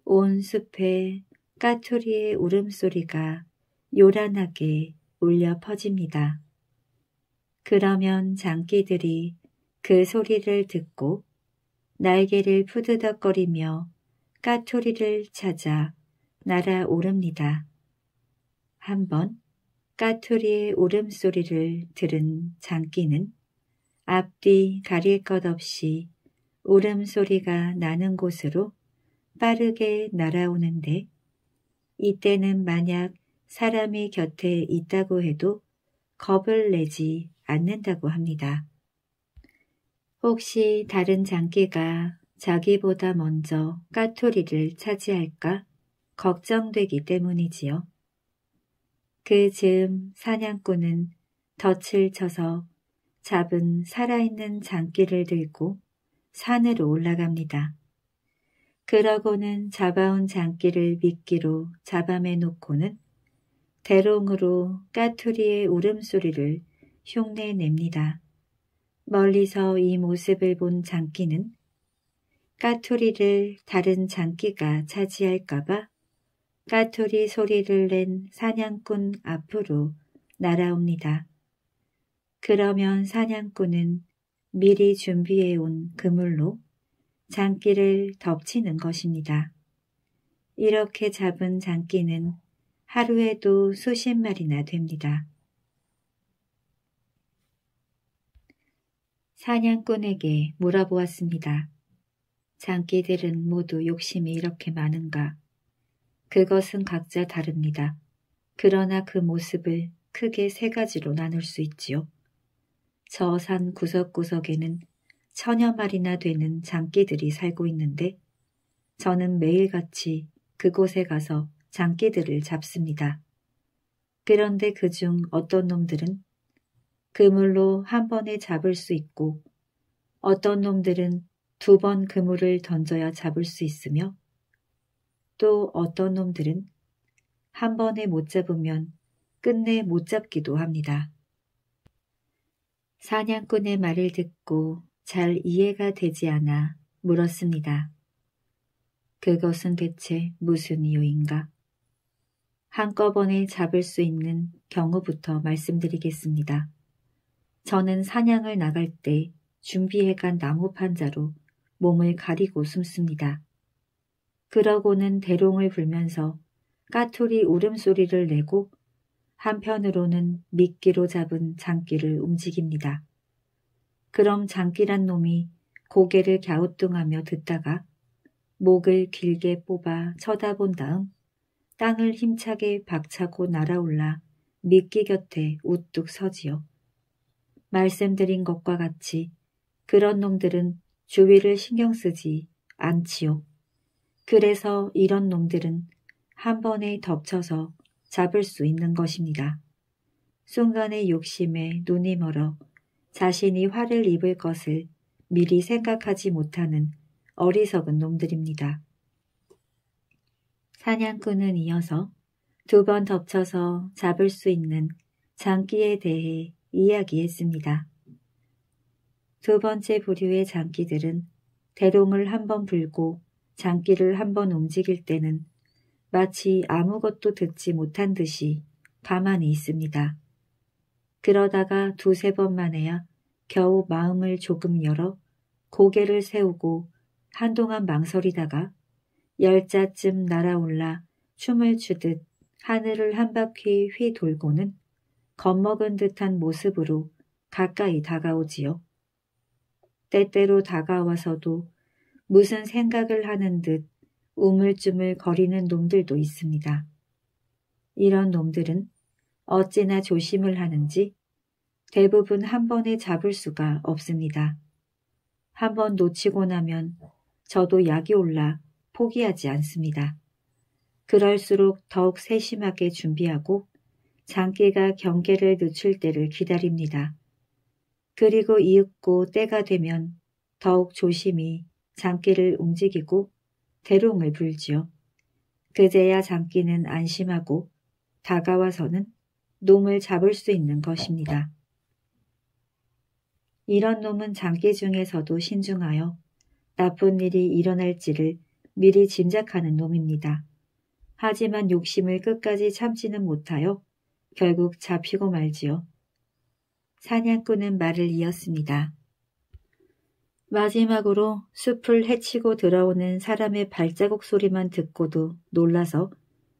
온 숲에 까투리의 울음소리가 요란하게 울려 퍼집니다. 그러면 장기들이 그 소리를 듣고 날개를 푸드덕거리며 까투리를 찾아 날아오릅니다. 한번 까투리의 울음소리를 들은 장기는 앞뒤 가릴 것 없이 울음소리가 나는 곳으로 빠르게 날아오는데 이때는 만약 사람이 곁에 있다고 해도 겁을 내지 않는다고 합니다. 혹시 다른 장기가 자기보다 먼저 까투리를 차지할까 걱정되기 때문이지요. 그 즈음 사냥꾼은 덫을 쳐서 잡은 살아있는 장기를 들고 산으로 올라갑니다. 그러고는 잡아온 장기를 미끼로 잡아매 놓고는 대롱으로 까투리의 울음소리를 흉내냅니다. 멀리서 이 모습을 본 장기는 까투리를 다른 장기가 차지할까봐 까투리 소리를 낸 사냥꾼 앞으로 날아옵니다. 그러면 사냥꾼은 미리 준비해온 그물로 장기를 덮치는 것입니다. 이렇게 잡은 장기는 하루에도 수십 마리나 됩니다. 사냥꾼에게 물어보았습니다. 장기들은 모두 욕심이 이렇게 많은가? 그것은 각자 다릅니다. 그러나 그 모습을 크게 세 가지로 나눌 수 있지요. 저산 구석구석에는 천여 마리나 되는 장기들이 살고 있는데 저는 매일같이 그곳에 가서 장기들을 잡습니다. 그런데 그 중 어떤 놈들은 그물로 한 번에 잡을 수 있고 어떤 놈들은 두 번 그물을 던져야 잡을 수 있으며 또 어떤 놈들은 한 번에 못 잡으면 끝내 못 잡기도 합니다. 사냥꾼의 말을 듣고 잘 이해가 되지 않아 물었습니다. 그것은 대체 무슨 이유인가? 한꺼번에 잡을 수 있는 경우부터 말씀드리겠습니다. 저는 사냥을 나갈 때 준비해간 나무판자로 몸을 가리고 숨습니다. 그러고는 대롱을 불면서 까투리 울음소리를 내고 한편으로는 미끼로 잡은 장끼를 움직입니다. 그럼 장끼란 놈이 고개를 갸우뚱하며 듣다가 목을 길게 뽑아 쳐다본 다음 땅을 힘차게 박차고 날아올라 미끼 곁에 우뚝 서지요. 말씀드린 것과 같이 그런 놈들은 주위를 신경 쓰지 않지요. 그래서 이런 놈들은 한 번에 덮쳐서 잡을 수 있는 것입니다. 순간의 욕심에 눈이 멀어 자신이 화를 입을 것을 미리 생각하지 못하는 어리석은 놈들입니다. 사냥꾼은 이어서 두 번 덮쳐서 잡을 수 있는 장기에 대해 이야기했습니다. 두 번째 부류의 장기들은 대롱을 한번 불고 장기를 한번 움직일 때는 마치 아무것도 듣지 못한 듯이 가만히 있습니다. 그러다가 두세 번만에야 겨우 마음을 조금 열어 고개를 세우고 한동안 망설이다가 열자쯤 날아올라 춤을 추듯 하늘을 한 바퀴 휘돌고는 겁먹은 듯한 모습으로 가까이 다가오지요. 때때로 다가와서도 무슨 생각을 하는 듯 우물쭈물 거리는 놈들도 있습니다. 이런 놈들은 어찌나 조심을 하는지 대부분 한 번에 잡을 수가 없습니다. 한 번 놓치고 나면 저도 약이 올라 포기하지 않습니다. 그럴수록 더욱 세심하게 준비하고 장기가 경계를 늦출 때를 기다립니다. 그리고 이윽고 때가 되면 더욱 조심히 장기를 움직이고 대롱을 불지요. 그제야 장기는 안심하고 다가와서는 놈을 잡을 수 있는 것입니다. 이런 놈은 장기 중에서도 신중하여 나쁜 일이 일어날지를 미리 짐작하는 놈입니다. 하지만 욕심을 끝까지 참지는 못하여 결국 잡히고 말지요. 사냥꾼은 말을 이었습니다. 마지막으로 숲을 헤치고 들어오는 사람의 발자국 소리만 듣고도 놀라서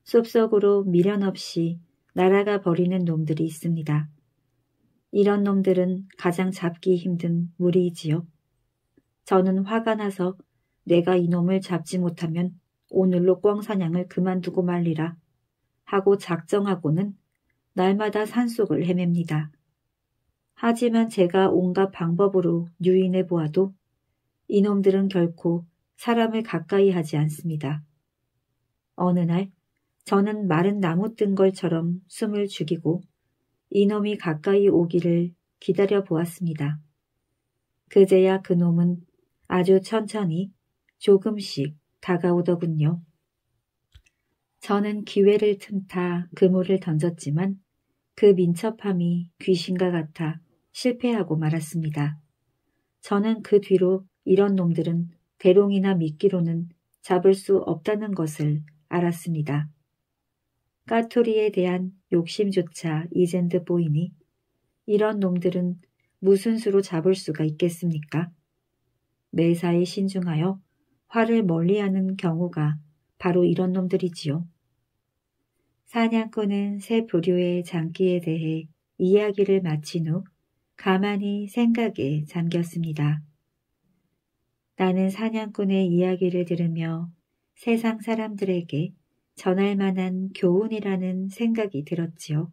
숲속으로 미련 없이 날아가 버리는 놈들이 있습니다. 이런 놈들은 가장 잡기 힘든 무리이지요. 저는 화가 나서 내가 이놈을 잡지 못하면 오늘로 꽝 사냥을 그만두고 말리라 하고 작정하고는 날마다 산속을 헤맵니다. 하지만 제가 온갖 방법으로 유인해 보아도 이놈들은 결코 사람을 가까이 하지 않습니다. 어느 날 저는 마른 나무 뜬걸처럼 숨을 죽이고 이놈이 가까이 오기를 기다려 보았습니다. 그제야 그놈은 아주 천천히 조금씩 다가오더군요. 저는 기회를 틈타 그물을 던졌지만 그 민첩함이 귀신과 같아 실패하고 말았습니다. 저는 그 뒤로 이런 놈들은 대롱이나 미끼로는 잡을 수 없다는 것을 알았습니다. 까토리에 대한 욕심조차 이젠 드 보이니 이런 놈들은 무슨 수로 잡을 수가 있겠습니까? 매사에 신중하여 화를 멀리하는 경우가 바로 이런 놈들이지요. 사냥꾼은 새 부류의 장기에 대해 이야기를 마친 후 가만히 생각에 잠겼습니다. 나는 사냥꾼의 이야기를 들으며 세상 사람들에게 전할 만한 교훈이라는 생각이 들었지요.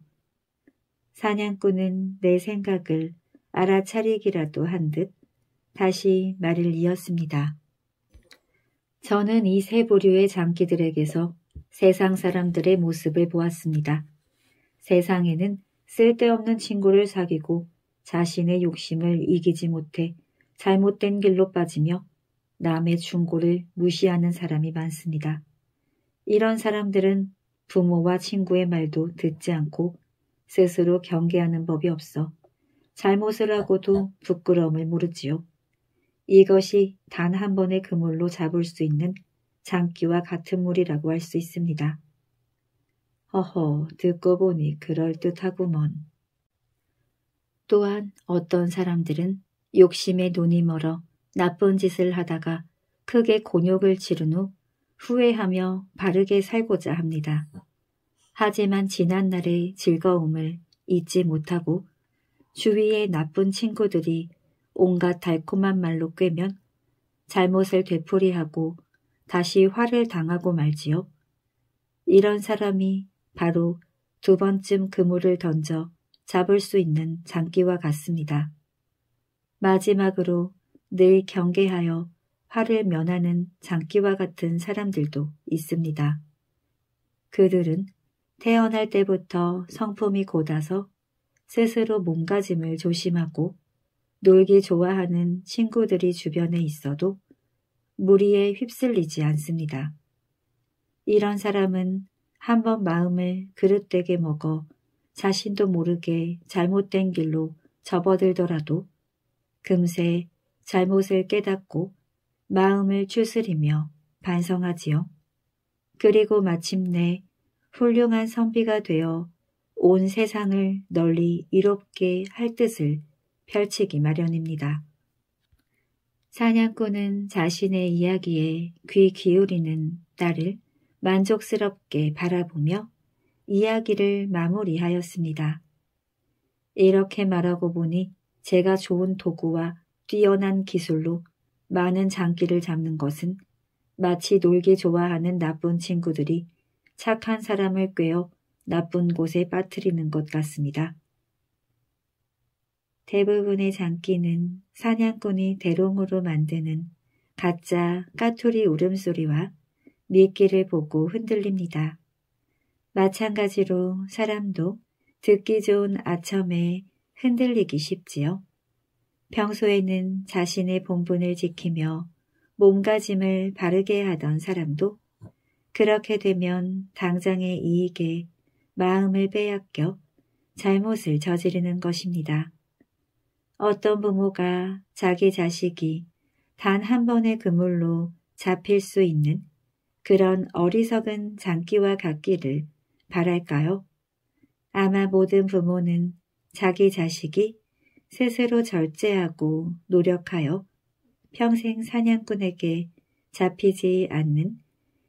사냥꾼은 내 생각을 알아차리기라도 한 듯 다시 말을 이었습니다. 저는 이 세 부류의 장기들에게서 세상 사람들의 모습을 보았습니다. 세상에는 쓸데없는 친구를 사귀고 자신의 욕심을 이기지 못해 잘못된 길로 빠지며 남의 충고를 무시하는 사람이 많습니다. 이런 사람들은 부모와 친구의 말도 듣지 않고 스스로 경계하는 법이 없어 잘못을 하고도 부끄러움을 모르지요. 이것이 단 한 번의 그물로 잡을 수 있는 장기와 같은 물이라고 할 수 있습니다. 허허 듣고 보니 그럴듯하구먼. 또한 어떤 사람들은 욕심에 눈이 멀어 나쁜 짓을 하다가 크게 곤욕을 치른 후 후회하며 바르게 살고자 합니다. 하지만 지난날의 즐거움을 잊지 못하고 주위의 나쁜 친구들이 온갖 달콤한 말로 꿰면 잘못을 되풀이하고 다시 화를 당하고 말지요. 이런 사람이 바로 두 번쯤 그물을 던져 잡을 수 있는 장기와 같습니다. 마지막으로 늘 경계하여 화를 면하는 장기와 같은 사람들도 있습니다. 그들은 태어날 때부터 성품이 곧아서 스스로 몸가짐을 조심하고 놀기 좋아하는 친구들이 주변에 있어도 무리에 휩쓸리지 않습니다. 이런 사람은 한번 마음을 그릇되게 먹어 자신도 모르게 잘못된 길로 접어들더라도 금세 잘못을 깨닫고 마음을 추스리며 반성하지요. 그리고 마침내 훌륭한 선비가 되어 온 세상을 널리 이롭게 할 뜻을 펼치기 마련입니다. 사냥꾼은 자신의 이야기에 귀 기울이는 딸을 만족스럽게 바라보며 이야기를 마무리하였습니다. 이렇게 말하고 보니 제가 좋은 도구와 뛰어난 기술로 많은 장기를 잡는 것은 마치 놀기 좋아하는 나쁜 친구들이 착한 사람을 꿰어 나쁜 곳에 빠뜨리는 것 같습니다. 대부분의 장기는 사냥꾼이 대롱으로 만드는 가짜 까투리 울음소리와 미끼를 보고 흔들립니다. 마찬가지로 사람도 듣기 좋은 아첨에 흔들리기 쉽지요. 평소에는 자신의 본분을 지키며 몸가짐을 바르게 하던 사람도 그렇게 되면 당장의 이익에 마음을 빼앗겨 잘못을 저지르는 것입니다. 어떤 부모가 자기 자식이 단 한 번의 그물로 잡힐 수 있는 그런 어리석은 장기와 같기를 바랄까요? 아마 모든 부모는 자기 자식이 스스로 절제하고 노력하여 평생 사냥꾼에게 잡히지 않는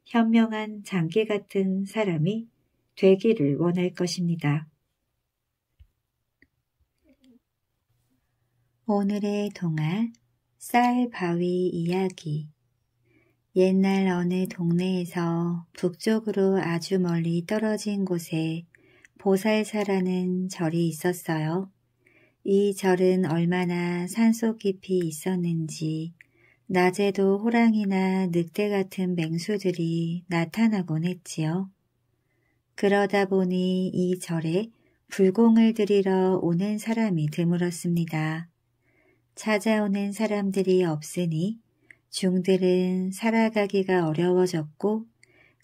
현명한 장기 같은 사람이 되기를 원할 것입니다. 오늘의 동화 쌀바위 이야기 옛날 어느 동네에서 북쪽으로 아주 멀리 떨어진 곳에 보살사라는 절이 있었어요. 이 절은 얼마나 산속 깊이 있었는지 낮에도 호랑이나 늑대 같은 맹수들이 나타나곤 했지요. 그러다 보니 이 절에 불공을 들이러 오는 사람이 드물었습니다. 찾아오는 사람들이 없으니 중들은 살아가기가 어려워졌고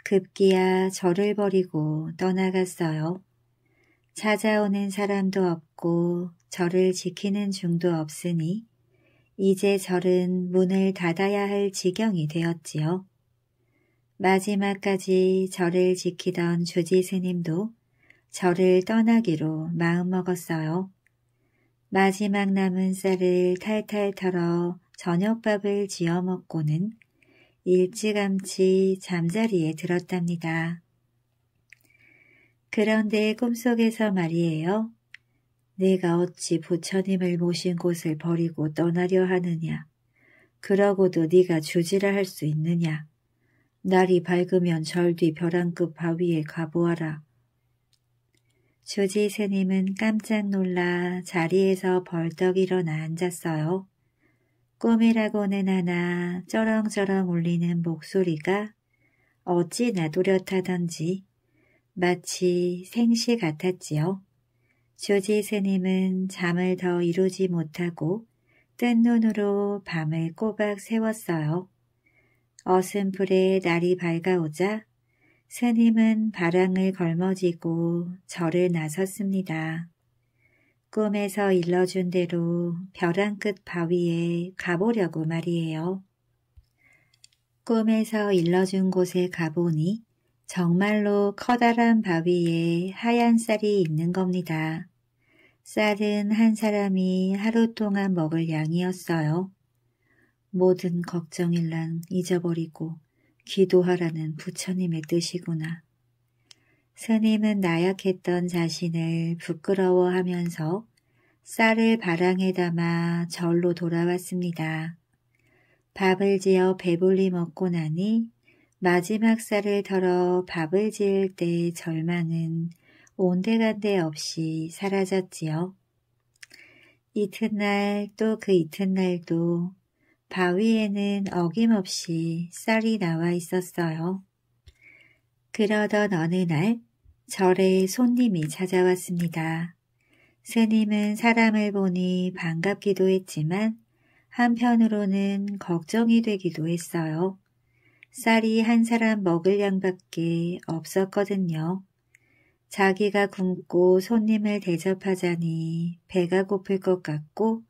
급기야 절을 버리고 떠나갔어요. 찾아오는 사람도 없고 저를 지키는 중도 없으니 이제 절은 문을 닫아야 할 지경이 되었지요. 마지막까지 절을 지키던 주지 스님도 절을 떠나기로 마음먹었어요. 마지막 남은 쌀을 탈탈 털어 저녁밥을 지어 먹고는 일찌감치 잠자리에 들었답니다. 그런데 꿈속에서 말이에요. 내가 어찌 부처님을 모신 곳을 버리고 떠나려 하느냐. 그러고도 네가 주지를할 수 있느냐. 날이 밝으면 절 뒤 벼랑끝 바위에 가보아라. 주지스님은 깜짝 놀라 자리에서 벌떡 일어나 앉았어요. 꿈이라고는 하나 쩌렁쩌렁 울리는 목소리가 어찌나 또렷하던지 마치 생시 같았지요. 조지스님은 잠을 더 이루지 못하고 뜬 눈으로 밤을 꼬박 세웠어요 어슴풀에 날이 밝아오자 스님은 바람을걸머지고 절을 나섰습니다. 꿈에서 일러준 대로 벼랑 끝 바위에 가보려고 말이에요. 꿈에서 일러준 곳에 가보니 정말로 커다란 바위에 하얀 쌀이 있는 겁니다. 쌀은 한 사람이 하루 동안 먹을 양이었어요. 모든 걱정일란 잊어버리고 기도하라는 부처님의 뜻이구나. 스님은 나약했던 자신을 부끄러워하면서 쌀을 바랑에 담아 절로 돌아왔습니다. 밥을 지어 배불리 먹고 나니 마지막 쌀을 덜어 밥을 지을 때 절망은 온데간데 없이 사라졌지요. 이튿날 또 그 이튿날도 바위에는 어김없이 쌀이 나와 있었어요. 그러던 어느 날 절에 손님이 찾아왔습니다. 스님은 사람을 보니 반갑기도 했지만 한편으로는 걱정이 되기도 했어요. 쌀이 한 사람 먹을 양밖에 없었거든요. 자기가 굶고 손님을 대접하자니 배가 고플 것 같고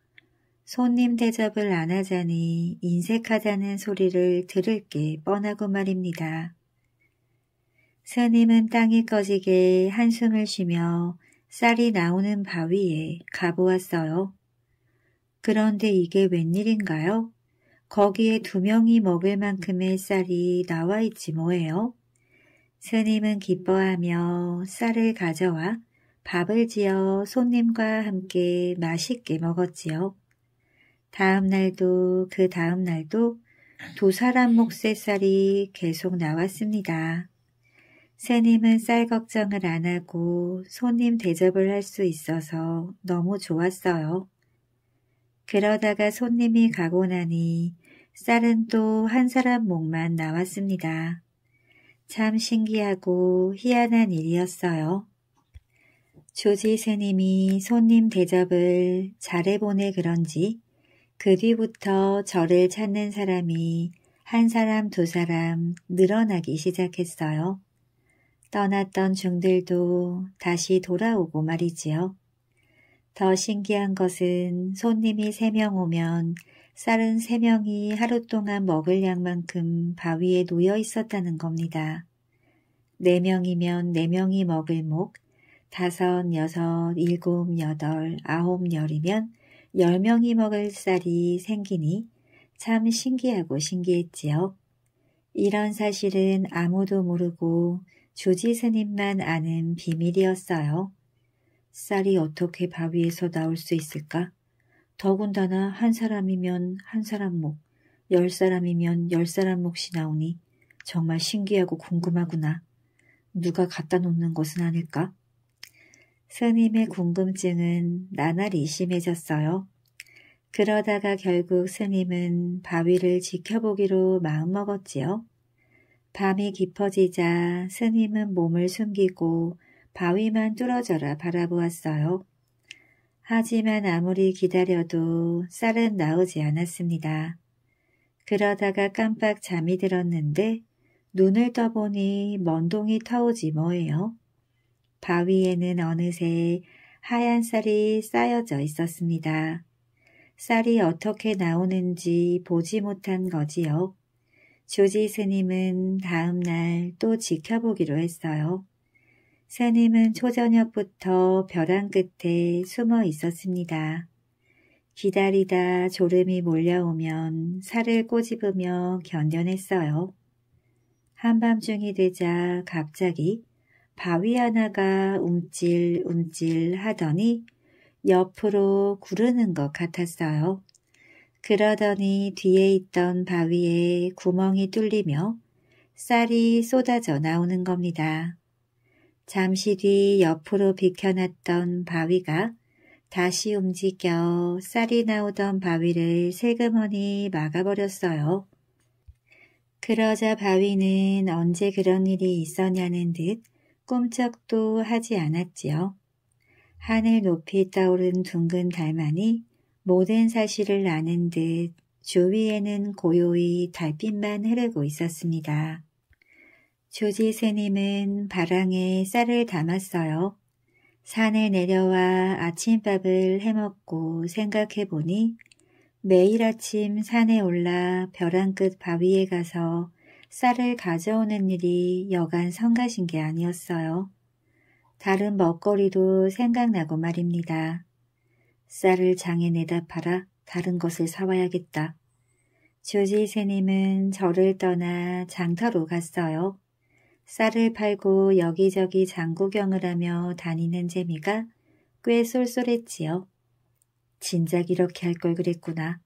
손님 대접을 안 하자니 인색하다는 소리를 들을 게 뻔하고 말입니다. 스님은 땅이 꺼지게 한숨을 쉬며 쌀이 나오는 바위에 가보았어요. 그런데 이게 웬일인가요? 거기에 두 명이 먹을 만큼의 쌀이 나와 있지 뭐예요? 스님은 기뻐하며 쌀을 가져와 밥을 지어 손님과 함께 맛있게 먹었지요. 다음 날도 그 다음 날도 두 사람 몫의 쌀이 계속 나왔습니다. 스님은쌀 걱정을 안 하고 손님 대접을 할 수 있어서 너무 좋았어요. 그러다가 손님이 가고 나니 쌀은 또 한 사람 목만 나왔습니다. 참 신기하고 희한한 일이었어요. 조지 스님이 손님 대접을 잘해보내 그런지 그 뒤부터 저를 찾는 사람이 한 사람 두 사람 늘어나기 시작했어요. 떠났던 중들도 다시 돌아오고 말이지요. 더 신기한 것은 손님이 세 명 오면 쌀은 세 명이 하루 동안 먹을 양만큼 바위에 놓여 있었다는 겁니다. 네 명이면 네 명이 먹을 목, 다섯, 여섯, 일곱, 여덟, 아홉, 열이면 열 명이 먹을 쌀이 생기니 참 신기하고 신기했지요. 이런 사실은 아무도 모르고 조지 스님만 아는 비밀이었어요. 쌀이 어떻게 바위에서 나올 수 있을까? 더군다나 한 사람이면 한 사람 목, 열 사람이면 열 사람 몫이 나오니 정말 신기하고 궁금하구나. 누가 갖다 놓는 것은 아닐까? 스님의 궁금증은 나날이 심해졌어요. 그러다가 결국 스님은 바위를 지켜보기로 마음먹었지요. 밤이 깊어지자 스님은 몸을 숨기고 바위만 뚫어져라 바라보았어요. 하지만 아무리 기다려도 쌀은 나오지 않았습니다. 그러다가 깜빡 잠이 들었는데 눈을 떠보니 먼동이 터오지 뭐예요. 바위에는 어느새 하얀 쌀이 쌓여져 있었습니다. 쌀이 어떻게 나오는지 보지 못한 거지요. 조지 스님은 다음날 또 지켜보기로 했어요. 사님은 초저녁부터 벼랑 끝에 숨어 있었습니다. 기다리다 졸음이 몰려오면 살을 꼬집으며 견뎌냈어요. 한밤중이 되자 갑자기 바위 하나가 움찔움찔 하더니 옆으로 구르는 것 같았어요. 그러더니 뒤에 있던 바위에 구멍이 뚫리며 쌀이 쏟아져 나오는 겁니다. 잠시 뒤 옆으로 비켜놨던 바위가 다시 움직여 쌀이 나오던 바위를 세그머니 막아버렸어요. 그러자 바위는 언제 그런 일이 있었냐는 듯 꼼짝도 하지 않았지요. 하늘 높이 떠오른 둥근 달만이 모든 사실을 아는 듯 주위에는 고요히 달빛만 흐르고 있었습니다. 조지스님은 바랑에 쌀을 담았어요. 산에 내려와 아침밥을 해먹고 생각해보니 매일 아침 산에 올라 벼랑 끝 바위에 가서 쌀을 가져오는 일이 여간 성가신 게 아니었어요. 다른 먹거리도 생각나고 말입니다. 쌀을 장에 내다 팔아 다른 것을 사와야겠다. 조지스님은 저를 떠나 장터로 갔어요. 쌀을 팔고 여기저기 장구경을 하며 다니는 재미가 꽤 쏠쏠했지요. 진작 이렇게 할 걸 그랬구나.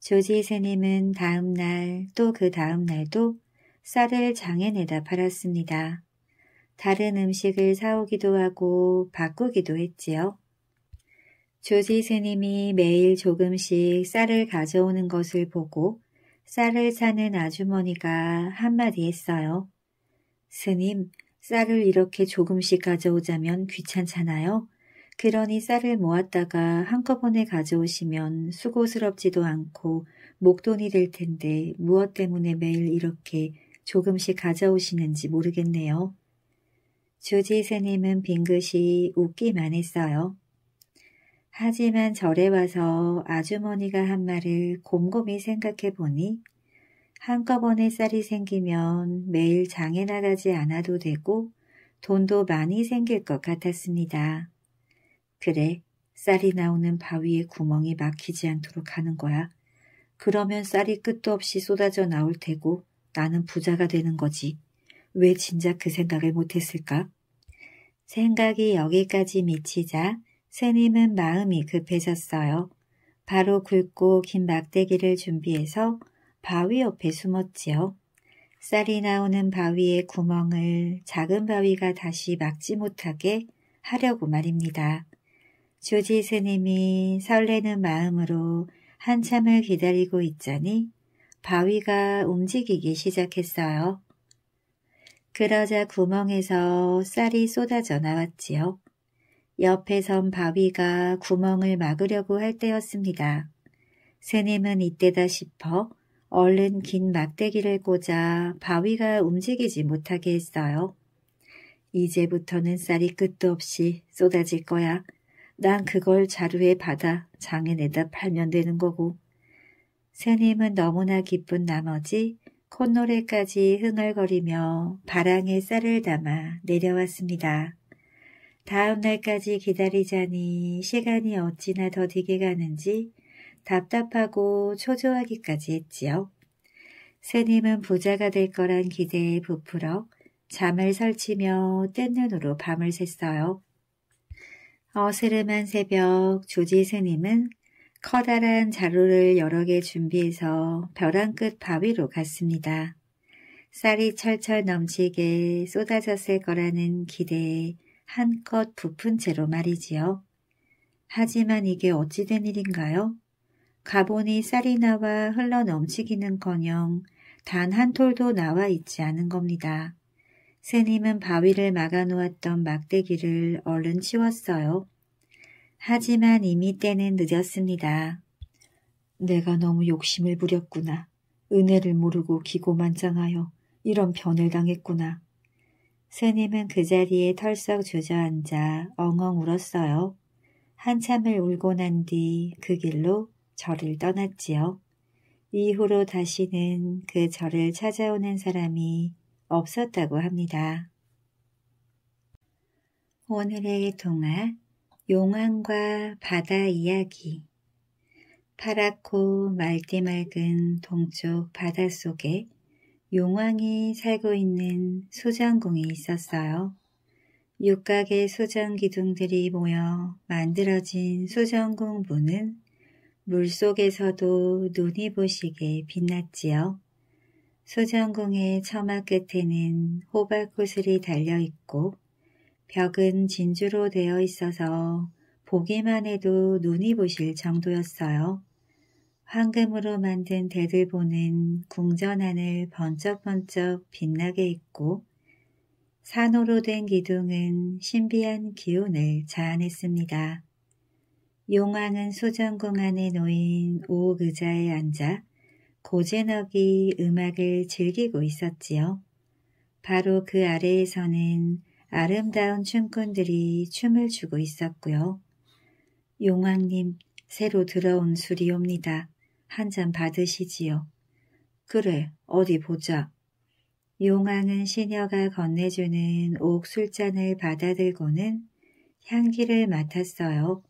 조지 스님은 다음 날 또 그 다음 날도 쌀을 장에 내다 팔았습니다. 다른 음식을 사오기도 하고 바꾸기도 했지요. 조지 스님이 매일 조금씩 쌀을 가져오는 것을 보고 쌀을 사는 아주머니가 한마디 했어요. 스님, 쌀을 이렇게 조금씩 가져오자면 귀찮잖아요. 그러니 쌀을 모았다가 한꺼번에 가져오시면 수고스럽지도 않고 목돈이 될 텐데 무엇 때문에 매일 이렇게 조금씩 가져오시는지 모르겠네요. 주지 스님은 빙긋이 웃기만 했어요. 하지만 절에 와서 아주머니가 한 말을 곰곰이 생각해 보니 한꺼번에 쌀이 생기면 매일 장에 나가지 않아도 되고 돈도 많이 생길 것 같았습니다. 그래, 쌀이 나오는 바위에 구멍이 막히지 않도록 하는 거야. 그러면 쌀이 끝도 없이 쏟아져 나올 테고 나는 부자가 되는 거지. 왜 진작 그 생각을 못했을까? 생각이 여기까지 미치자 새님은 마음이 급해졌어요. 바로 굵고 긴 막대기를 준비해서 바위 옆에 숨었지요. 쌀이 나오는 바위의 구멍을 작은 바위가 다시 막지 못하게 하려고 말입니다. 조지 스님이 설레는 마음으로 한참을 기다리고 있자니 바위가 움직이기 시작했어요. 그러자 구멍에서 쌀이 쏟아져 나왔지요. 옆에 선 바위가 구멍을 막으려고 할 때였습니다. 스님은 이때다 싶어 얼른 긴 막대기를 꽂아 바위가 움직이지 못하게 했어요. 이제부터는 쌀이 끝도 없이 쏟아질 거야. 난 그걸 자루에 받아 장에 내다 팔면 되는 거고. 새님은 너무나 기쁜 나머지 콧노래까지 흥얼거리며 바랑에 쌀을 담아 내려왔습니다. 다음 날까지 기다리자니 시간이 어찌나 더디게 가는지 답답하고 초조하기까지 했지요. 새님은 부자가 될 거란 기대에 부풀어 잠을 설치며 뜬 눈으로 밤을 샜어요. 어스름한 새벽 조지 새님은 커다란 자루를 여러 개 준비해서 벼랑 끝 바위로 갔습니다. 쌀이 철철 넘치게 쏟아졌을 거라는 기대에 한껏 부푼 채로 말이지요. 하지만 이게 어찌된 일인가요? 가보니 쌀이 나와 흘러 넘치기는커녕 단 한 톨도 나와 있지 않은 겁니다. 스님은 바위를 막아놓았던 막대기를 얼른 치웠어요. 하지만 이미 때는 늦었습니다. 내가 너무 욕심을 부렸구나. 은혜를 모르고 기고만장하여 이런 변을 당했구나. 스님은 그 자리에 털썩 주저앉아 엉엉 울었어요. 한참을 울고 난 뒤 그 길로 절을 떠났지요. 이후로 다시는 그 절을 찾아오는 사람이 없었다고 합니다. 오늘의 동화 용왕과 바다 이야기 파랗고 맑띠맑은 동쪽 바닷속에 용왕이 살고 있는 수정궁이 있었어요. 육각의 수정 기둥들이 모여 만들어진 수정궁 문은 물속에서도 눈이 보시게 빛났지요. 소장궁의 처마 끝에는 호박구슬이 달려있고 벽은 진주로 되어 있어서 보기만 해도 눈이 보실 정도였어요. 황금으로 만든 대들보는 궁전 안을 번쩍번쩍 빛나게 했고 산호로 된 기둥은 신비한 기운을 자아냈습니다. 용왕은 소전공 안에 놓인 옥 의자에 앉아 고제너기 음악을 즐기고 있었지요. 바로 그 아래에서는 아름다운 춤꾼들이 춤을 추고 있었고요. 용왕님, 새로 들어온 술이옵니다. 한 잔 받으시지요. 그래, 어디 보자. 용왕은 시녀가 건네주는 옥술잔을 받아들고는 향기를 맡았어요.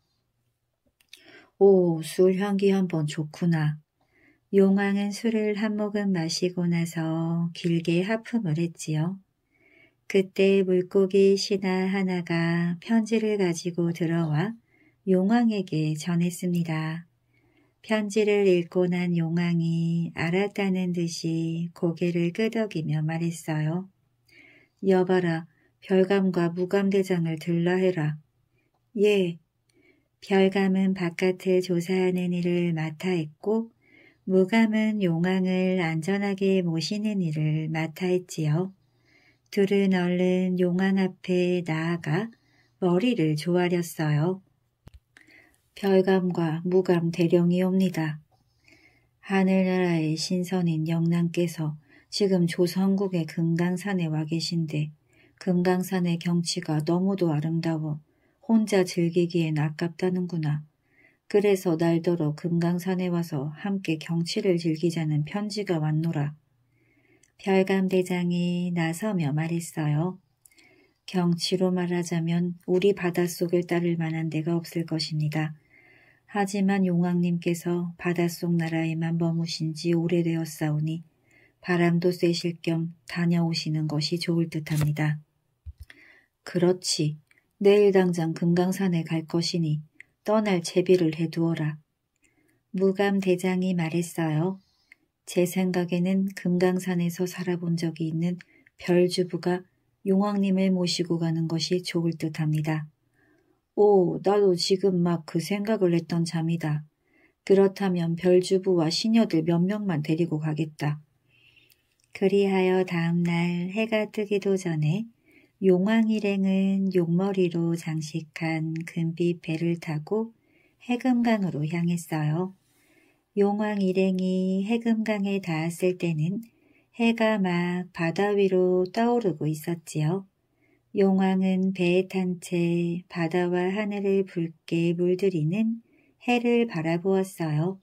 오, 술 향기 한 번 좋구나. 용왕은 술을 한 모금 마시고 나서 길게 하품을 했지요. 그때 물고기 신하 하나가 편지를 가지고 들어와 용왕에게 전했습니다. 편지를 읽고 난 용왕이 알았다는 듯이 고개를 끄덕이며 말했어요. 여봐라, 별감과 무감대장을 들라 해라. 예, 별감은 바깥을 조사하는 일을 맡아 했고 무감은 용왕을 안전하게 모시는 일을 맡아 했지요. 둘은 얼른 용왕 앞에 나아가 머리를 조아렸어요. 별감과 무감 대령이옵니다. 하늘나라의 신선인 영랑께서 지금 조선국의 금강산에 와 계신데 금강산의 경치가 너무도 아름다워 혼자 즐기기엔 아깝다는구나. 그래서 날더러 금강산에 와서 함께 경치를 즐기자는 편지가 왔노라. 별감대장이 나서며 말했어요. 경치로 말하자면 우리 바닷속을 따를 만한 데가 없을 것입니다. 하지만 용왕님께서 바닷속 나라에만 머무신 지 오래되었사오니 바람도 쐬실 겸 다녀오시는 것이 좋을 듯합니다. 그렇지. 내일 당장 금강산에 갈 것이니 떠날 제비를 해두어라. 무감대장이 말했어요. 제 생각에는 금강산에서 살아본 적이 있는 별주부가 용왕님을 모시고 가는 것이 좋을 듯합니다. 오, 나도 지금 막 그 생각을 했던 잠이다. 그렇다면 별주부와 시녀들 몇 명만 데리고 가겠다. 그리하여 다음날 해가 뜨기도 전에 용왕일행은 용머리로 장식한 금빛 배를 타고 해금강으로 향했어요. 용왕 일행이 해금강에 닿았을 때는 해가 막 바다 위로 떠오르고 있었지요. 용왕은 배에 탄 채 바다와 하늘을 붉게 물들이는 해를 바라보았어요.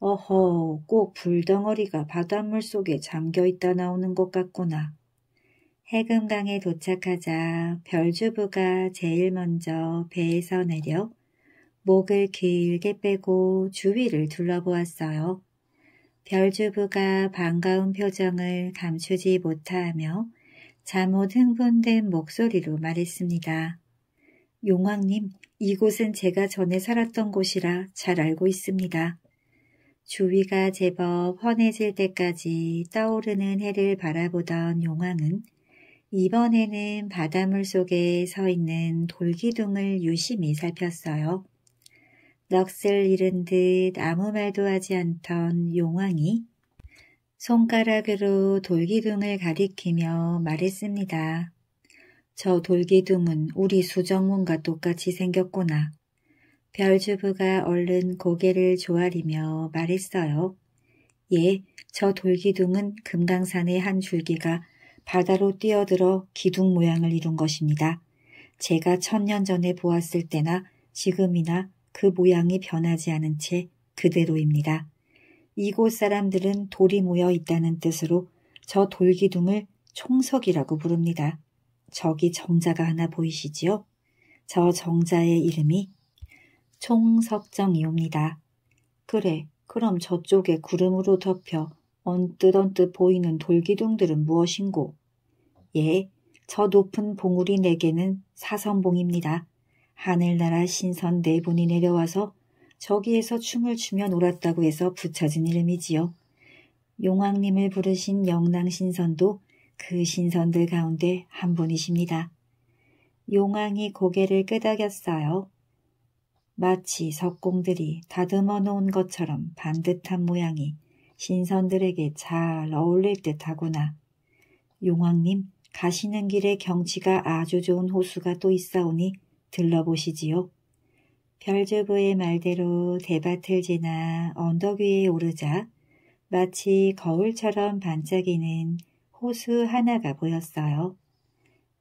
어허, 꼭 불덩어리가 바닷물 속에 잠겨 있다 나오는 것 같구나. 해금강에 도착하자 별주부가 제일 먼저 배에서 내려 목을 길게 빼고 주위를 둘러보았어요. 별주부가 반가운 표정을 감추지 못하며 잠옷 흥분된 목소리로 말했습니다. 용왕님, 이곳은 제가 전에 살았던 곳이라 잘 알고 있습니다. 주위가 제법 헌해질 때까지 떠오르는 해를 바라보던 용왕은 이번에는 바닷물 속에 서 있는 돌기둥을 유심히 살폈어요. 넋을 잃은 듯 아무 말도 하지 않던 용왕이 손가락으로 돌기둥을 가리키며 말했습니다. 저 돌기둥은 우리 수정문과 똑같이 생겼구나. 별주부가 얼른 고개를 조아리며 말했어요. 예, 저 돌기둥은 금강산의 한 줄기가 바다로 뛰어들어 기둥 모양을 이룬 것입니다. 제가 천년 전에 보았을 때나 지금이나 그 모양이 변하지 않은 채 그대로입니다. 이곳 사람들은 돌이 모여 있다는 뜻으로 저 돌기둥을 총석이라고 부릅니다. 저기 정자가 하나 보이시지요? 저 정자의 이름이 총석정이옵니다. 그래, 그럼 저쪽에 구름으로 덮여 언뜻언뜻 보이는 돌기둥들은 무엇인고? 예, 저 높은 봉우리 네 개는 사선봉입니다. 하늘나라 신선 네 분이 내려와서 저기에서 춤을 추며 놀았다고 해서 붙여진 이름이지요. 용왕님을 부르신 영랑신선도 그 신선들 가운데 한 분이십니다. 용왕이 고개를 끄덕였어요. 마치 석공들이 다듬어 놓은 것처럼 반듯한 모양이 신선들에게 잘 어울릴 듯하구나. 용왕님, 가시는 길에 경치가 아주 좋은 호수가 또 있사오니 들러보시지요. 별제부의 말대로 대밭을 지나 언덕 위에 오르자 마치 거울처럼 반짝이는 호수 하나가 보였어요.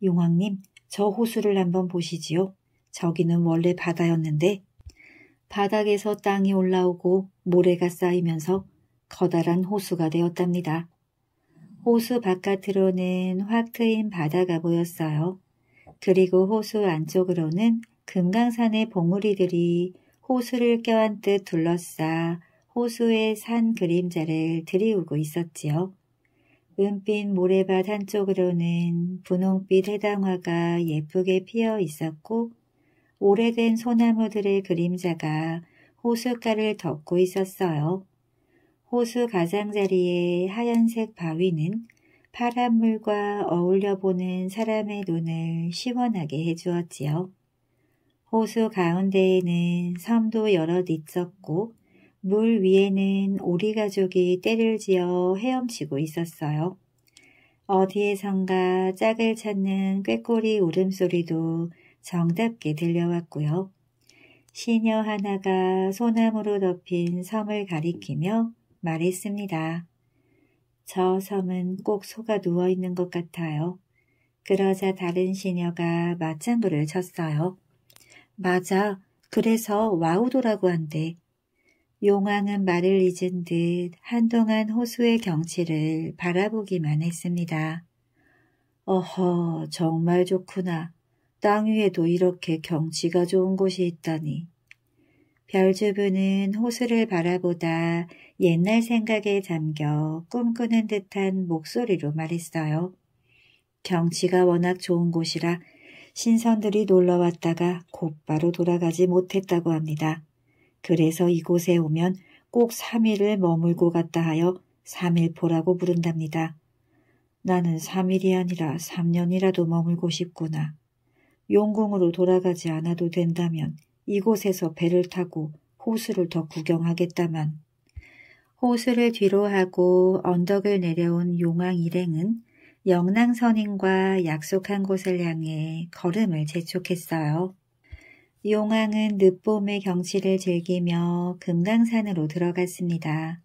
용왕님, 저 호수를 한번 보시지요. 저기는 원래 바다였는데 바닥에서 땅이 올라오고 모래가 쌓이면서 커다란 호수가 되었답니다. 호수 바깥으로는 확 트인 바다가 보였어요. 그리고 호수 안쪽으로는 금강산의 봉우리들이 호수를 껴안듯 둘러싸 호수의 산 그림자를 들이우고 있었지요. 은빛 모래밭 한쪽으로는 분홍빛 해당화가 예쁘게 피어 있었고 오래된 소나무들의 그림자가 호숫가를 덮고 있었어요. 호수 가장자리의 하얀색 바위는 파란물과 어울려 보는 사람의 눈을 시원하게 해주었지요. 호수 가운데에는 섬도 여럿 있었고 물 위에는 오리 가족이 때를 지어 헤엄치고 있었어요. 어디에선가 짝을 찾는 꾀꼬리 울음소리도 정답게 들려왔고요. 시녀 하나가 소나무로 덮인 섬을 가리키며 말했습니다. 저 섬은 꼭 소가 누워있는 것 같아요. 그러자 다른 시녀가 맞장구를 쳤어요. 맞아. 그래서 와우도라고 한대. 용왕은 말을 잊은 듯 한동안 호수의 경치를 바라보기만 했습니다. 어허, 정말 좋구나. 땅 위에도 이렇게 경치가 좋은 곳이 있다니. 별주부는 호수를 바라보다 옛날 생각에 잠겨 꿈꾸는 듯한 목소리로 말했어요. 경치가 워낙 좋은 곳이라 신선들이 놀러왔다가 곧바로 돌아가지 못했다고 합니다. 그래서 이곳에 오면 꼭 3일을 머물고 갔다 하여 3일포라고 부른답니다. 나는 3일이 아니라 3년이라도 머물고 싶구나. 용궁으로 돌아가지 않아도 된다면 이곳에서 배를 타고 호수를 더 구경하겠다만 호수를 뒤로 하고 언덕을 내려온 용왕 일행은 영랑선인과 약속한 곳을 향해 걸음을 재촉했어요. 용왕은 늦봄의 경치를 즐기며 금강산으로 들어갔습니다.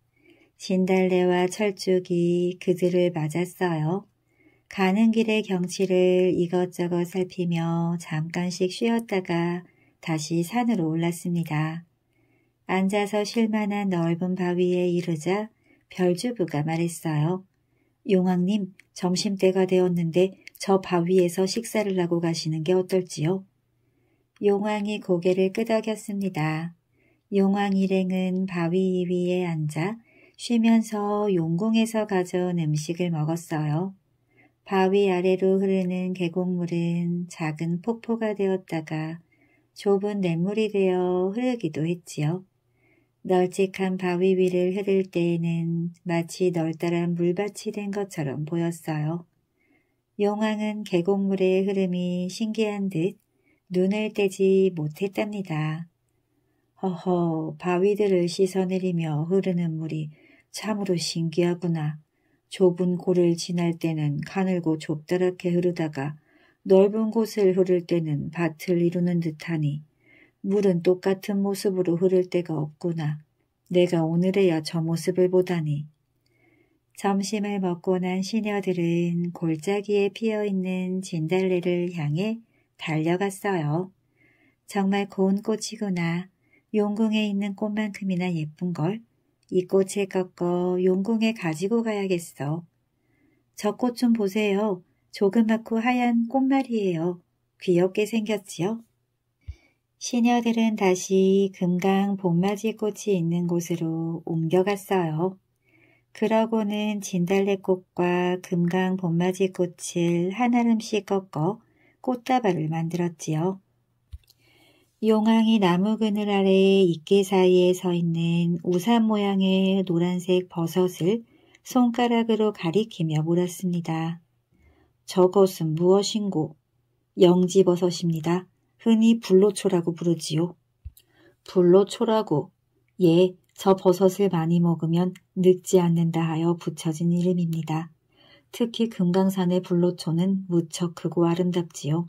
진달래와 철쭉이 그들을 맞았어요. 가는 길의 경치를 이것저것 살피며 잠깐씩 쉬었다가 다시 산으로 올랐습니다. 앉아서 쉴만한 넓은 바위에 이르자 별주부가 말했어요. 용왕님, 점심때가 되었는데 저 바위에서 식사를 하고 가시는 게 어떨지요? 용왕이 고개를 끄덕였습니다. 용왕 일행은 바위 위에 앉아 쉬면서 용궁에서 가져온 음식을 먹었어요. 바위 아래로 흐르는 계곡물은 작은 폭포가 되었다가 좁은 냇물이 되어 흐르기도 했지요. 널찍한 바위 위를 흐를 때에는 마치 널따란 물밭이 된 것처럼 보였어요. 용왕은 계곡물의 흐름이 신기한 듯 눈을 떼지 못했답니다. 허허, 바위들을 씻어내리며 흐르는 물이 참으로 신기하구나. 좁은 골을 지날 때는 가늘고 좁다랗게 흐르다가 넓은 곳을 흐를 때는 밭을 이루는 듯하니 물은 똑같은 모습으로 흐를 때가 없구나. 내가 오늘에야 저 모습을 보다니. 점심을 먹고 난 시녀들은 골짜기에 피어있는 진달래를 향해 달려갔어요. 정말 고운 꽃이구나. 용궁에 있는 꽃만큼이나 예쁜걸. 이 꽃을 꺾어 용궁에 가지고 가야겠어. 저 꽃 좀 보세요. 조그맣고 하얀 꽃말이에요. 귀엽게 생겼지요? 시녀들은 다시 금강 봄맞이 꽃이 있는 곳으로 옮겨갔어요. 그러고는 진달래꽃과 금강 봄맞이 꽃을 한알음씩 꺾어 꽃다발을 만들었지요. 용왕이 나무 그늘 아래 이끼 사이에 서 있는 우산 모양의 노란색 버섯을 손가락으로 가리키며 물었습니다. 저것은 무엇인고? 영지버섯입니다. 흔히 불로초라고 부르지요. 불로초라고. 예, 저 버섯을 많이 먹으면 늙지 않는다 하여 붙여진 이름입니다. 특히 금강산의 불로초는 무척 크고 아름답지요.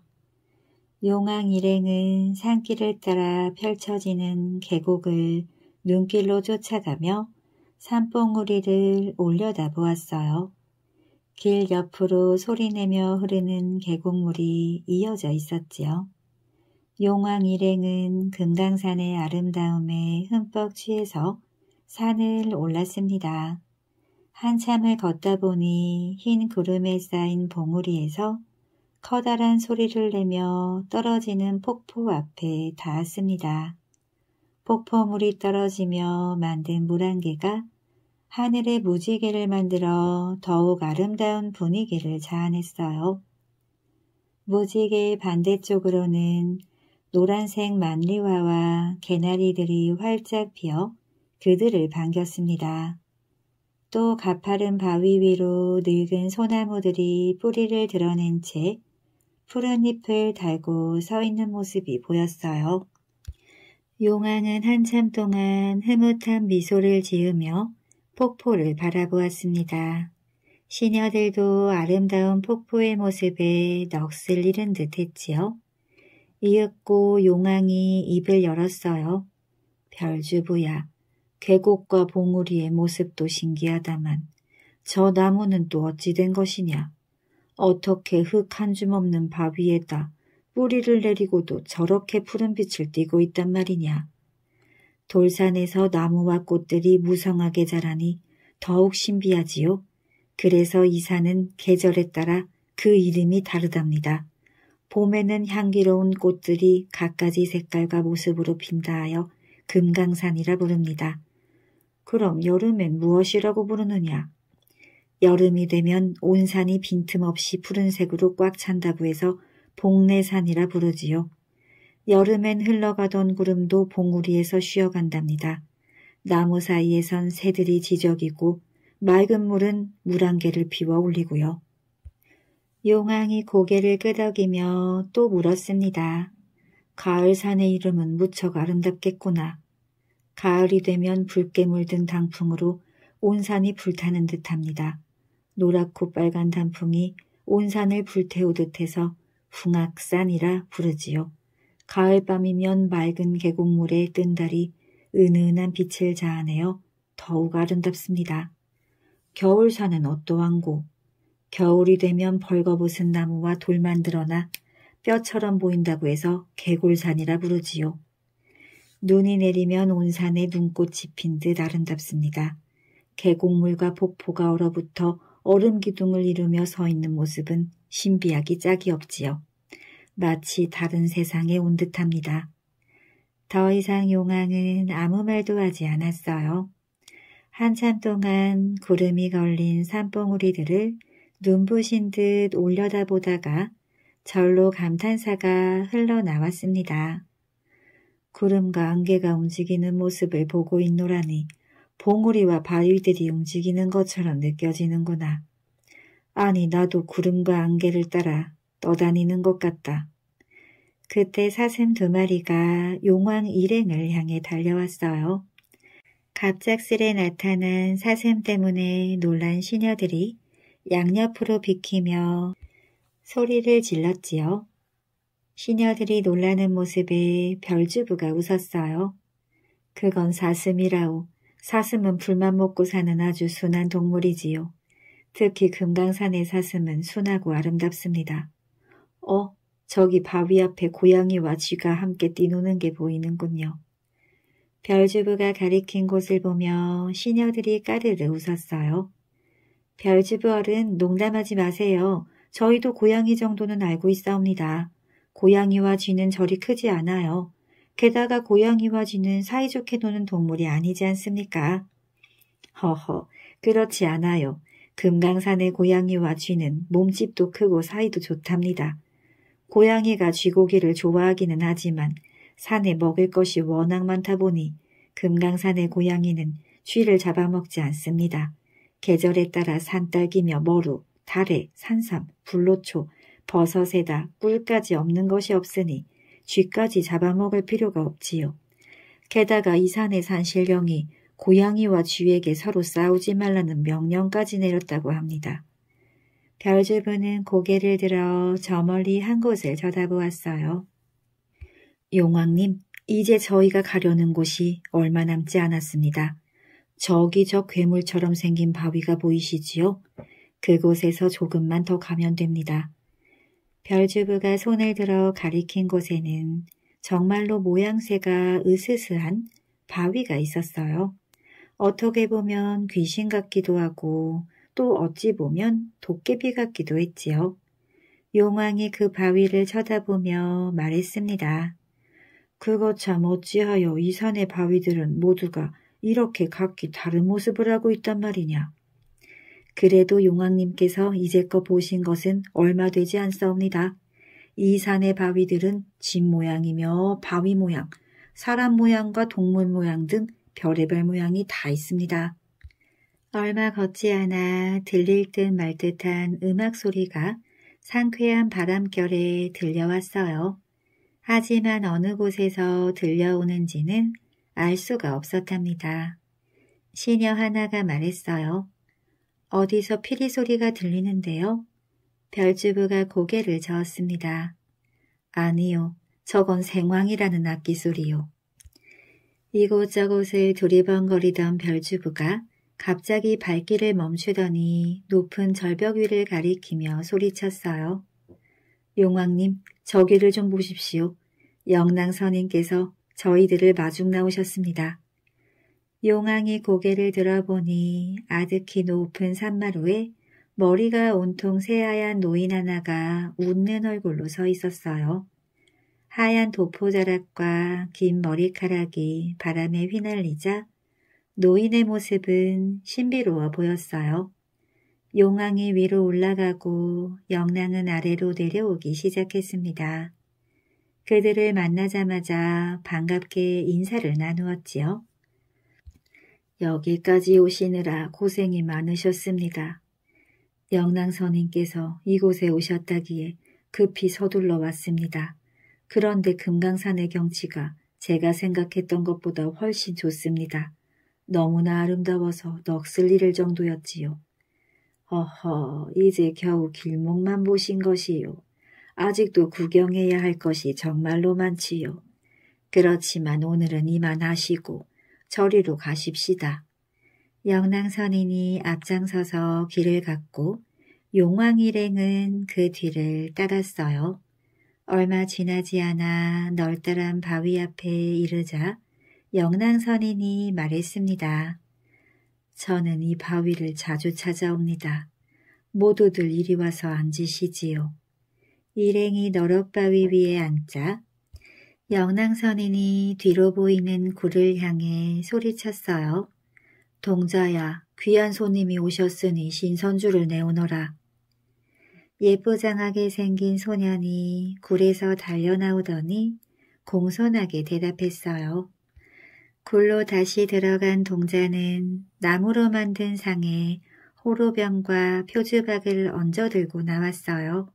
용왕 일행은 산길을 따라 펼쳐지는 계곡을 눈길로 쫓아가며 산봉우리를 올려다보았어요. 길 옆으로 소리내며 흐르는 계곡물이 이어져 있었지요. 용왕 일행은 금강산의 아름다움에 흠뻑 취해서 산을 올랐습니다. 한참을 걷다 보니 흰 구름에 쌓인 봉우리에서 커다란 소리를 내며 떨어지는 폭포 앞에 닿았습니다. 폭포물이 떨어지며 만든 물안개가 하늘의 무지개를 만들어 더욱 아름다운 분위기를 자아냈어요. 무지개의 반대쪽으로는 노란색 만리화와 개나리들이 활짝 피어 그들을 반겼습니다. 또 가파른 바위 위로 늙은 소나무들이 뿌리를 드러낸 채 푸른 잎을 달고 서 있는 모습이 보였어요. 용왕은 한참 동안 흐뭇한 미소를 지으며 폭포를 바라보았습니다. 시녀들도 아름다운 폭포의 모습에 넋을 잃은 듯 했지요. 이윽고 용왕이 입을 열었어요. 별주부야, 계곡과 봉우리의 모습도 신기하다만 저 나무는 또 어찌 된 것이냐. 어떻게 흙 한 줌 없는 바위에다 뿌리를 내리고도 저렇게 푸른 빛을 띠고 있단 말이냐. 돌산에서 나무와 꽃들이 무성하게 자라니 더욱 신비하지요. 그래서 이 산은 계절에 따라 그 이름이 다르답니다. 봄에는 향기로운 꽃들이 갖가지 색깔과 모습으로 핀다 하여 금강산이라 부릅니다. 그럼 여름엔 무엇이라고 부르느냐? 여름이 되면 온 산이 빈틈없이 푸른색으로 꽉 찬다고 해서 복내산이라 부르지요. 여름엔 흘러가던 구름도 봉우리에서 쉬어간답니다. 나무 사이에선 새들이 지적이고 맑은 물은 물안개를 비워 올리고요. 용왕이 고개를 끄덕이며 또 물었습니다. 가을산의 이름은 무척 아름답겠구나. 가을이 되면 붉게 물든 단풍으로 온 산이 불타는 듯합니다. 노랗고 빨간 단풍이 온 산을 불태우듯 해서 풍악산이라 부르지요. 가을밤이면 맑은 계곡물에 뜬 달이 은은한 빛을 자아내어 더욱 아름답습니다. 겨울산은 어떠한고 겨울이 되면 벌거벗은 나무와 돌만 드러나 뼈처럼 보인다고 해서 개골산이라 부르지요. 눈이 내리면 온 산에 눈꽃이 핀 듯 아름답습니다. 계곡물과 폭포가 얼어붙어 얼음 기둥을 이루며 서 있는 모습은 신비하기 짝이 없지요. 마치 다른 세상에 온 듯합니다. 더 이상 용왕은 아무 말도 하지 않았어요. 한참 동안 구름이 걸린 산봉우리들을 눈부신 듯 올려다보다가 절로 감탄사가 흘러나왔습니다. 구름과 안개가 움직이는 모습을 보고 있노라니 봉우리와 바위들이 움직이는 것처럼 느껴지는구나. 아니 나도 구름과 안개를 따라 떠다니는 것 같다. 그때 사슴 두 마리가 용왕 일행을 향해 달려왔어요. 갑작스레 나타난 사슴 때문에 놀란 시녀들이 양옆으로 비키며 소리를 질렀지요. 시녀들이 놀라는 모습에 별주부가 웃었어요. 그건 사슴이라오. 사슴은 불만 먹고 사는 아주 순한 동물이지요. 특히 금강산의 사슴은 순하고 아름답습니다. 어, 저기 바위 앞에 고양이와 쥐가 함께 뛰노는 게 보이는군요. 별주부가 가리킨 곳을 보며 시녀들이 까르르 웃었어요. 별주부 어른 농담하지 마세요. 저희도 고양이 정도는 알고 있사옵니다. 고양이와 쥐는 저리 크지 않아요. 게다가 고양이와 쥐는 사이좋게 노는 동물이 아니지 않습니까? 허허, 그렇지 않아요. 금강산의 고양이와 쥐는 몸집도 크고 사이도 좋답니다. 고양이가 쥐고기를 좋아하기는 하지만 산에 먹을 것이 워낙 많다 보니 금강산의 고양이는 쥐를 잡아먹지 않습니다. 계절에 따라 산딸기며 머루, 달래, 산삼, 불로초, 버섯에다 꿀까지 없는 것이 없으니 쥐까지 잡아먹을 필요가 없지요. 게다가 이 산의 산신령이 고양이와 쥐에게 서로 싸우지 말라는 명령까지 내렸다고 합니다. 별주부는 고개를 들어 저 멀리 한 곳을 쳐다보았어요. 용왕님, 이제 저희가 가려는 곳이 얼마 남지 않았습니다. 저기 저 괴물처럼 생긴 바위가 보이시지요? 그곳에서 조금만 더 가면 됩니다. 별주부가 손을 들어 가리킨 곳에는 정말로 모양새가 으스스한 바위가 있었어요. 어떻게 보면 귀신 같기도 하고 또 어찌 보면 도깨비 같기도 했지요. 용왕이 그 바위를 쳐다보며 말했습니다. 그것 참 어찌하여 이 산의 바위들은 모두가 이렇게 각기 다른 모습을 하고 있단 말이냐. 그래도 용왕님께서 이제껏 보신 것은 얼마 되지 않사옵니다. 이 산의 바위들은 집 모양이며 바위 모양, 사람 모양과 동물 모양 등 별의별 모양이 다 있습니다. 얼마 걷지 않아 들릴 듯 말 듯한 음악 소리가 상쾌한 바람결에 들려왔어요. 하지만 어느 곳에서 들려오는지는 알 수가 없었답니다. 시녀 하나가 말했어요. 어디서 피리 소리가 들리는데요? 별주부가 고개를 저었습니다. 아니요, 저건 생황이라는 악기 소리요. 이곳저곳을 두리번거리던 별주부가 갑자기 발길을 멈추더니 높은 절벽 위를 가리키며 소리쳤어요. 용왕님, 저기를 좀 보십시오. 영랑 선인께서 저희들을 마중 나오셨습니다. 용왕이 고개를 들어보니 아득히 높은 산마루에 머리가 온통 새하얀 노인 하나가 웃는 얼굴로 서 있었어요. 하얀 도포자락과 긴 머리카락이 바람에 휘날리자 노인의 모습은 신비로워 보였어요. 용왕이 위로 올라가고 영랑은 아래로 내려오기 시작했습니다. 그들을 만나자마자 반갑게 인사를 나누었지요. 여기까지 오시느라 고생이 많으셨습니다. 영랑 선인께서 이곳에 오셨다기에 급히 서둘러 왔습니다. 그런데 금강산의 경치가 제가 생각했던 것보다 훨씬 좋습니다. 너무나 아름다워서 넋을 잃을 정도였지요. 허허, 이제 겨우 길목만 보신 것이요. 아직도 구경해야 할 것이 정말로 많지요. 그렇지만 오늘은 이만하시고 저리로 가십시다. 영랑선인이 앞장서서 길을 갔고 용왕일행은 그 뒤를 따랐어요. 얼마 지나지 않아 널따란 바위 앞에 이르자 영랑선인이 말했습니다. 저는 이 바위를 자주 찾아옵니다. 모두들 이리 와서 앉으시지요. 일행이 너럭바위 위에 앉자 영랑선인이 뒤로 보이는 굴을 향해 소리쳤어요. 동자야, 귀한 손님이 오셨으니 신선주를 내오너라. 예쁘장하게 생긴 소년이 굴에서 달려나오더니 공손하게 대답했어요. 굴로 다시 들어간 동자는 나무로 만든 상에 호로병과 표주박을 얹어 들고 나왔어요.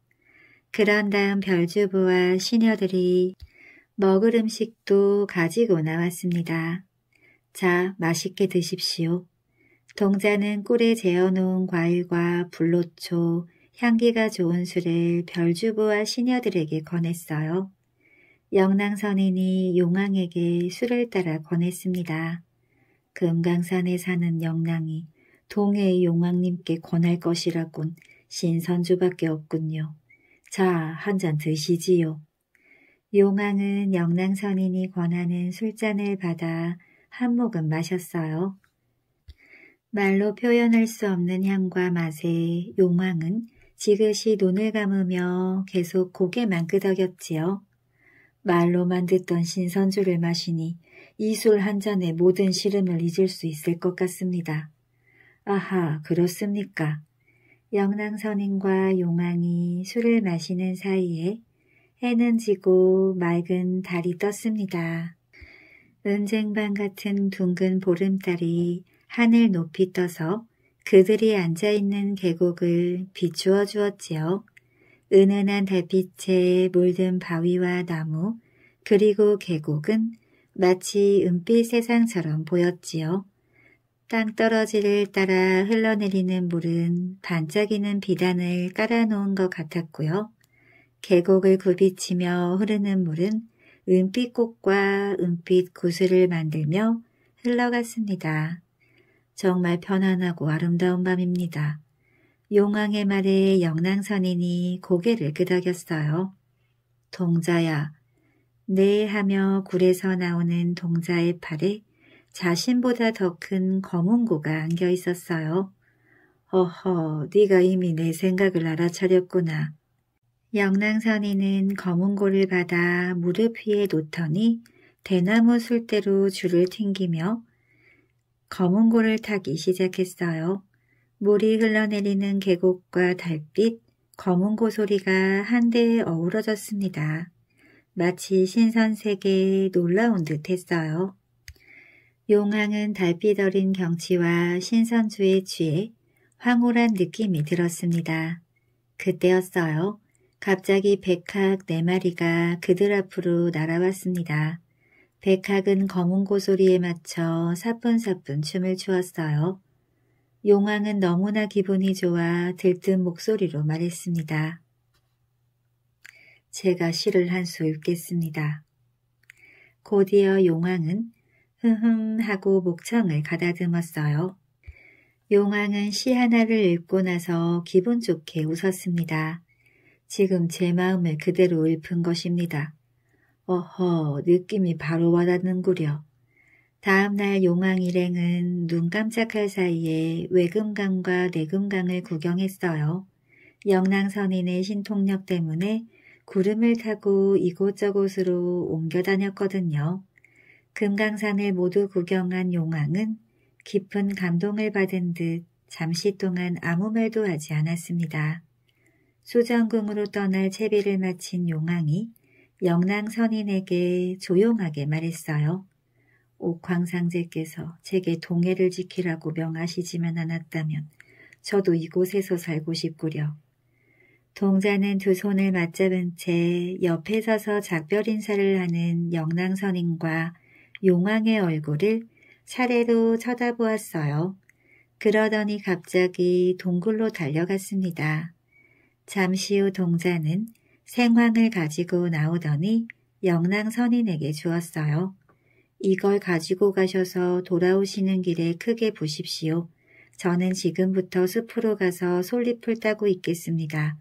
그런 다음 별주부와 시녀들이 먹을 음식도 가지고 나왔습니다. 자, 맛있게 드십시오. 동자는 꿀에 재어놓은 과일과 불로초, 향기가 좋은 술을 별주부와 시녀들에게 권했어요. 영랑선인이 용왕에게 술을 따라 권했습니다. 금강산에 그 사는 영랑이 동해의 용왕님께 권할 것이라곤 신선주밖에 없군요. 자, 한 잔 드시지요. 용왕은 영랑선인이 권하는 술잔을 받아 한 모금 마셨어요. 말로 표현할 수 없는 향과 맛에 용왕은 지그시 눈을 감으며 계속 고개만 끄덕였지요. 말로만 듣던 신선주를 마시니 이 술 한 잔에 모든 시름을 잊을 수 있을 것 같습니다. 아하, 그렇습니까? 영랑선인과 용왕이 술을 마시는 사이에 해는 지고 맑은 달이 떴습니다. 은쟁반 같은 둥근 보름달이 하늘 높이 떠서 그들이 앉아있는 계곡을 비추어 주었지요. 은은한 달빛에 물든 바위와 나무 그리고 계곡은 마치 은빛 세상처럼 보였지요. 땅 떨어지를 따라 흘러내리는 물은 반짝이는 비단을 깔아놓은 것 같았고요. 계곡을 굽이치며 흐르는 물은 은빛 꽃과 은빛 구슬을 만들며 흘러갔습니다. 정말 편안하고 아름다운 밤입니다. 용왕의 말에 영랑선인이 고개를 끄덕였어요. 동자야, 네 하며 굴에서 나오는 동자의 팔에 자신보다 더 큰 검은고가 안겨 있었어요. 어허, 네가 이미 내 생각을 알아차렸구나. 영랑선인은 검은고를 받아 무릎 위에 놓더니 대나무 술대로 줄을 튕기며 검은고를 타기 시작했어요. 물이 흘러내리는 계곡과 달빛, 검은 고소리가 한데 어우러졌습니다. 마치 신선 세계에 놀라운듯 했어요. 용왕은 달빛 어린 경치와 신선주에 취해 황홀한 느낌이 들었습니다. 그때였어요. 갑자기 백학 네 마리가 그들 앞으로 날아왔습니다. 백학은 검은 고소리에 맞춰 사뿐사뿐 춤을 추었어요. 용왕은 너무나 기분이 좋아 들뜬 목소리로 말했습니다. 제가 시를 한 수 읽겠습니다. 곧이어 용왕은 흠흠 하고 목청을 가다듬었어요. 용왕은 시 하나를 읽고 나서 기분 좋게 웃었습니다. 지금 제 마음을 그대로 읊은 것입니다. 어허, 느낌이 바로 와닿는구려. 다음날 용왕 일행은 눈 깜짝할 사이에 외금강과 내금강을 구경했어요. 영랑선인의 신통력 때문에 구름을 타고 이곳저곳으로 옮겨 다녔거든요. 금강산을 모두 구경한 용왕은 깊은 감동을 받은 듯 잠시 동안 아무 말도 하지 않았습니다. 수정궁으로 떠날 채비를 마친 용왕이 영랑선인에게 조용하게 말했어요. 옥광상제께서 제게 동해를 지키라고 명하시지만 않았다면 저도 이곳에서 살고 싶구려. 동자는 두 손을 맞잡은 채 옆에 서서 작별 인사를 하는 영랑선인과 용왕의 얼굴을 차례로 쳐다보았어요. 그러더니 갑자기 동굴로 달려갔습니다. 잠시 후 동자는 생황을 가지고 나오더니 영랑선인에게 주었어요. 이걸 가지고 가셔서 돌아오시는 길에 크게 보십시오. 저는 지금부터 숲으로 가서 솔잎을 따고 있겠습니다.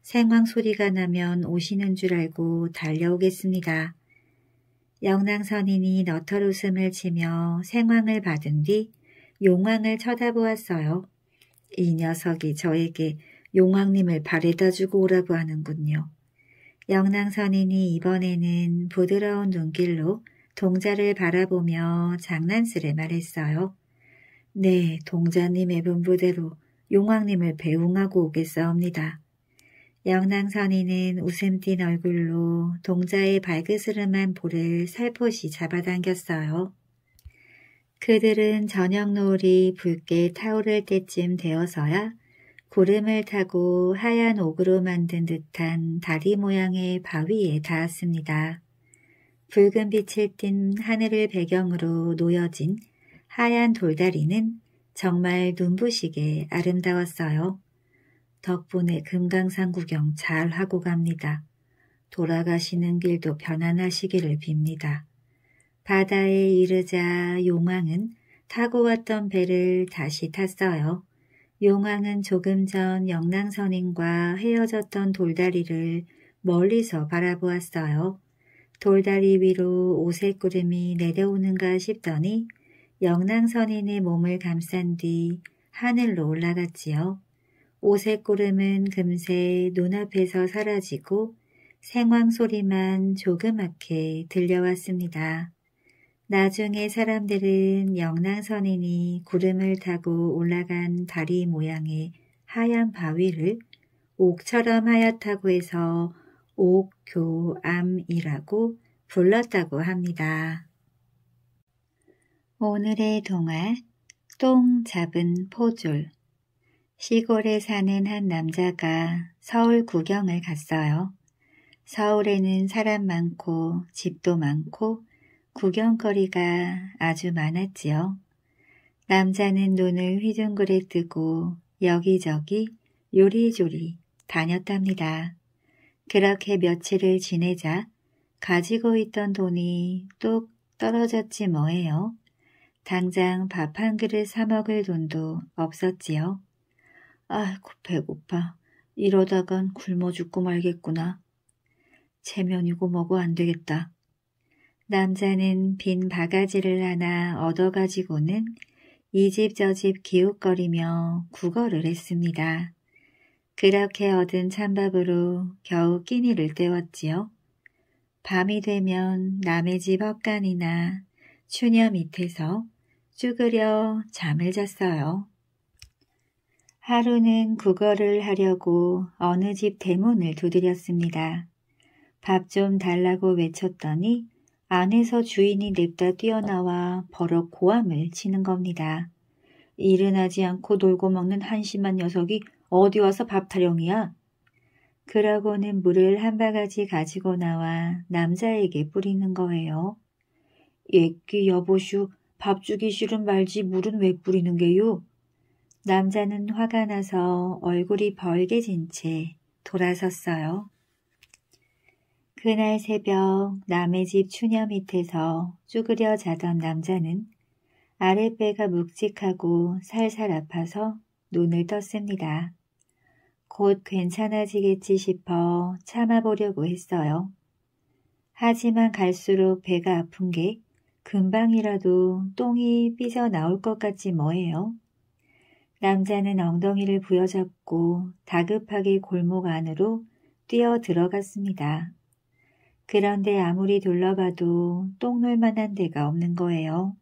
생황 소리가 나면 오시는 줄 알고 달려오겠습니다. 영랑선인이 너털웃음을 치며 생황을 받은 뒤 용왕을 쳐다보았어요. 이 녀석이 저에게 용왕님을 바래다 주고 오라고 하는군요. 영랑선인이 이번에는 부드러운 눈길로 동자를 바라보며 장난스레 말했어요. 네, 동자님의 분부대로 용왕님을 배웅하고 오겠사옵니다. 영랑선이는 웃음 띤 얼굴로 동자의 발그스름한 볼을 살포시 잡아당겼어요. 그들은 저녁 노을이 붉게 타오를 때쯤 되어서야 구름을 타고 하얀 옥으로 만든 듯한 다리 모양의 바위에 닿았습니다. 붉은 빛을 띤 하늘을 배경으로 놓여진 하얀 돌다리는 정말 눈부시게 아름다웠어요. 덕분에 금강산 구경 잘 하고 갑니다. 돌아가시는 길도 편안하시기를 빕니다. 바다에 이르자 용왕은 타고 왔던 배를 다시 탔어요. 용왕은 조금 전 영랑선인과 헤어졌던 돌다리를 멀리서 바라보았어요. 돌다리 위로 옷의 구름이 내려오는가 싶더니 영랑선인의 몸을 감싼 뒤 하늘로 올라갔지요. 옷의 구름은 금세 눈앞에서 사라지고 생황 소리만 조그맣게 들려왔습니다. 나중에 사람들은 영랑선인이 구름을 타고 올라간 다리 모양의 하얀 바위를 옥처럼 하얗다고 해서 옥교암이라고 불렀다고 합니다. 오늘의 동화 똥 잡은 포졸 시골에 사는 한 남자가 서울 구경을 갔어요. 서울에는 사람 많고 집도 많고 구경거리가 아주 많았지요. 남자는 눈을 휘둥그레 뜨고 여기저기 요리조리 다녔답니다. 그렇게 며칠을 지내자 가지고 있던 돈이 똑 떨어졌지 뭐예요. 당장 밥 한 그릇 사 먹을 돈도 없었지요. 아이고 배고파. 이러다간 굶어 죽고 말겠구나. 체면이고 뭐고 안 되겠다. 남자는 빈 바가지를 하나 얻어가지고는 이 집 저 집 기웃거리며 구걸을 했습니다. 그렇게 얻은 찬밥으로 겨우 끼니를 때웠지요. 밤이 되면 남의 집 헛간이나 추녀 밑에서 쭈그려 잠을 잤어요. 하루는 국어를 하려고 어느 집 대문을 두드렸습니다. 밥 좀 달라고 외쳤더니 안에서 주인이 냅다 뛰어나와 버럭 고함을 치는 겁니다. 일은하지 않고 놀고 먹는 한심한 녀석이 어디 와서 밥 타령이야? 그러고는 물을 한 바가지 가지고 나와 남자에게 뿌리는 거예요. 예끼 여보슈 밥 주기 싫은 말지 물은 왜 뿌리는 게요? 남자는 화가 나서 얼굴이 벌게진 채 돌아섰어요. 그날 새벽 남의 집 추녀 밑에서 쭈그려 자던 남자는 아랫배가 묵직하고 살살 아파서 눈을 떴습니다. 곧 괜찮아지겠지 싶어 참아보려고 했어요. 하지만 갈수록 배가 아픈 게 금방이라도 똥이 삐져나올 것 같지 뭐예요. 남자는 엉덩이를 부여잡고 다급하게 골목 안으로 뛰어 들어갔습니다. 그런데 아무리 둘러봐도 똥놀 만한 데가 없는 거예요.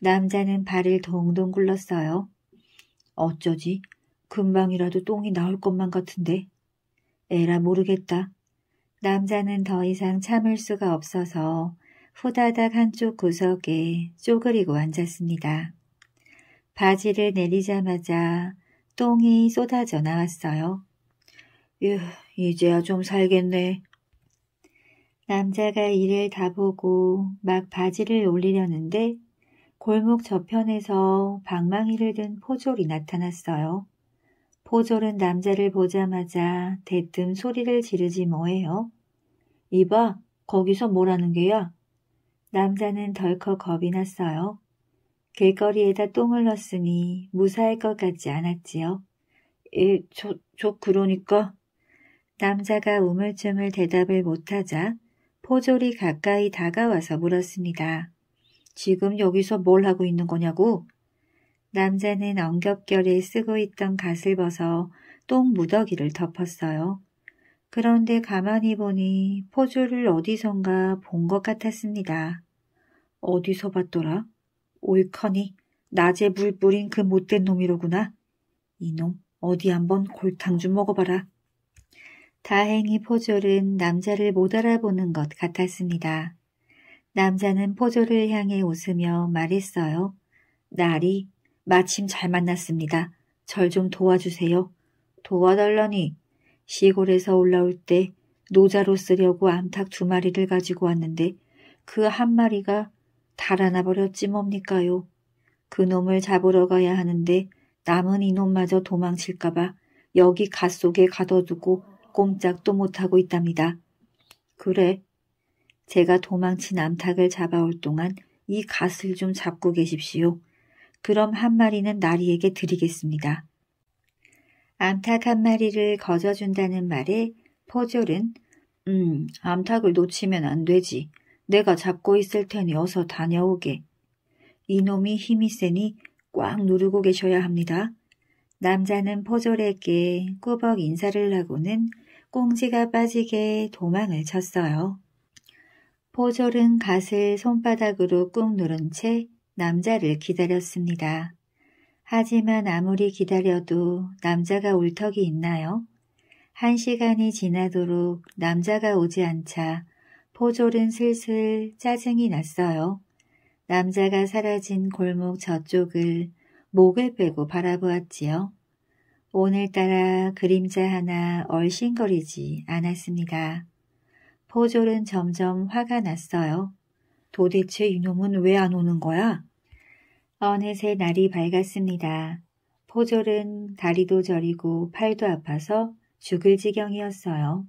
남자는 발을 동동 굴렀어요. 어쩌지? 금방이라도 똥이 나올 것만 같은데. 에라 모르겠다. 남자는 더 이상 참을 수가 없어서 후다닥 한쪽 구석에 쪼그리고 앉았습니다. 바지를 내리자마자 똥이 쏟아져 나왔어요. 휴, 이제야 좀 살겠네. 남자가 이를 다 보고 막 바지를 올리려는데 골목 저편에서 방망이를 든 포졸이 나타났어요. 포졸은 남자를 보자마자 대뜸 소리를 지르지 뭐예요. 이봐, 거기서 뭐라는 게야? 남자는 덜컥 겁이 났어요. 길거리에다 똥을 넣었으니 무사할 것 같지 않았지요. 예, 저, 저 그러니까. 남자가 우물쭈물 대답을 못하자 포졸이 가까이 다가와서 물었습니다. 지금 여기서 뭘 하고 있는 거냐고? 남자는 엉겹결에 쓰고 있던 갓을 벗어 똥 무더기를 덮었어요. 그런데 가만히 보니 포주를 어디선가 본 것 같았습니다. 어디서 봤더라? 옳커니 낮에 물 뿌린 그 못된 놈이로구나. 이놈 어디 한번 골탕 좀 먹어봐라. 다행히 포졸은 남자를 못 알아보는 것 같았습니다. 남자는 포졸을 향해 웃으며 말했어요. 날이 마침 잘 만났습니다. 절 좀 도와주세요. 도와달라니. 시골에서 올라올 때 노자로 쓰려고 암탉 두 마리를 가지고 왔는데 그 한 마리가 달아나 버렸지 뭡니까요. 그놈을 잡으러 가야 하는데 남은 이놈마저 도망칠까봐 여기 갓 속에 가둬두고 꼼짝도 못하고 있답니다. 그래. 제가 도망친 암탉을 잡아올 동안 이 갓을 좀 잡고 계십시오. 그럼 한 마리는 나리에게 드리겠습니다. 암탉 한 마리를 거저준다는 말에 포졸은 음, 암탉을 놓치면 안 되지. 내가 잡고 있을 테니 어서 다녀오게. 이놈이 힘이 세니 꽉 누르고 계셔야 합니다. 남자는 포졸에게 꾸벅 인사를 하고는 꽁지가 빠지게 도망을 쳤어요. 포졸은 갓을 손바닥으로 꾹 누른 채 남자를 기다렸습니다. 하지만 아무리 기다려도 남자가 울 턱이 있나요? 한 시간이 지나도록 남자가 오지 않자 포졸은 슬슬 짜증이 났어요. 남자가 사라진 골목 저쪽을 목을 빼고 바라보았지요. 오늘따라 그림자 하나 얼씬거리지 않았습니다. 포졸은 점점 화가 났어요. 도대체 이놈은 왜 안 오는 거야? 어느새 날이 밝았습니다. 포졸은 다리도 저리고 팔도 아파서 죽을 지경이었어요.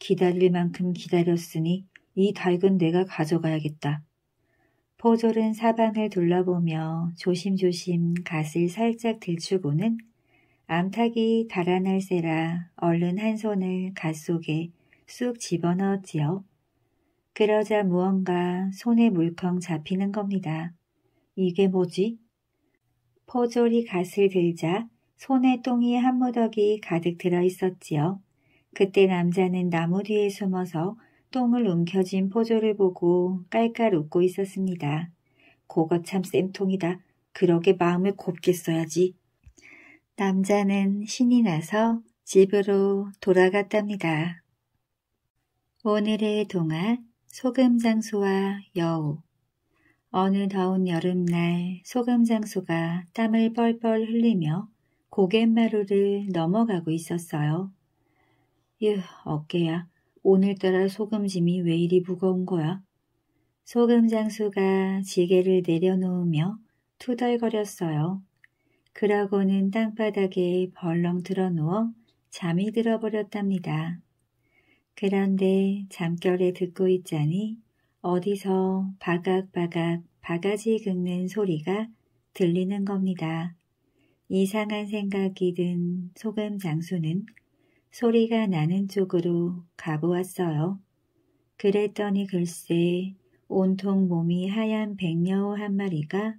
기다릴 만큼 기다렸으니 이 닭은 내가 가져가야겠다. 포졸은 사방을 둘러보며 조심조심 갓을 살짝 들추고는 암탉이 달아날새라 얼른 한 손을 갓 속에 쑥 집어넣었지요. 그러자 무언가 손에 물컹 잡히는 겁니다. 이게 뭐지? 포졸이 갓을 들자 손에 똥이 한 무더기 가득 들어 있었지요. 그때 남자는 나무 뒤에 숨어서 똥을 움켜쥔 포졸을 보고 깔깔 웃고 있었습니다. 그거 참 쌤통이다. 그러게 마음을 곱게 써야지. 남자는 신이 나서 집으로 돌아갔답니다. 오늘의 동화 소금 장수와 여우 어느 더운 여름날 소금장수가 땀을 뻘뻘 흘리며 고갯마루를 넘어가고 있었어요. 휴, 어깨야. 오늘따라 소금짐이 왜 이리 무거운 거야? 소금장수가 지게를 내려놓으며 투덜거렸어요. 그러고는 땅바닥에 벌렁 들어누워 잠이 들어버렸답니다. 그런데 잠결에 듣고 있자니 어디서 바각바각 바가지 긁는 소리가 들리는 겁니다. 이상한 생각이 든 소금 장수는 소리가 나는 쪽으로 가보았어요. 그랬더니 글쎄 온통 몸이 하얀 백여우 한 마리가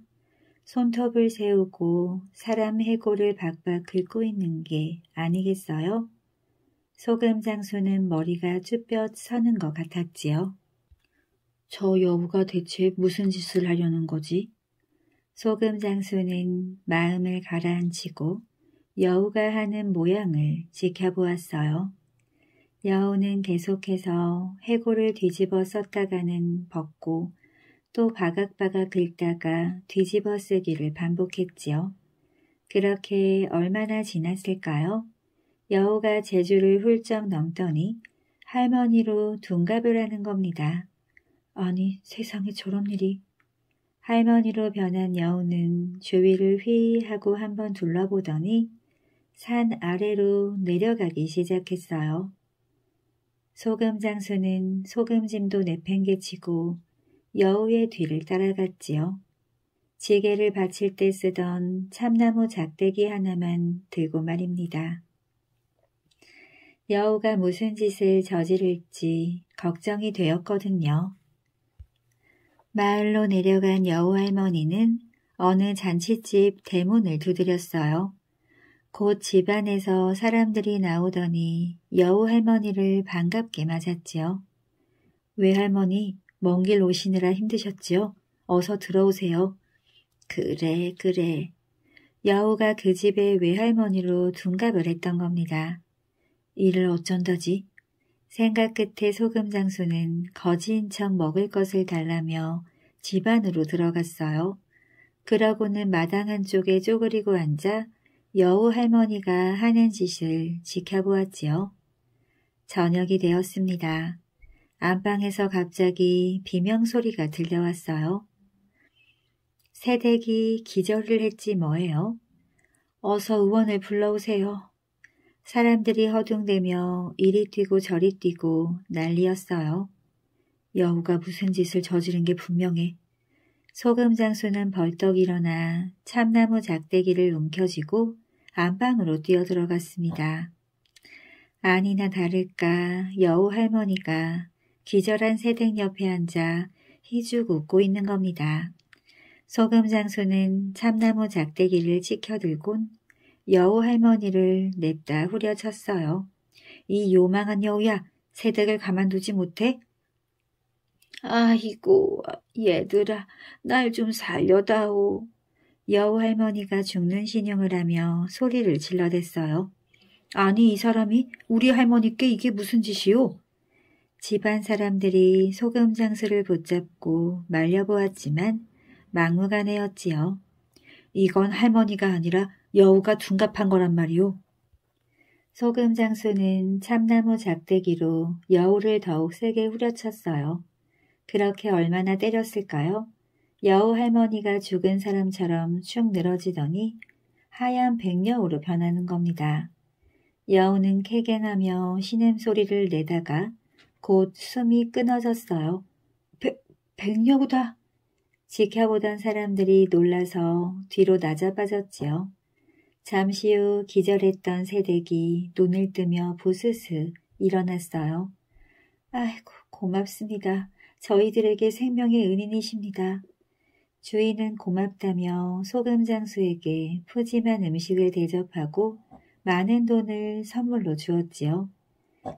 손톱을 세우고 사람 해골을 박박 긁고 있는 게 아니겠어요? 소금 장수는 머리가 쭈뼛 서는 것 같았지요. 저 여우가 대체 무슨 짓을 하려는 거지? 소금 장수는 마음을 가라앉히고 여우가 하는 모양을 지켜보았어요. 여우는 계속해서 해골을 뒤집어 썼다가는 벗고 또 바각바각 긁다가 뒤집어 쓰기를 반복했지요. 그렇게 얼마나 지났을까요? 여우가 제주를 훌쩍 넘더니 할머니로 둔갑을 하는 겁니다. 아니 세상에 저런 일이. 할머니로 변한 여우는 주위를 휘 하고 한번 둘러보더니 산 아래로 내려가기 시작했어요. 소금 장수는 소금짐도 내팽개치고 여우의 뒤를 따라갔지요. 지게를 바칠때 쓰던 참나무 작대기 하나만 들고 말입니다. 여우가 무슨 짓을 저지를지 걱정이 되었거든요. 마을로 내려간 여우 할머니는 어느 잔칫집 대문을 두드렸어요. 곧 집안에서 사람들이 나오더니 여우 할머니를 반갑게 맞았지요. 외할머니, 먼 길 오시느라 힘드셨지요? 어서 들어오세요. 그래, 그래. 여우가 그 집의 외할머니로 둔갑을 했던 겁니다. 이를 어쩐다지? 생각 끝에 소금 장수는 거지인 척 먹을 것을 달라며 집 안으로 들어갔어요. 그러고는 마당 한쪽에 쪼그리고 앉아 여우 할머니가 하는 짓을 지켜보았지요. 저녁이 되었습니다. 안방에서 갑자기 비명소리가 들려왔어요. 새댁이 기절을 했지 뭐예요. 어서 의원을 불러오세요. 사람들이 허둥대며 이리 뛰고 저리 뛰고 난리였어요. 여우가 무슨 짓을 저지른 게 분명해. 소금 장수는 벌떡 일어나 참나무 작대기를 움켜쥐고 안방으로 뛰어들어갔습니다. 아니나 다를까 여우 할머니가 기절한 새댁 옆에 앉아 희죽 웃고 있는 겁니다. 소금 장수는 참나무 작대기를 치켜들곤 여우 할머니를 냅다 후려쳤어요. 이 요망한 여우야, 새댁을 가만두지 못해? 아이고, 얘들아, 날 좀 살려다오. 여우 할머니가 죽는 신용을 하며 소리를 질러댔어요. 아니, 이 사람이 우리 할머니께 이게 무슨 짓이오? 집안 사람들이 소금 장수를 붙잡고 말려보았지만 막무가내였지요. 이건 할머니가 아니라 여우가 둔갑한 거란 말이오. 소금 장수는 참나무 작대기로 여우를 더욱 세게 후려쳤어요. 그렇게 얼마나 때렸을까요? 여우 할머니가 죽은 사람처럼 축 늘어지더니 하얀 백여우로 변하는 겁니다. 여우는 쾌갱하며 신음소리를 내다가 곧 숨이 끊어졌어요. 백, 백여우다! 지켜보던 사람들이 놀라서 뒤로 낮아빠졌지요. 잠시 후 기절했던 새댁이 눈을 뜨며 부스스 일어났어요. 아이고 고맙습니다. 저희들에게 생명의 은인이십니다. 주인은 고맙다며 소금 장수에게 푸짐한 음식을 대접하고 많은 돈을 선물로 주었지요.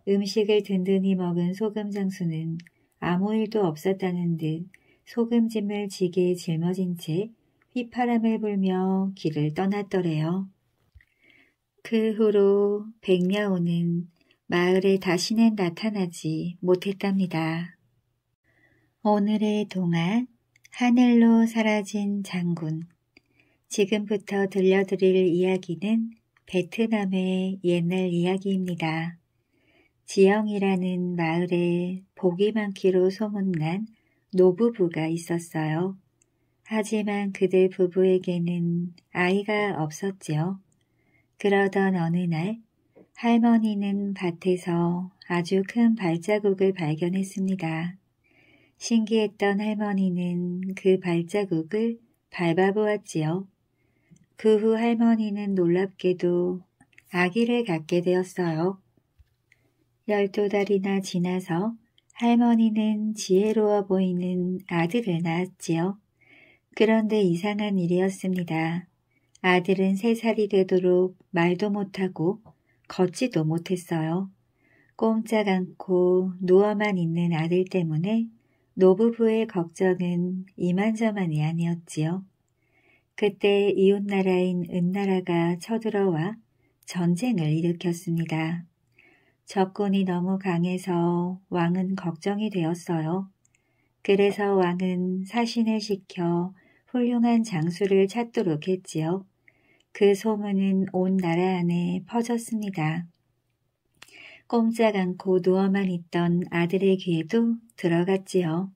음식을 든든히 먹은 소금 장수는 아무 일도 없었다는 듯 소금짐을 지게에 짊어진 채 휘파람을 불며 길을 떠났더래요. 그 후로 백야호는 마을에 다시는 나타나지 못했답니다. 오늘의 동안 하늘로 사라진 장군 지금부터 들려드릴 이야기는 베트남의 옛날 이야기입니다. 지영이라는 마을에 복이 많기로 소문난 노부부가 있었어요. 하지만 그들 부부에게는 아이가 없었지요. 그러던 어느 날 할머니는 밭에서 아주 큰 발자국을 발견했습니다. 신기했던 할머니는 그 발자국을 밟아보았지요. 그 후 할머니는 놀랍게도 아기를 갖게 되었어요. 열두 달이나 지나서 할머니는 지혜로워 보이는 아들을 낳았지요. 그런데 이상한 일이었습니다. 아들은 세 살이 되도록 말도 못하고 걷지도 못했어요. 꼼짝 않고 누워만 있는 아들 때문에 노부부의 걱정은 이만저만이 아니었지요. 그때 이웃나라인 은나라가 쳐들어와 전쟁을 일으켰습니다. 적군이 너무 강해서 왕은 걱정이 되었어요. 그래서 왕은 사신을 시켜 훌륭한 장수를 찾도록 했지요. 그 소문은 온 나라 안에 퍼졌습니다. 꼼짝 않고 누워만 있던 아들의 귀에도 들어갔지요.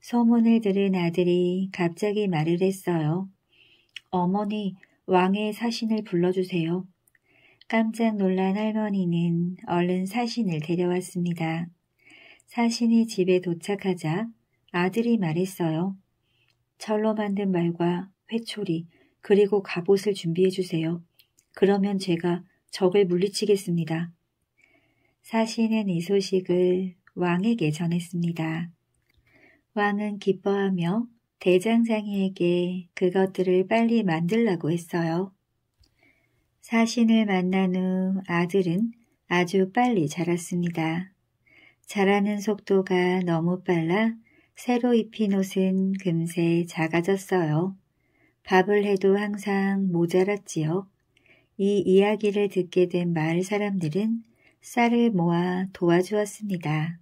소문을 들은 아들이 갑자기 말을 했어요. 어머니, 왕의 사신을 불러주세요. 깜짝 놀란 할머니는 얼른 사신을 데려왔습니다. 사신이 집에 도착하자 아들이 말했어요. 철로 만든 말과 회초리, 그리고 갑옷을 준비해 주세요. 그러면 제가 적을 물리치겠습니다. 사신은 이 소식을 왕에게 전했습니다. 왕은 기뻐하며 대장장이에게 그것들을 빨리 만들라고 했어요. 사신을 만난 후 아들은 아주 빨리 자랐습니다. 자라는 속도가 너무 빨라 새로 입힌 옷은 금세 작아졌어요. 밥을 해도 항상 모자랐지요. 이 이야기를 듣게 된 마을 사람들은 쌀을 모아 도와주었습니다.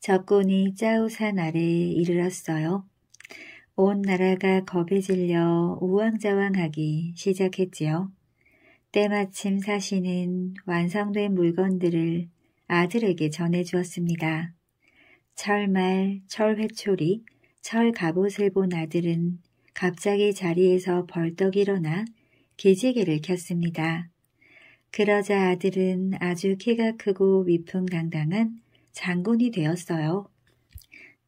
적군이 짜우산 아래에 이르렀어요. 온 나라가 겁에 질려 우왕좌왕하기 시작했지요. 때마침 사시는 완성된 물건들을 아들에게 전해주었습니다. 철말, 철회초리, 철갑옷을 본 아들은 갑자기 자리에서 벌떡 일어나 기지개를 켰습니다. 그러자 아들은 아주 키가 크고 위풍당당한 장군이 되었어요.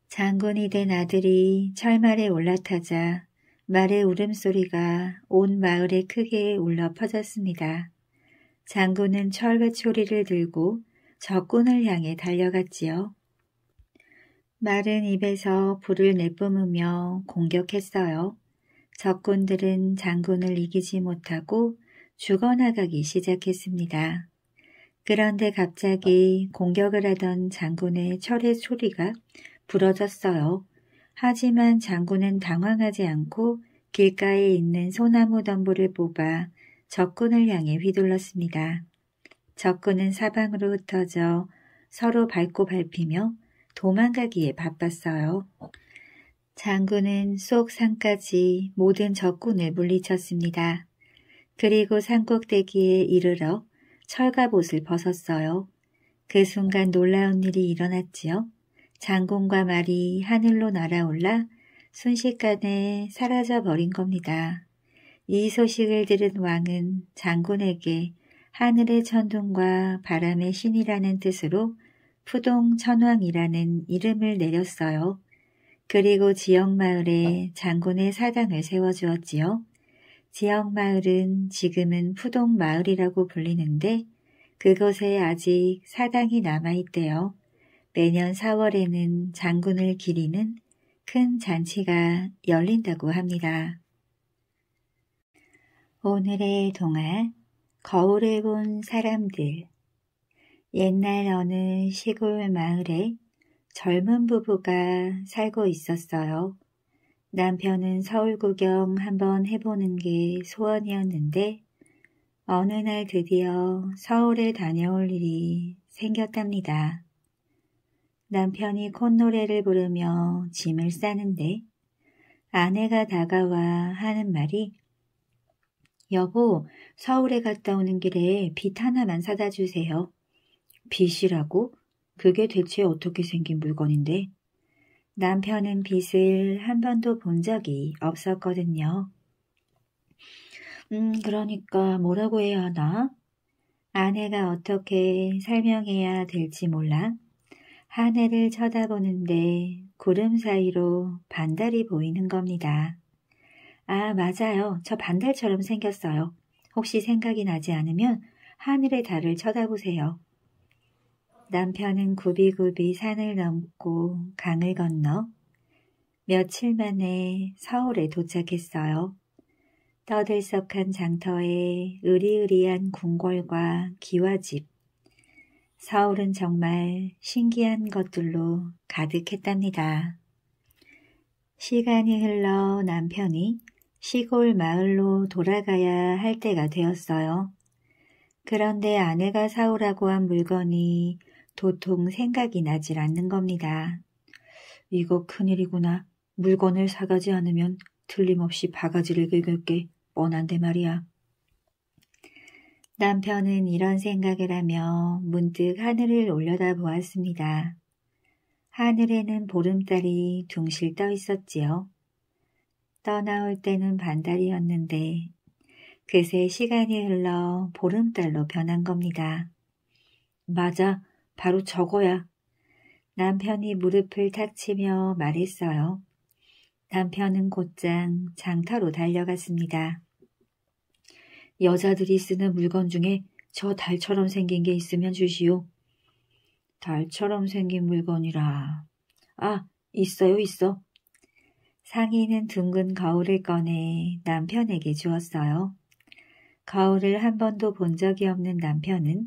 장군이 된 아들이 철말에 올라타자 말의 울음소리가 온 마을에 크게 울려 퍼졌습니다. 장군은 철외초리를 들고 적군을 향해 달려갔지요. 말은 입에서 불을 내뿜으며 공격했어요. 적군들은 장군을 이기지 못하고 죽어나가기 시작했습니다. 그런데 갑자기 공격을 하던 장군의 철의 소리가 부러졌어요. 하지만 장군은 당황하지 않고 길가에 있는 소나무 덤불을 뽑아 적군을 향해 휘둘렀습니다. 적군은 사방으로 흩어져 서로 밟고 밟히며 도망가기에 바빴어요. 장군은 속 산까지 모든 적군을 물리쳤습니다. 그리고 산꼭대기에 이르러 철갑옷을 벗었어요. 그 순간 놀라운 일이 일어났지요. 장군과 말이 하늘로 날아올라 순식간에 사라져 버린 겁니다. 이 소식을 들은 왕은 장군에게 하늘의 천둥과 바람의 신이라는 뜻으로 푸동천왕이라는 이름을 내렸어요. 그리고 지역마을에 장군의 사당을 세워주었지요. 지역마을은 지금은 푸동마을이라고 불리는데 그곳에 아직 사당이 남아있대요. 매년 4월에는 장군을 기리는 큰 잔치가 열린다고 합니다. 오늘의 동화 거울에본 사람들 옛날 어느 시골 마을에 젊은 부부가 살고 있었어요. 남편은 서울 구경 한번 해보는 게 소원이었는데 어느 날 드디어 서울에 다녀올 일이 생겼답니다. 남편이 콧노래를 부르며 짐을 싸는데 아내가 다가와 하는 말이 여보 서울에 갔다 오는 길에 빗 하나만 사다 주세요. 빗이라고? 그게 대체 어떻게 생긴 물건인데? 남편은 빚을 한 번도 본 적이 없었거든요. 음, 그러니까 뭐라고 해야 하나? 아내가 어떻게 설명해야 될지 몰라. 하늘을 쳐다보는데 구름 사이로 반달이 보이는 겁니다. 아, 맞아요. 저 반달처럼 생겼어요. 혹시 생각이 나지 않으면 하늘의 달을 쳐다보세요. 남편은 굽이굽이 산을 넘고 강을 건너 며칠 만에 서울에 도착했어요. 떠들썩한 장터에 으리으리한 궁궐과 기와집. 서울은 정말 신기한 것들로 가득했답니다. 시간이 흘러 남편이 시골 마을로 돌아가야 할 때가 되었어요. 그런데 아내가 사오라고 한 물건이 도통 생각이 나질 않는 겁니다. 이거 큰일이구나. 물건을 사가지 않으면 틀림없이 바가지를 긁을 게 뻔한데 말이야. 남편은 이런 생각을 하며 문득 하늘을 올려다보았습니다. 하늘에는 보름달이 둥실 떠 있었지요. 떠나올 때는 반달이었는데 그새 시간이 흘러 보름달로 변한 겁니다. 맞아, 바로 저거야. 남편이 무릎을 탁 치며 말했어요. 남편은 곧장 장터로 달려갔습니다. 여자들이 쓰는 물건 중에 저 달처럼 생긴 게 있으면 주시오. 달처럼 생긴 물건이라. 아, 있어요, 있어. 상인은 둥근 거울을 꺼내 남편에게 주었어요. 거울을 한 번도 본 적이 없는 남편은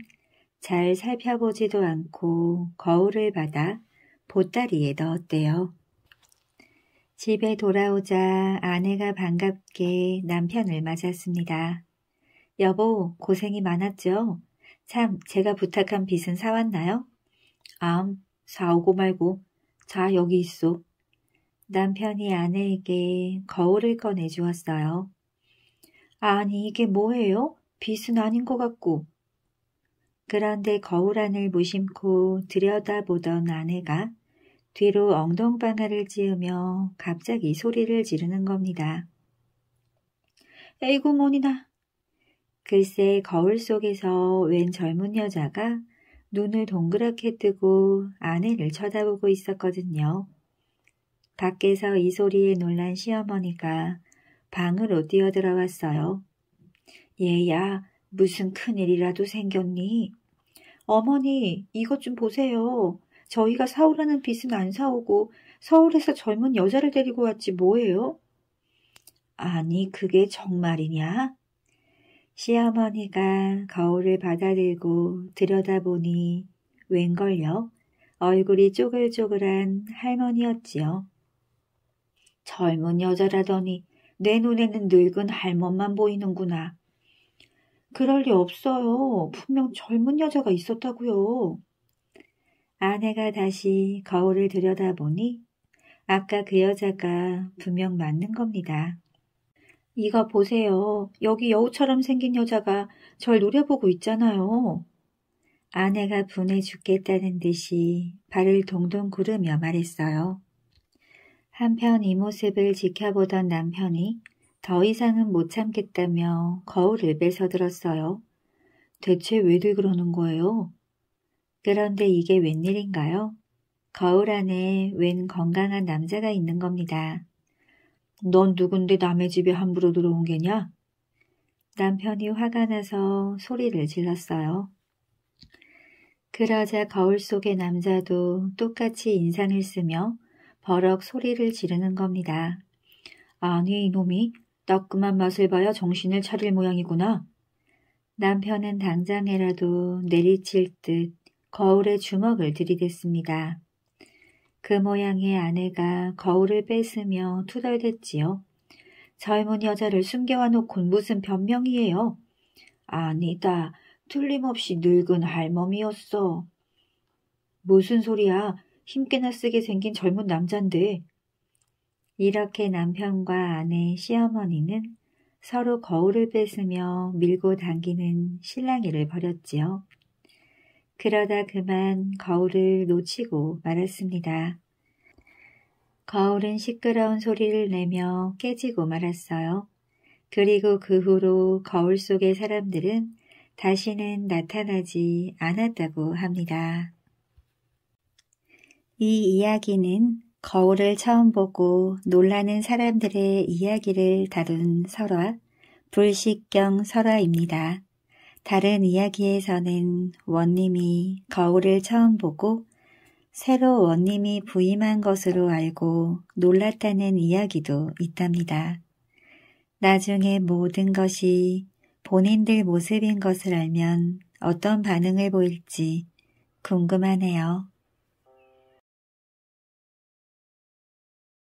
잘 살펴보지도 않고 거울을 받아 보따리에 넣었대요. 집에 돌아오자 아내가 반갑게 남편을 맞았습니다. 여보, 고생이 많았죠? 참, 제가 부탁한 빚은 사왔나요? 암, 사오고 말고. 자, 여기 있어. 남편이 아내에게 거울을 꺼내 주었어요. 아니, 이게 뭐예요? 빚은 아닌 것 같고. 그런데 거울 안을 무심코 들여다보던 아내가 뒤로 엉덩방아를 찌으며 갑자기 소리를 지르는 겁니다. 에이구 모니나 글쎄 거울 속에서 웬 젊은 여자가 눈을 동그랗게 뜨고 아내를 쳐다보고 있었거든요. 밖에서 이 소리에 놀란 시어머니가 방으로 뛰어들어왔어요. 얘야, 무슨 큰일이라도 생겼니? 어머니, 이것 좀 보세요. 저희가 사오라는 빚은 안 사오고 서울에서 젊은 여자를 데리고 왔지 뭐예요? 아니, 그게 정말이냐? 시어머니가 거울을 받아들고 들여다보니 웬걸요? 얼굴이 쪼글쪼글한 할머니였지요. 젊은 여자라더니 내 눈에는 늙은 할멈만 보이는구나. 그럴 리 없어요. 분명 젊은 여자가 있었다고요. 아내가 다시 거울을 들여다보니 아까 그 여자가 분명 맞는 겁니다. 이거 보세요. 여기 여우처럼 생긴 여자가 절 노려보고 있잖아요. 아내가 분해 죽겠다는 듯이 발을 동동 구르며 말했어요. 한편 이 모습을 지켜보던 남편이 더 이상은 못 참겠다며 거울을 뺏어들었어요. 대체 왜들 그러는 거예요? 그런데 이게 웬일인가요? 거울 안에 웬 건강한 남자가 있는 겁니다. 넌 누군데 남의 집에 함부로 들어온 게냐? 남편이 화가 나서 소리를 질렀어요. 그러자 거울 속의 남자도 똑같이 인상을 쓰며 버럭 소리를 지르는 겁니다. 아니 이놈이 따끔한 맛을 봐야 정신을 차릴 모양이구나. 남편은 당장에라도 내리칠 듯 거울에 주먹을 들이댔습니다. 그 모양의 아내가 거울을 뺏으며 투덜댔지요. 젊은 여자를 숨겨와 놓곤 무슨 변명이에요. 아니다. 틀림없이 늙은 할멈이었어. 무슨 소리야. 힘께나 쓰게 생긴 젊은 남잔데 이렇게 남편과 아내, 시어머니는 서로 거울을 뺏으며 밀고 당기는 실랑이를 벌였지요. 그러다 그만 거울을 놓치고 말았습니다. 거울은 시끄러운 소리를 내며 깨지고 말았어요. 그리고 그 후로 거울 속의 사람들은 다시는 나타나지 않았다고 합니다. 이 이야기는 거울을 처음 보고 놀라는 사람들의 이야기를 다룬 설화, 불식경 설화입니다. 다른 이야기에서는 원님이 거울을 처음 보고 새로 원님이 부임한 것으로 알고 놀랐다는 이야기도 있답니다. 나중에 모든 것이 본인들 모습인 것을 알면 어떤 반응을 보일지 궁금하네요.